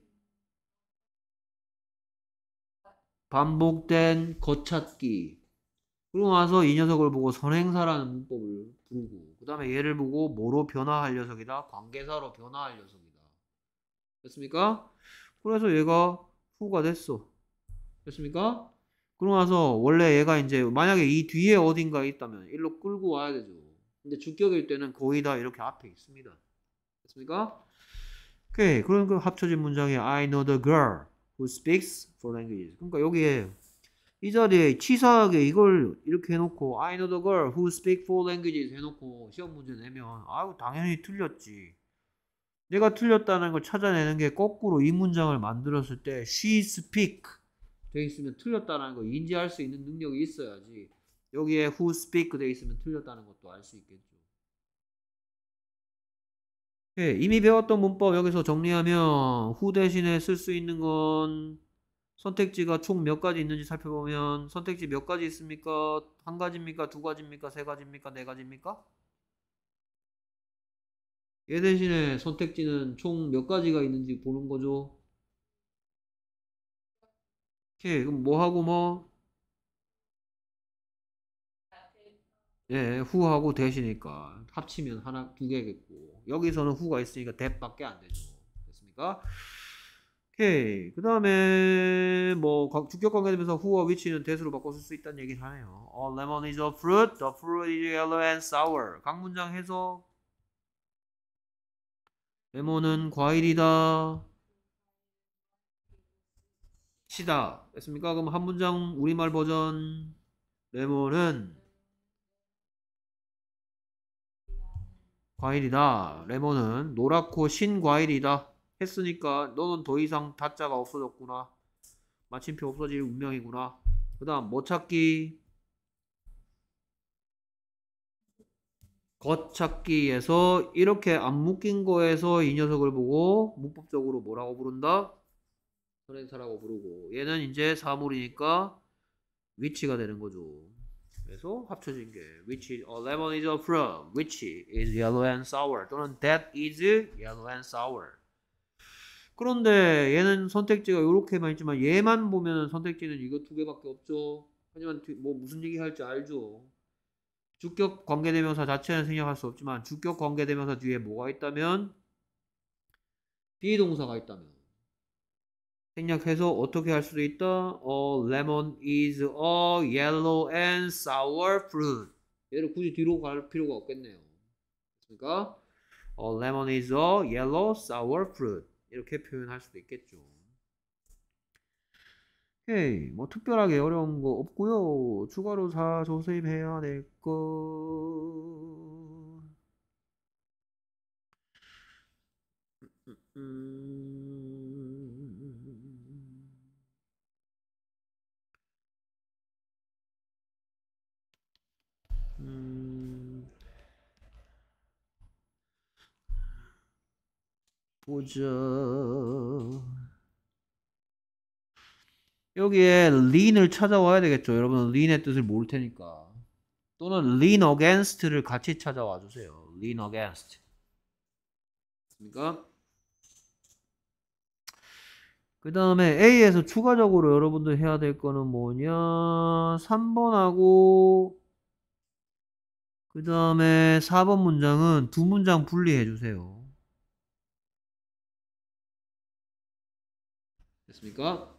반복된 거찾기. 그러고 나서 이 녀석을 보고 선행사라는 문법을 부르고 그 다음에 얘를 보고 뭐로 변화할 녀석이다? 관계사로 변화할 녀석. 됐습니까? 그래서 얘가 후가 됐어. 됐습니까? 그러고 나서 원래 얘가 이제 만약에 이 뒤에 어딘가 있다면 일로 끌고 와야 되죠. 근데 주격일 때는 거의 다 이렇게 앞에 있습니다. 됐습니까? 오케이. 그러니까 합쳐진 문장이 I know the girl who speaks four languages. 그러니까 여기에 이 자리에 치사하게 이걸 이렇게 해놓고 I know the girl who speaks four languages 해놓고 시험 문제 내면 아유 당연히 틀렸지. 내가 틀렸다는 걸 찾아내는 게 거꾸로 이 문장을 만들었을 때 she speak 돼 있으면 틀렸다는 걸 인지할 수 있는 능력이 있어야지 여기에 who speak 돼 있으면 틀렸다는 것도 알 수 있겠죠. 예, 이미 배웠던 문법 여기서 정리하면 who 대신에 쓸 수 있는 건 선택지가 총 몇 가지 있는지 살펴보면 선택지 몇 가지 있습니까? 한 가지입니까? 두 가지입니까? 세 가지입니까? 네 가지입니까? 얘 대신에 선택지는 총 몇 가지가 있는지 보는 거죠. 오케이 그럼 뭐하고 뭐? 예, 후하고 대시니까 합치면 하나 두 개겠고 여기서는 후가 있으니까 대밖에 안 되죠. 됐습니까? 오케이 그 다음에 뭐 주격 관계되면서 후와 위치는 대수로 바꿔 쓸 수 있다는 얘기를 하네요. A lemon is a fruit, the fruit is yellow and sour. 각 문장 해석 레몬은 과일이다. 시다. 됐습니까? 그럼 한 문장 우리말 버전. 레몬은 과일이다. 레몬은 노랗고 신 과일이다. 했으니까 너는 더 이상 다짜가 없어졌구나. 마침표 없어질 운명이구나. 그 다음 뭐 찾기? 겉찾기에서 이렇게 안 묶인 거에서 이 녀석을 보고 문법적으로 뭐라고 부른다? 선행사라고 부르고 얘는 이제 사물이니까 위치가 되는 거죠. 그래서 합쳐진 게 which is a lemon is a plum, which is yellow and sour 또는 that is yellow and sour. 그런데 얘는 선택지가 이렇게만 있지만 얘만 보면 선택지는 이거 두 개밖에 없죠. 하지만 뭐 무슨 얘기 할지 알죠. 주격 관계대명사 자체는 생략할 수 없지만 주격 관계대명사 뒤에 뭐가 있다면 비동사가 있다면 생략해서 어떻게 할 수도 있다. A lemon is a yellow and sour fruit. 얘를 굳이 뒤로 갈 필요가 없겠네요. 그러니까 A lemon is a yellow sour fruit 이렇게 표현할 수도 있겠죠. 오케이. 뭐 특별하게 어려운 거 없고요. 추가로 사 조심해야 될 거. 음. 음... 보자. 여기에 lean을 찾아와야 되겠죠. 여러분 lean의 뜻을 모를 테니까. 또는 lean against를 같이 찾아와 주세요. lean against. 맞니까그 다음에 A에서 추가적으로 여러분들 해야 될 거는 뭐냐 3번하고 그 다음에 4번 문장은 두 문장 분리해 주세요 됐습니까?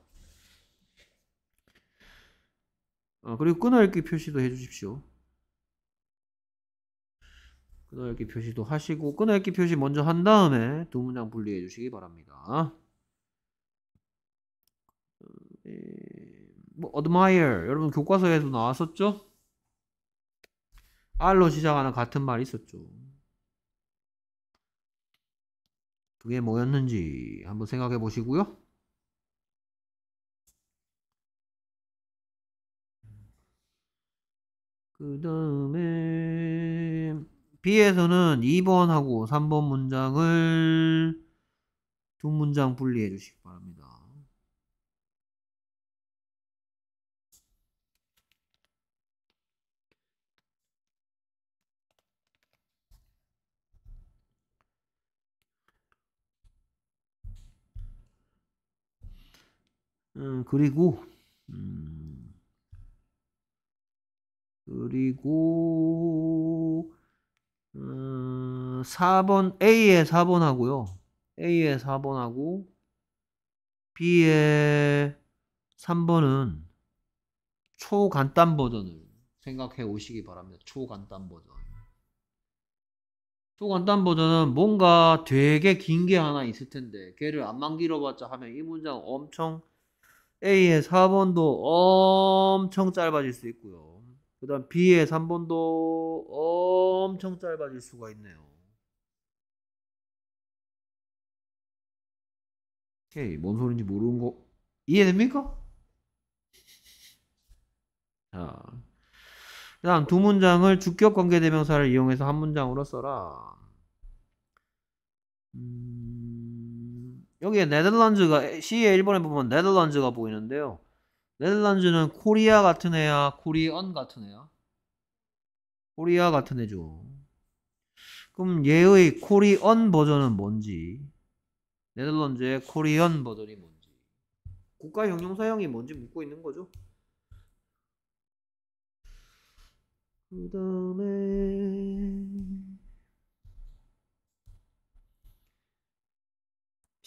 어, 그리고 끊어읽기 표시도 해주십시오. 끊어읽기 표시도 하시고 끊어읽기 표시 먼저 한 다음에 두 문장 분리해 주시기 바랍니다. 음, 예. 뭐 admire 여러분 교과서에도 나왔었죠? R로 시작하는 같은 말 있었죠. 그게 뭐였는지 한번 생각해 보시고요. 그 다음에 B에서는 2번하고 3번 문장을 두 문장 분리해 주시기 바랍니다. 음, 그리고 음, 그리고 4번 어, A에 4번 하고요. A에 4번 하고 B에 3번은 초간단 버전을 생각해 오시기 바랍니다. 초간단 버전. 초간단 버전은 뭔가 되게 긴 게 하나 있을 텐데 걔를 안만 길어봤자 하면 이 문장 엄청 A의 4번도 엄청 짧아질 수 있고요. 그 다음 B의 3번도 엄청 짧아질 수가 있네요. 오케이, 뭔 소리인지 모르는 거 이해됩니까? 자, 그 다음 두 문장을 주격 관계 대명사를 이용해서 한 문장으로 써라. 음, 여기에 네덜란드가 C의 1번에 보면 네덜란드가 보이는데요. 네덜란드는 코리아 같은 애야, 코리언 같은 애야? 코리아 같은 애죠. 그럼 얘의 코리언 버전은 뭔지, 네덜란드의 코리언 버전이 뭔지, 국가 형용사형이 뭔지 묻고 있는 거죠. 그 다음에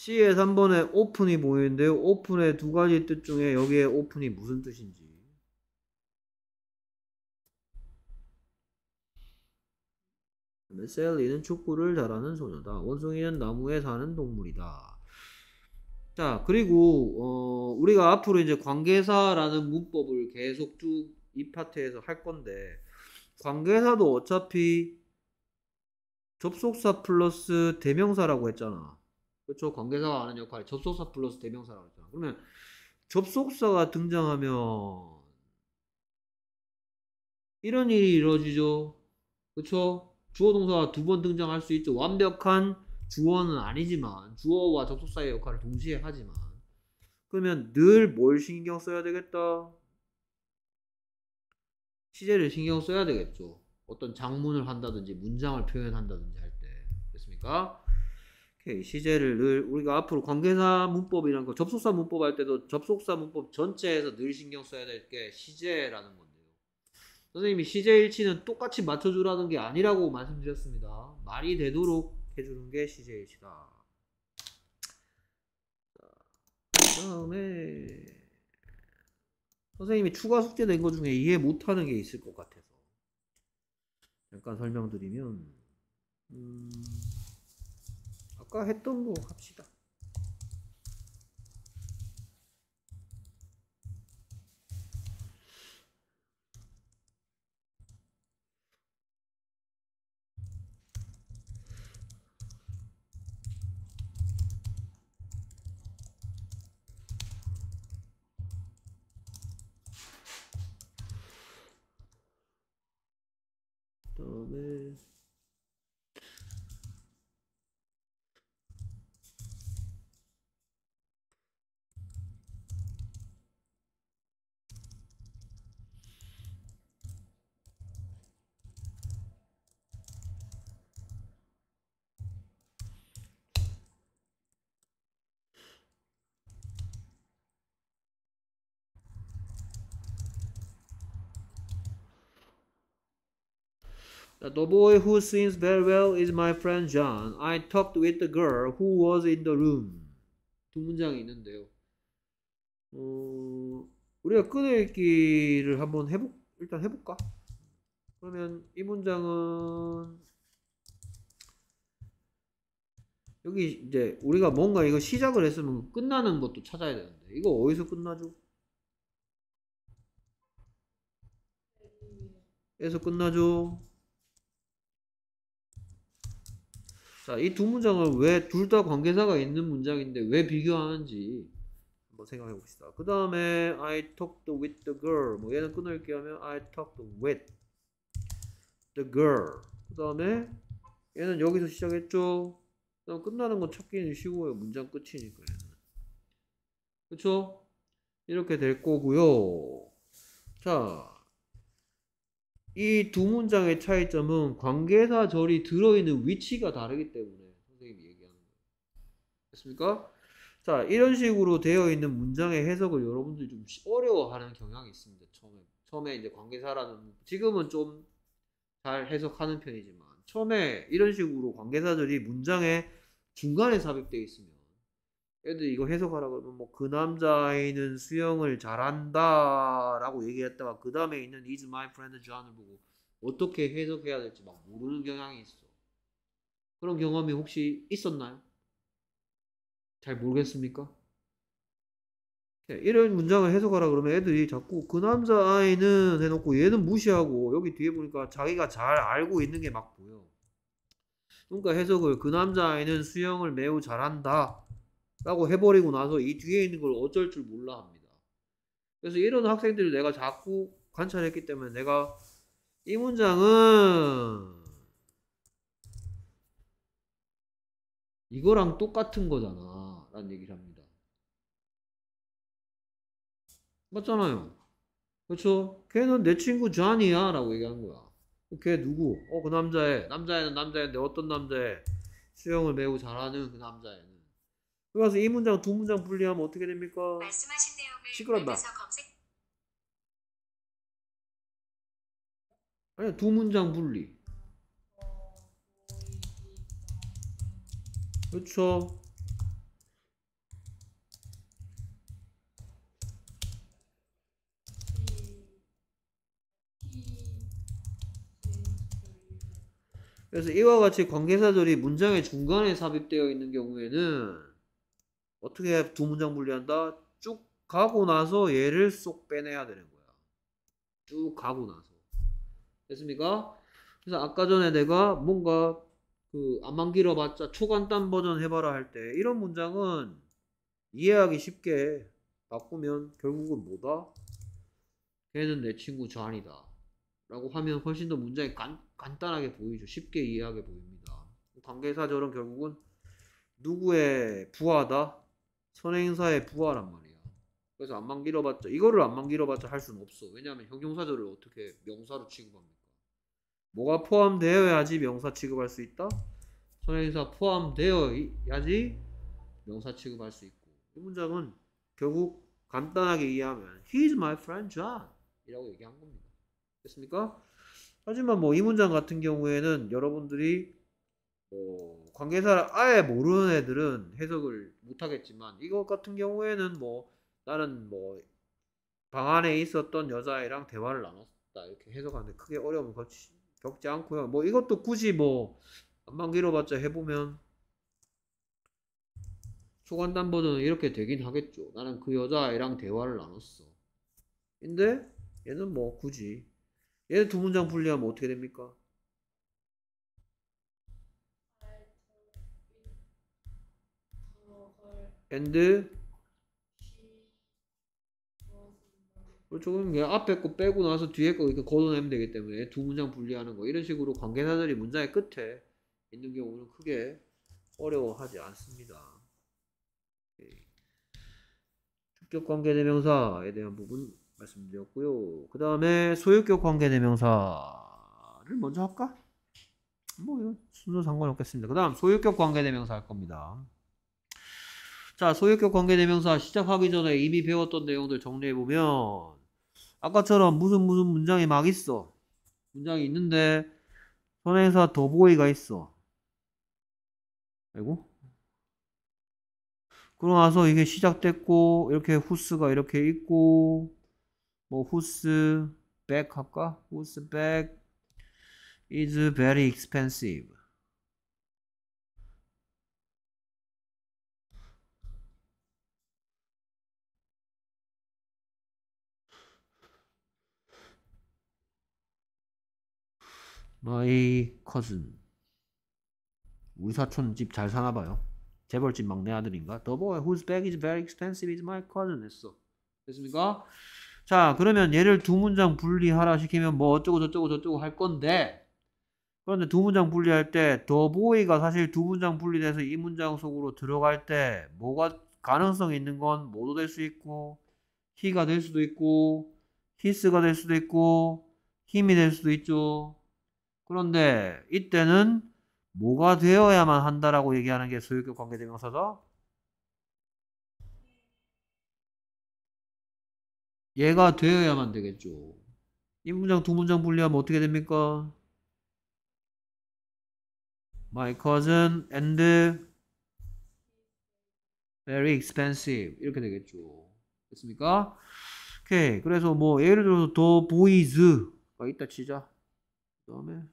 C의 3번에 오픈이 보이는데요. 오픈의 두 가지 뜻 중에 여기에 오픈이 무슨 뜻인지. 네, 셀리는 축구를 잘하는 소녀다. 원숭이는 나무에 사는 동물이다. 자, 그리고 어, 우리가 앞으로 이제 관계사라는 문법을 계속 쭉 이 파트에서 할 건데 관계사도 어차피 접속사 플러스 대명사라고 했잖아. 그렇죠. 관계사가 하는 역할이 접속사 플러스 대명사라고 했잖아. 그러면 접속사가 등장하면 이런 일이 이루어지죠. 그렇죠? 주어 동사가 두 번 등장할 수 있죠. 완벽한 주어는 아니지만 주어와 접속사의 역할을 동시에 하지만 그러면 늘 뭘 신경 써야 되겠다. 시제를 신경 써야 되겠죠. 어떤 장문을 한다든지 문장을 표현한다든지 할 때. 됐습니까? 시제를 늘 우리가 앞으로 관계사 문법이란 거 접속사 문법 할 때도 접속사 문법 전체에서 늘 신경 써야 될 게 시제라는 건데요. 선생님이 시제 일치는 똑같이 맞춰주라는 게 아니라고 말씀드렸습니다. 말이 되도록 해주는 게 시제 일치다. 그다음에 선생님이 추가 숙제 낸것 중에 이해 못하는 게 있을 것 같아서 잠깐 설명드리면 음. 아까 했던 거 합시다. The boy who sings very well is my friend John. I talked with the girl who was in the room. 두 문장이 있는데요. 어, 우리가 끊어읽기를 한번 해볼 일단 해볼까? 그러면 이 문장은 여기 이제 우리가 뭔가 이거 시작을 했으면 끝나는 것도 찾아야 되는데 이거 어디서 끝나죠? 에서 끝나죠? 자, 이 두 문장을 왜 둘 다 관계사가 있는 문장인데 왜 비교하는지 한번 생각해 봅시다. 그 다음에 I talked with the girl. 뭐 얘는 끊을게 하면 I talked with the girl. 그 다음에 얘는 여기서 시작했죠. 그럼 끝나는 건 찾기는 쉬워요. 문장 끝이니까 얘는. 그쵸? 이렇게 될 거고요. 자. 이두 문장의 차이점은 관계사 절이 들어있는 위치가 다르기 때문에 선생님이 얘기하는 거예요. 됐습니까? 자, 이런 식으로 되어 있는 문장의 해석을 여러분들이 좀 어려워하는 경향이 있습니다. 처음에. 처음에 이제 관계사라는, 지금은 좀 잘 해석하는 편이지만, 처음에 이런 식으로 관계사들이 문장의 중간에 삽입되어 있습니다. 애들이 거 해석하라 그러면 뭐그 남자아이는 수영을 잘한다라고 얘기했다가 그 다음에 있는 is my friend John을 보고 어떻게 해석해야 될지 막 모르는 경향이 있어. 그런 경험이 혹시 있었나요? 잘 모르겠습니까? 네, 이런 문장을 해석하라 그러면 애들이 자꾸 그 남자아이는 해놓고 얘는 무시하고 여기 뒤에 보니까 자기가 잘 알고 있는 게 막 보여. 그러니까 해석을 그 남자아이는 수영을 매우 잘한다. 라고 해버리고 나서 이 뒤에 있는 걸 어쩔 줄 몰라 합니다. 그래서 이런 학생들을 내가 자꾸 관찰했기 때문에 내가 이 문장은 이거랑 똑같은 거잖아 라는 얘기를 합니다. 맞잖아요. 그렇죠? 걔는 내 친구 존이야 라고 얘기한 거야. 걔 누구? 어 그 남자애. 남자애는 남자애인데 어떤 남자애? 수영을 매우 잘하는 그 남자애. 그래서 이 문장 두 문장 분리하면 어떻게 됩니까? 말씀하신 내용을 시끄럽다. 검색... 아니 야두 문장 분리. 그렇죠. 그래서 이와 같이 관계사절이 문장의 중간에 삽입되어 있는 경우에는 어떻게 두 문장 분리한다? 쭉 가고 나서 얘를 쏙 빼내야 되는 거야. 쭉 가고 나서. 됐습니까? 그래서 아까 전에 내가 뭔가 그 안만 길어봤자 초간단 버전 해봐라 할 때 이런 문장은 이해하기 쉽게 바꾸면 결국은 뭐다? 걔는 내 친구 전이다 라고 하면 훨씬 더 문장이 간, 간단하게 보이죠. 쉽게 이해하게 보입니다. 관계사절은 결국은 누구의 부하다? 선행사의 부활란 말이야. 그래서 안만 길어봤자 이거를 안만 길어봤자 할 수는 없어. 왜냐하면 형용사절을 어떻게 명사로 취급합니까? 뭐가 포함되어야지 명사 취급할 수 있다? 선행사 포함되어야지 명사 취급할 수 있고 이 문장은 결국 간단하게 이해하면 He's my friend John 이라고 얘기한 겁니다. 됐습니까? 하지만 뭐 이 문장 같은 경우에는 여러분들이 뭐 관계사를 아예 모르는 애들은 해석을 못하겠지만 이것 같은 경우에는 뭐 나는 뭐 방 안에 있었던 여자아이랑 대화를 나눴다 이렇게 해석하는데 크게 어려움을 겪지, 겪지 않고요. 뭐 이것도 굳이 뭐 안만 길어봤자 해보면 초간단보호는 이렇게 되긴 하겠죠. 나는 그 여자아이랑 대화를 나눴어. 근데 얘는 뭐 굳이 얘는 두 문장 분리하면 어떻게 됩니까? and 조금 그 앞에 거 빼고 나서 뒤에 거 이렇게 걷어내면 되기 때문에 두 문장 분리하는 거 이런 식으로 관계사들이 문장의 끝에 있는 경우는 크게 어려워하지 않습니다. 특격 예. 관계대명사에 대한 부분 말씀드렸고요. 그 다음에 소유격 관계대명사를 먼저 할까? 뭐 순서 상관없겠습니다. 그 다음 소유격 관계대명사 할 겁니다. 자, 소유격 관계대명사 시작하기 전에 이미 배웠던 내용들 정리해보면 아까처럼 무슨 무슨 문장이 막 있어. 문장이 있는데 선행사 더보이가 있어. 아이고. 그러고 나서 이게 시작됐고 이렇게 후스가 이렇게 있고 뭐 후스 백 할까? 후스 백 is very expensive. 너희 커즌 우리 사촌 집 잘 사나 봐요. 재벌집 막내 아들인가? The boy whose bag is very expensive is my cousin 했어. 됐습니까? 자 그러면 얘를 두 문장 분리하라 시키면 뭐 어쩌고 저쩌고 저쩌고 할 건데 그런데 두 문장 분리할 때 the boy가 사실 두 문장 분리돼서 이 문장 속으로 들어갈 때 뭐가 가능성이 있는 건 뭐도 될 수 있고 he가 될 수도 있고 his가 될 수도 있고 힘이 될 수도 있죠. 그런데 이때는 뭐가 되어야만 한다라고 얘기하는 게 소유격 관계대명사죠? 얘가 되어야만 되겠죠. 이 문장 두 문장 분리하면 어떻게 됩니까? My cousin and very expensive 이렇게 되겠죠. 됐습니까? 오케이. 그래서 뭐 예를 들어서 더보이즈 o 아, y s 가 있다 치자. 그 다음에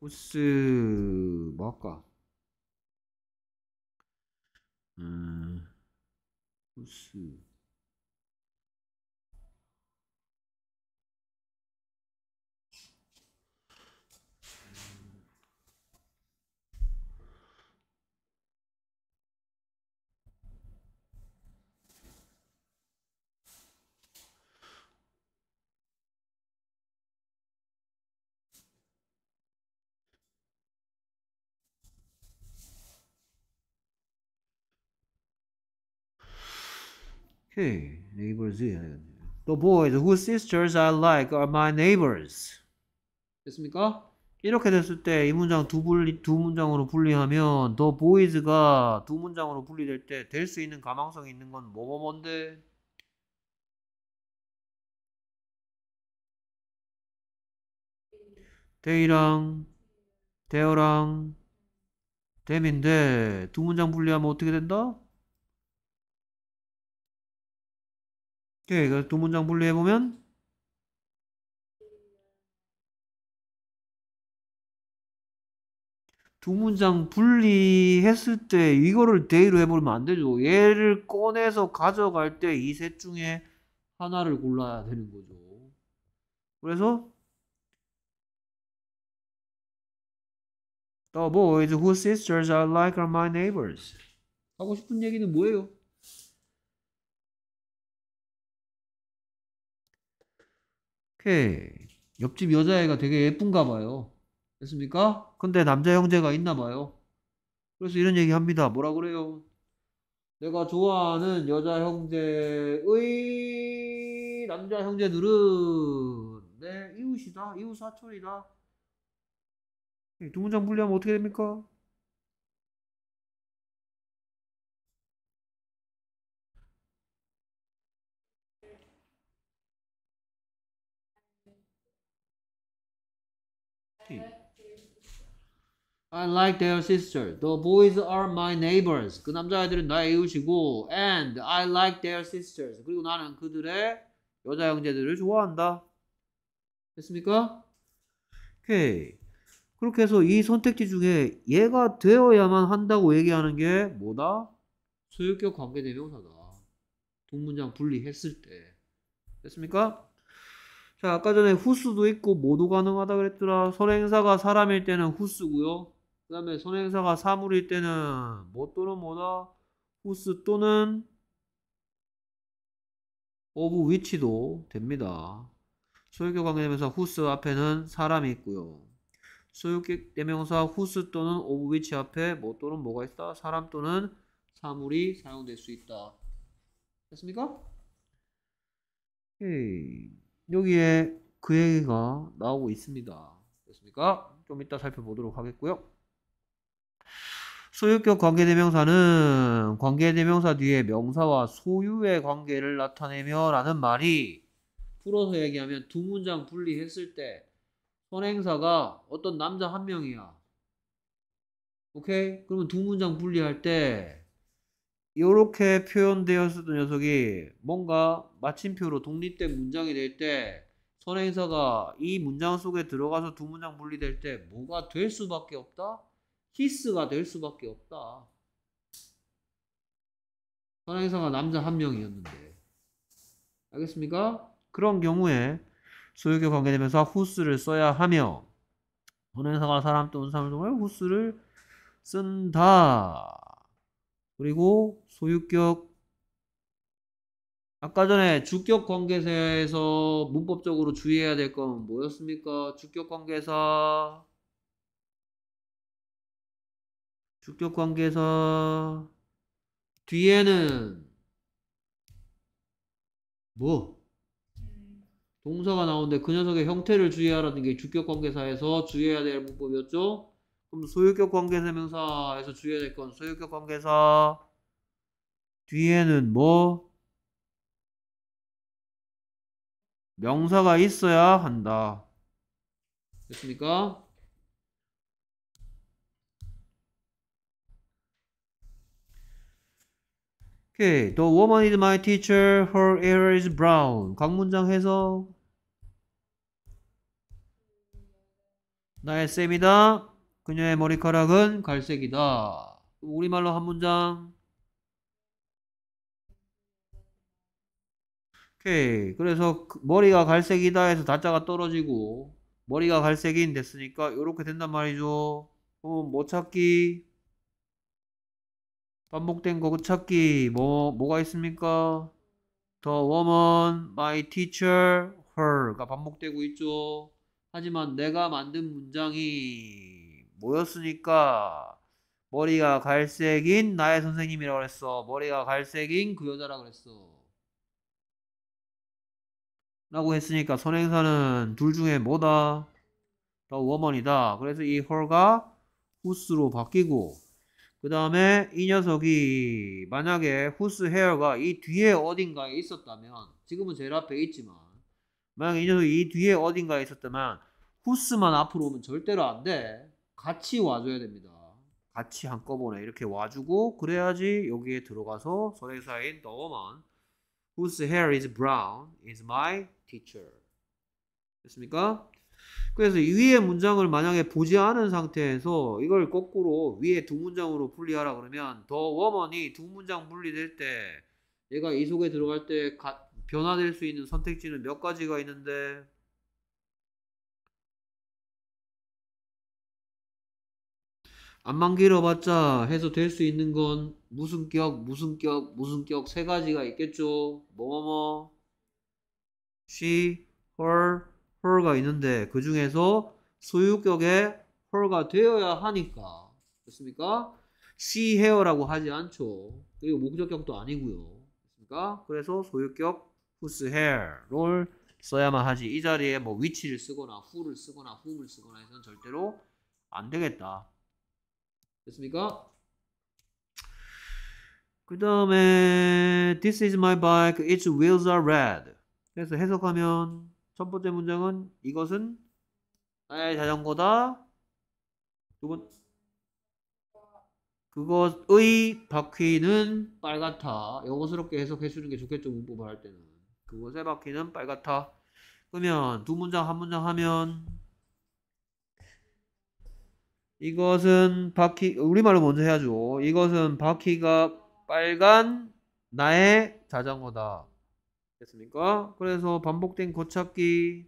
코스 뭐 할까? 음, 코스 오케이 neighbors The boys whose sisters I like are my neighbors. 됐습니까? 이렇게 됐을 때 이 문장 두, 분리, 두 문장으로 분리하면 The boys가 두 문장으로 분리될 때 될 수 있는 가망성이 있는 건 뭐뭐 뭔데? 데이랑 데어랑 데인데두 문장 분리하면 어떻게 된다? 오케이. 예, 그래서 두 문장 분리해보면 두 문장 분리했을 때 이거를 대의로 해버리면 안 되죠. 얘를 꺼내서 가져갈 때 이 셋 중에 하나를 골라야 되는 거죠. 그래서 The boys 뭐, whose sisters are like are my neighbors. 하고 싶은 얘기는 뭐예요? 해. 예, 옆집 여자애가 되게 예쁜가 봐요. 됐습니까? 근데 남자 형제가 있나 봐요. 그래서 이런 얘기 합니다. 뭐라 그래요? 내가 좋아하는 여자 형제의 남자 형제들은 내 이웃이다, 이웃 사촌이다. 두 문장 분리하면 어떻게 됩니까? I like their sister. The boys are my neighbors. 그 남자애들은 나의 이웃이고 and I like their sisters. 그리고 나는 그들의 여자 형제들을 좋아한다. 됐습니까? 오케이. 그렇게 해서 이 선택지 중에 얘가 되어야만 한다고 얘기하는 게 뭐다? 소유격 관계대명사다. 동문장 분리했을 때. 됐습니까? 자, 아까 전에 후수도 있고 모두 가능하다 그랬더라. 선행사가 사람일 때는 후수고요. 그 다음에 선행사가 사물일 때는 뭐 또는 뭐다? 후스 또는 오브 위치도 됩니다. 소유격 관계대명사 후스 앞에는 사람이 있고요. 소유격 대명사 후스 또는 오브 위치 앞에 뭐 또는 뭐가 있다? 사람 또는 사물이 사용될 수 있다. 됐습니까? 오케이. 여기에 그 얘기가 나오고 있습니다. 됐습니까? 좀 이따 살펴보도록 하겠고요. 소유격 관계대명사는 관계대명사 뒤에 명사와 소유의 관계를 나타내며 라는 말이 풀어서 얘기하면 두 문장 분리했을 때 선행사가 어떤 남자 한 명이야. 오케이? 그러면 두 문장 분리할 때 이렇게 표현되었던 녀석이 뭔가 마침표로 독립된 문장이 될 때 선행사가 이 문장 속에 들어가서 두 문장 분리될 때 뭐가 될 수밖에 없다? 키스가 될 수밖에 없다. 선행사가 남자 한 명이었는데. 알겠습니까? 그런 경우에 소유격 관계되면서 후스를 써야 하며 선행사가 사람 또는 사람을 통해 후스를 쓴다. 그리고 소유격 아까 전에 주격 관계사에서 문법적으로 주의해야 될 건 뭐였습니까? 주격 관계사 주격 관계에서 뒤에는 뭐? 동사가 나오는데 그 녀석의 형태를 주의하라는 게 주격 관계사에서 주의해야 될 문법이었죠? 그럼 소유격 관계세명사에서 주의해야 될 건 소유격 관계사 뒤에는 뭐? 명사가 있어야 한다. 됐습니까? Okay, 그, the woman is my teacher. Her hair is brown. 강문장 해석. 나의 쌤이다. 그녀의 머리카락은 갈색이다. 우리말로 한 문장. 오케이. 그, 그래서 그 머리가 갈색이다 해서 다자가 떨어지고 머리가 갈색인 됐으니까 이렇게 된단 말이죠. 그럼 어, 뭐 찾기? 반복된 거고 찾기 뭐 뭐가 있습니까? The woman, my teacher, her가 반복되고 있죠. 하지만 내가 만든 문장이 뭐였으니까 머리가 갈색인 나의 선생님이라고 그랬어. 머리가 갈색인 그 여자라 그랬어. 라고 했으니까 선행사는 둘 중에 뭐다? The woman이다. 그래서 이 her가 whose로 바뀌고 그 다음에 이 녀석이 만약에 후스 헤어가 이 뒤에 어딘가에 있었다면 지금은 제일 앞에 있지만 만약에 이 녀석이 이 뒤에 어딘가에 있었다면 후스만 앞으로 오면 절대로 안 돼. 같이 와줘야 됩니다. 같이 한꺼번에 이렇게 와주고 그래야지 여기에 들어가서 선행사인 The woman whose hair is brown is my teacher. 됐습니까? 그래서 위에 문장을 만약에 보지 않은 상태에서 이걸 거꾸로 위에두 문장으로 분리하라 그러면 더 워먼이 두 문장 분리될 때 얘가 이 속에 들어갈 때 가, 변화될 수 있는 선택지는 몇 가지가 있는데 안만 길어봤자 해서 될 수 있는 건 무슨 격, 무슨 격, 무슨 격 세 가지가 있겠죠. 뭐뭐뭐, she, her, 헐가 있는데 그 중에서 소유격에 헐가 되어야 하니까 됐습니까? she hair라고 하지 않죠. 그리고 목적격도 아니고요. 됐습니까? 그래서 소유격 whose hair를 써야만 하지 이 자리에 뭐 위치를 쓰거나 who를 쓰거나 whom을 쓰거나 해서는 절대로 안 되겠다. 됐습니까? 그 다음에 This is my bike. Its wheels are red. 그래서 해석하면 첫 번째 문장은 이것은 나의 아. 자전거다. 두 번, 그것의 바퀴는 빨갛다. 영어스럽게 해석해주는 게 좋겠죠. 문법을 할 때는. 그것의 바퀴는 빨갛다. 그러면 두 문장 한 문장 하면 이것은 바퀴 우리말로 먼저 해야죠. 이것은 바퀴가 빨간 나의 자전거다. 됐습니까? 그래서 반복된 고찾기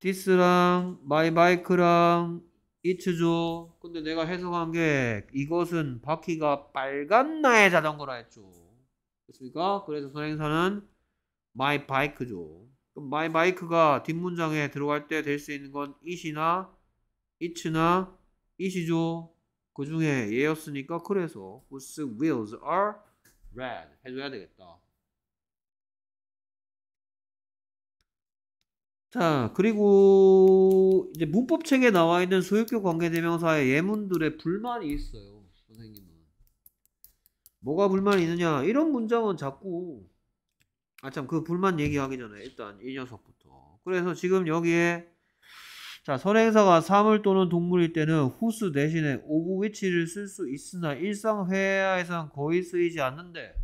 디스랑 마이 바이크랑 이츠죠. 근데 내가 해석한 게 이것은 바퀴가 빨간 나의 자전거라 했죠. 됐습니까? 그래서 선행사는 마이 바이크죠. 그럼 마이 바이크가 뒷문장에 들어갈 때 될 수 있는 건 이시나 이츠나 이시죠. 그 중에 얘였으니까 그래서 whose wheels are red 해줘야 되겠다. 자, 그리고 이제 문법책에 나와 있는 소유격 관계대명사의 예문들의 불만이 있어요. 선생님은. 뭐가 불만이 있느냐? 이런 문장은 자꾸 아참 그 불만 얘기하기 전에 일단 이 녀석부터. 그래서 지금 여기에 자, 선행사가 사물 또는 동물일 때는 후수 대신에 오브 위치를 쓸 수 있으나 일상 회화에선 거의 쓰이지 않는데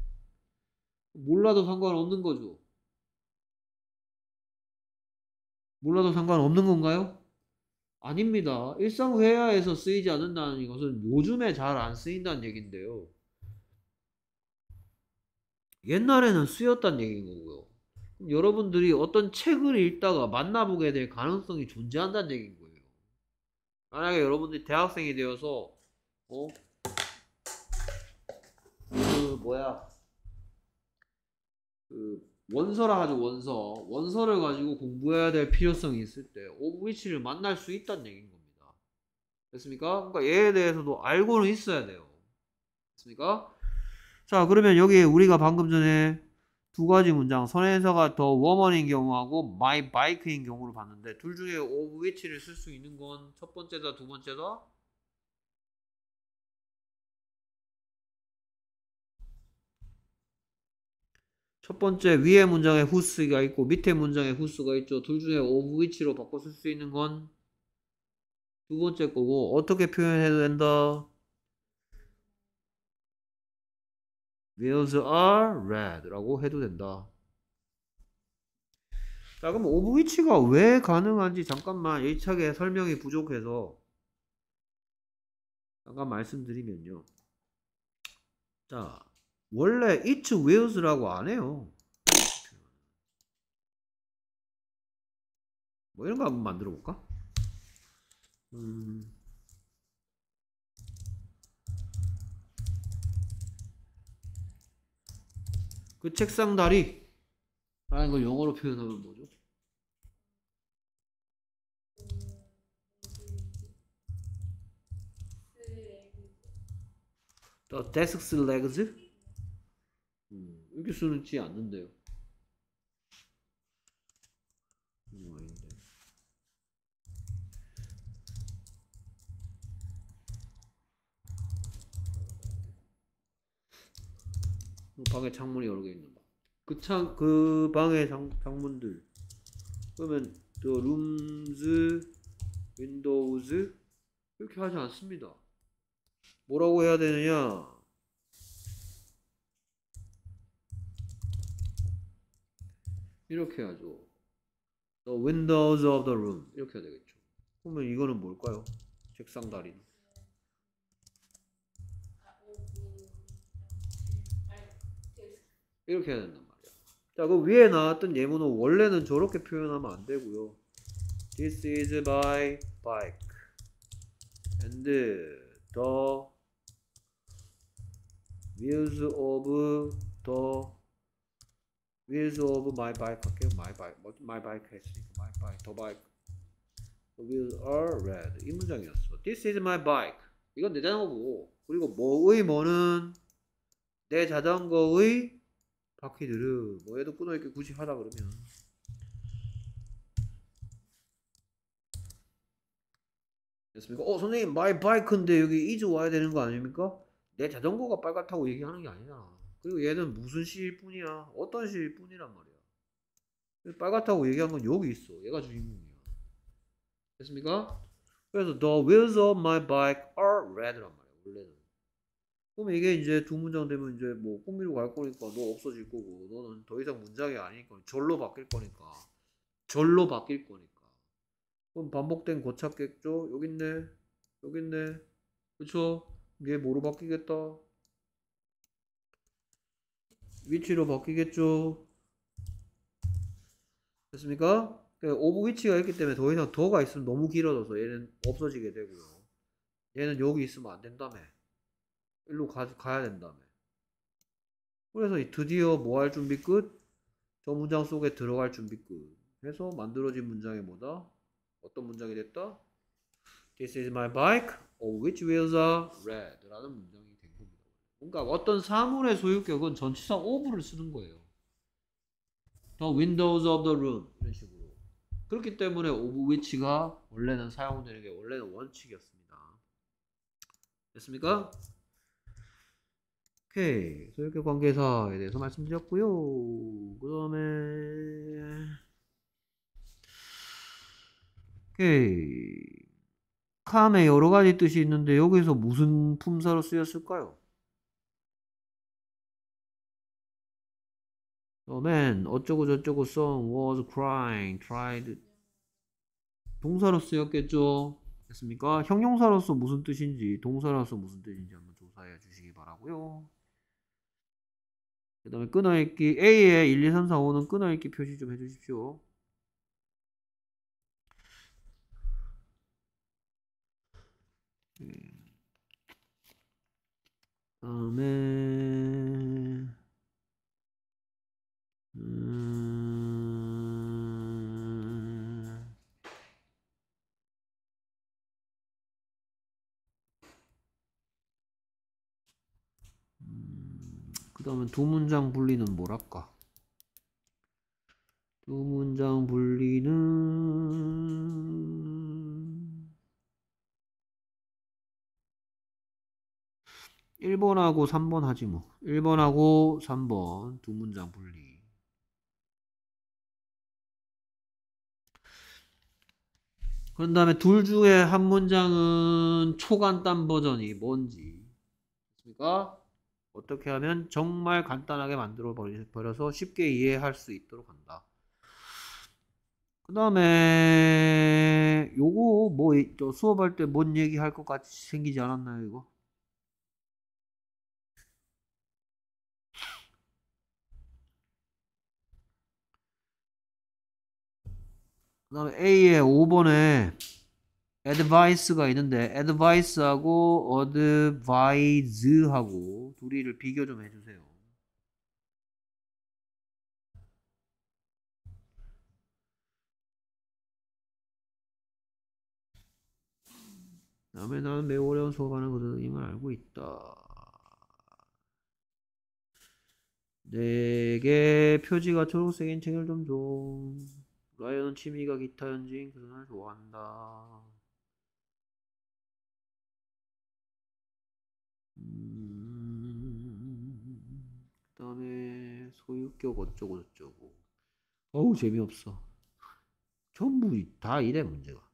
몰라도 상관없는 거죠. 몰라도 상관없는 건가요? 아닙니다. 일상 회화에서 쓰이지 않는다는 것은 요즘에 잘 안 쓰인다는 얘긴데요. 옛날에는 쓰였다는 얘기인 거고요. 여러분들이 어떤 책을 읽다가 만나보게 될 가능성이 존재한다는 얘기인 거예요. 만약에 여러분들이 대학생이 되어서 어? 그 뭐야 그 원서라 하죠, 원서 원서를 가지고 공부해야 될 필요성이 있을 때 오브위치를 만날 수 있다는 얘기인 겁니다. 됐습니까? 그러니까 얘에 대해서도 알고는 있어야 돼요. 됐습니까? 자 그러면 여기 우리가 방금 전에 두 가지 문장 선행사가 더 워먼인 경우하고 마이 b i k 인 경우를 봤는데 둘 중에 오브 위치를쓸 수 있는 건 첫 번째다 두 번째다 첫 번째 위에 문장에 후스가 있고 밑에 문장에 후스가 있죠 둘 중에 오브 위치로 바꿔 쓸 수 있는 건 두 번째 거고 어떻게 표현해도 된다 Wheels are red라고 해도 된다. 자 그럼 오브 위치가 왜 가능한지 잠깐만 일차게 설명이 부족해서 잠깐 말씀드리면요. 자 원래 it w h e l l s 라고안 해요. 뭐 이런 거 한번 만들어 볼까? 음. 그 책상 다리라는 걸 영어로 표현하면 뭐죠? The desk 음, 이렇게 쓰지 않는데요. 그 방에 창문이 여러 개 있는 거. 그 창, 그방에 장, 창문들. 그러면, the rooms, windows, 이렇게 하지 않습니다. 뭐라고 해야 되느냐? 이렇게 해야죠. The windows of the room. 이렇게 해야 되겠죠. 그러면 이거는 뭘까요? 책상 다리는. 이렇게 해야 된단 말이야. 자, 그 위에 나왔던 예문은 원래는 저렇게 표현하면 안 되고요. This is my bike. And the wheels of the wheels of my bike 할게요. My bike. my bike 했으니까 my bike. the bike. The wheels are red. 이 문장이었어. This is my bike. 이건 내 자전거고. 그리고 뭐의 뭐는 내 자전거의 바퀴들을뭐 얘도 끊어있게 굳이 하라 그러면 됐습니까? 어 선생님 마이 바이크인데 여기 이즈 와야 되는 거 아닙니까? 내 자전거가 빨갛다고 얘기하는 게 아니잖아 그리고 얘는 무슨 시일 뿐이야 어떤 시일 뿐이란 말이야 빨갛다고 얘기한 건 여기 있어 얘가 주인공이야 됐습니까? 그래서 the wheels of my bike are red란 말이야 원래는 그럼 이게 이제 두 문장 되면 이제 뭐꾸미로갈 거니까 너 없어질 거고 너는 더 이상 문장이 아니니까 절로 바뀔 거니까 절로 바뀔 거니까 그럼 반복된 고착겠죠 여기 있네 여기 있네 그쵸 이게 뭐로 바뀌겠다 위치로 바뀌겠죠 됐습니까 예, 오브 위치가 있기 때문에 더 이상 더가 있으면 너무 길어져서 얘는 없어지게 되고요 얘는 여기 있으면 안 된다며 일로 가, 가야 된다며. 그래서 드디어 뭐 할 준비 끝? 저 문장 속에 들어갈 준비 끝. 해서 만들어진 문장이 뭐다? 어떤 문장이 됐다? This is my bike, of which wheels are red. 라는 문장이 된 겁니다. 뭔가 그러니까 어떤 사물의 소유격은 전치사 of를 쓰는 거예요. The windows of the room. 이런 식으로. 그렇기 때문에 of which가 원래는 사용되는 게 원래는 원칙이었습니다. 됐습니까? 오케이. 네, 네. 소유격 관계사에 대해서 말씀드렸고요. 그 다음에 오케이. 네, 캄의 여러 가지 뜻이 있는데 여기서 무슨 품사로 쓰였을까요? The m 어쩌고 저쩌고 song was crying tried 동사로 쓰였겠죠 됐습니까? 형용사로서 무슨 뜻인지 동사로서 무슨 뜻인지 한번 조사해 주시기 바라고요 그 다음에 끊어읽기 A에 1, 2, 3, 4, 5는 끊어읽기 표시 좀 해주십시오. 네. 다음에 음... 그 다음에 두 문장 분리는 뭐랄까 두 문장 분리는 1번하고 3번 하지 뭐 1번하고 3번 두 문장 분리 그런 다음에 둘 중에 한 문장은 초간단 버전이 뭔지 그습니까 어떻게 하면 정말 간단하게 만들어 버려서 쉽게 이해할 수 있도록 한다. 그 다음에 요거 뭐 수업할 때 뭔 얘기할 것 같이 생기지 않았나요 이거? 그 다음에 a 에 5번에 advice가 있는데 advice하고 advise하고 둘이를 비교 좀 해주세요. 남의 에 나는 매우 어려운 수업하는 것을이을 알고 있다. 내게 표지가 초록색인 책을 좀 줘. 라이언은 취미가 기타 연주인 그선을 좋아한다. 음. 그다음에 소유격 어쩌고 저쩌고. 어우 재미없어. 전부 다 이래 문제가.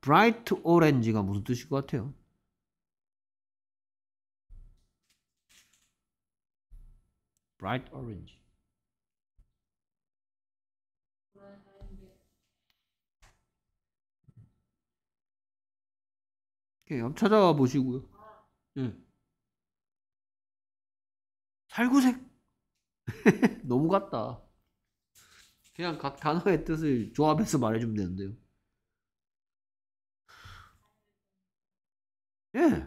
브라이트 오렌지가 무슨 뜻일 것 같아요? 브라이트 오렌지 예, 한번 찾아와 보시고요. 예. 살구색 너무 같다. 그냥 각 단어의 뜻을 조합해서 말해주면 되는데요. 예.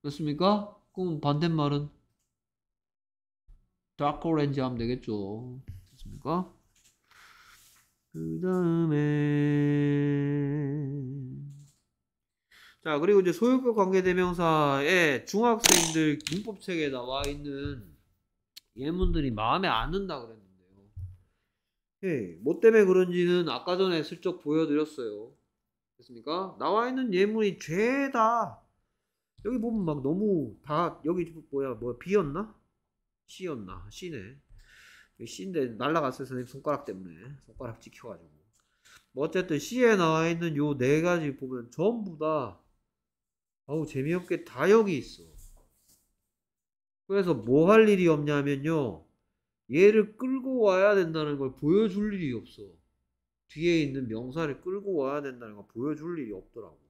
그렇습니까? 그럼 반대말은 다크 오렌지 하면 되겠죠. 그렇습니까그 다음에 자, 그리고 이제 소유격 관계대명사의 중학생들 문법책에 나와 있는 예문들이 마음에 안 든다 그랬는데요. 예, 뭐 때문에 그런지는 아까 전에 슬쩍 보여드렸어요. 됐습니까? 나와 있는 예문이 죄다. 여기 보면 막 너무 다 여기 뭐야 뭐 B였나? C였나? C네. C인데 날라갔어요 선생님 손가락 때문에 손가락 찍혀가지고. 뭐 어쨌든 C에 나와 있는 요 네 가지 보면 전부 다 어우 재미없게 다 여기 있어. 그래서 뭐 할 일이 없냐면요. 얘를 끌고 와야 된다는 걸 보여줄 일이 없어. 뒤에 있는 명사를 끌고 와야 된다는 걸 보여줄 일이 없더라고.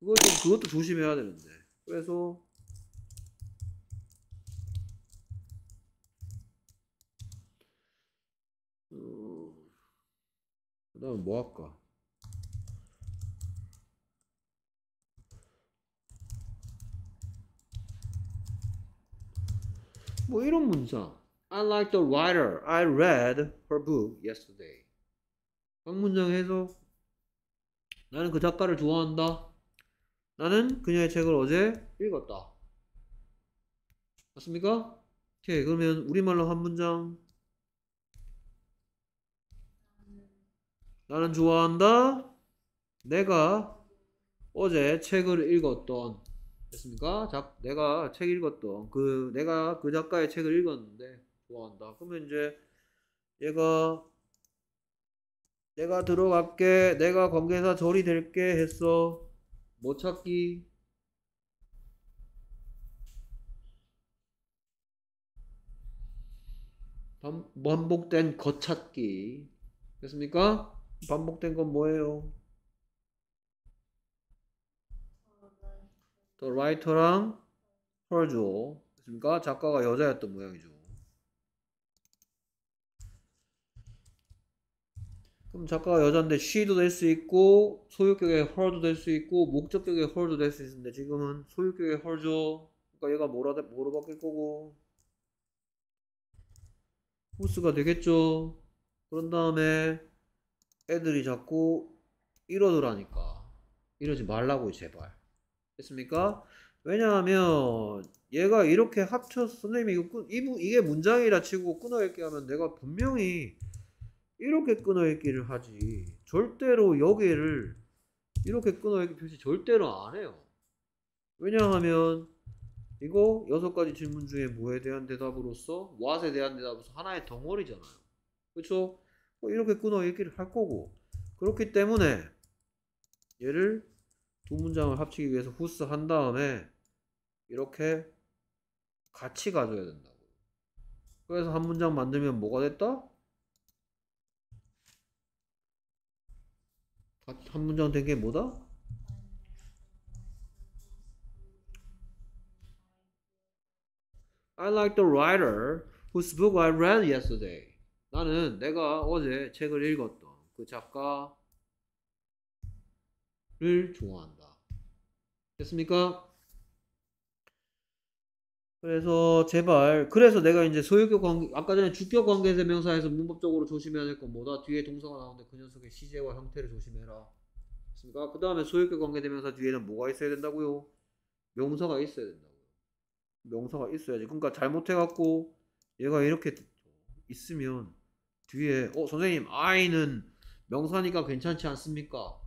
그것 좀, 그것도 조심해야 되는데. 그래서 어, 그 다음에 뭐 할까? 뭐 이런 문장. Unlike the writer, I read her book yesterday. 방문장 그 해석. 나는 그 작가를 좋아한다. 나는 그녀의 책을 어제 읽었다. 맞습니까? 오케이, 그러면 우리말로 한 문장. 나는 좋아한다. 내가 어제 책을 읽었던 됐습니까? 자, 내가 책 읽었던 그 내가 그 작가의 책을 읽었는데 좋아한다. 그러면 이제 얘가 내가 들어갈게 내가 관계사 절이 될게 했어 뭐 찾기 반복된 거 찾기 됐습니까? 반복된 건 뭐예요? 또 라이터랑 펄조 그러니까 작가가 여자였던 모양이죠. 그럼 작가가 여자인데 she도 될 수 있고 소유격의 her도 될 수 있고 목적격의 her도 될 수 있는데 지금은 소유격의 her죠. 그러니까 얘가 뭐라 뭐로 바뀔 거고 호스가 되겠죠. 그런 다음에 애들이 자꾸 이러더라니까 이러지 말라고 제발. 됐습니까? 왜냐하면 얘가 이렇게 합쳐서 선생님 이거 이게 문장이라 치고 끊어읽기 하면 내가 분명히 이렇게 끊어읽기를 하지 절대로 여기를 이렇게 끊어읽기 표시 절대로 안 해요 왜냐하면 이거 여섯 가지 질문 중에 뭐에 대한 대답으로서 what에 대한 대답으로서 하나의 덩어리잖아요 그렇죠? 뭐 이렇게 끊어읽기를 할 거고 그렇기 때문에 얘를 두 문장을 합치기 위해서 후스 한 다음에 이렇게 같이 가져야 된다고 그래서 한 문장 만들면 뭐가 됐다? 한 문장 된 게 뭐다? I like the writer whose book I read yesterday. 나는 내가 어제 책을 읽었던 그 작가를 좋아한다. 됐습니까? 그래서 제발 그래서 내가 이제 소유격 관계 아까 전에 주격 관계대명사에서 문법적으로 조심해야 될 건 뭐다 뒤에 동사가 나오는데 그 녀석의 시제와 형태를 조심해라 됐습니까? 그 다음에 소유격 관계대명사 뒤에는 뭐가 있어야 된다고요? 명사가 있어야 된다고요 명사가 있어야지 그러니까 잘못해갖고 얘가 이렇게 있으면 뒤에 어 선생님 아이는 명사니까 괜찮지 않습니까?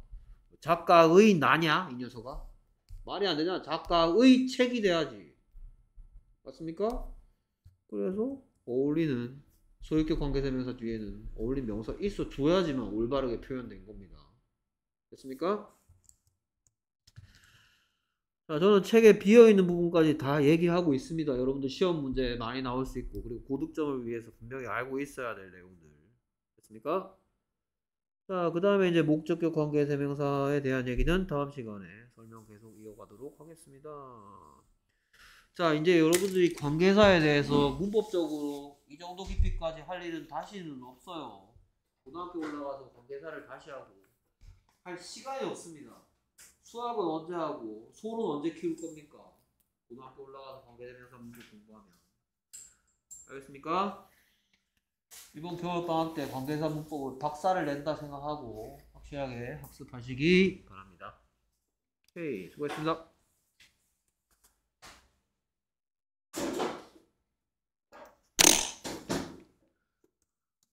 작가의 나냐 이 녀석아 말이 안되냐 작가의 책이 돼야지. 맞습니까? 그래서 어울리는 소유격 관계대명사 뒤에는 어울린 명사 있어 줘야지만 올바르게 표현된 겁니다. 됐습니까? 자, 저는 책에 비어있는 부분까지 다 얘기하고 있습니다. 여러분들 시험 문제 많이 나올 수 있고 그리고 고득점을 위해서 분명히 알고 있어야 될 내용들. 됐습니까? 자, 그 다음에 이제 목적격 관계 대명사에 대한 얘기는 다음 시간에 설명 계속 이어가도록 하겠습니다. 자, 이제 여러분들이 관계사에 대해서 문법적으로 이 정도 깊이까지 할 일은 다시는 없어요. 고등학교 올라가서 관계사를 다시 하고 할 시간이 없습니다. 수학은 언제 하고 소론 언제 키울 겁니까? 고등학교 올라가서 관계대명사 문제 공부하면 알겠습니까? 이번 겨울방학 때 관계사 문법을 박사를 낸다 생각하고 확실하게 학습하시기 바랍니다. 오케이, 수고했습니다.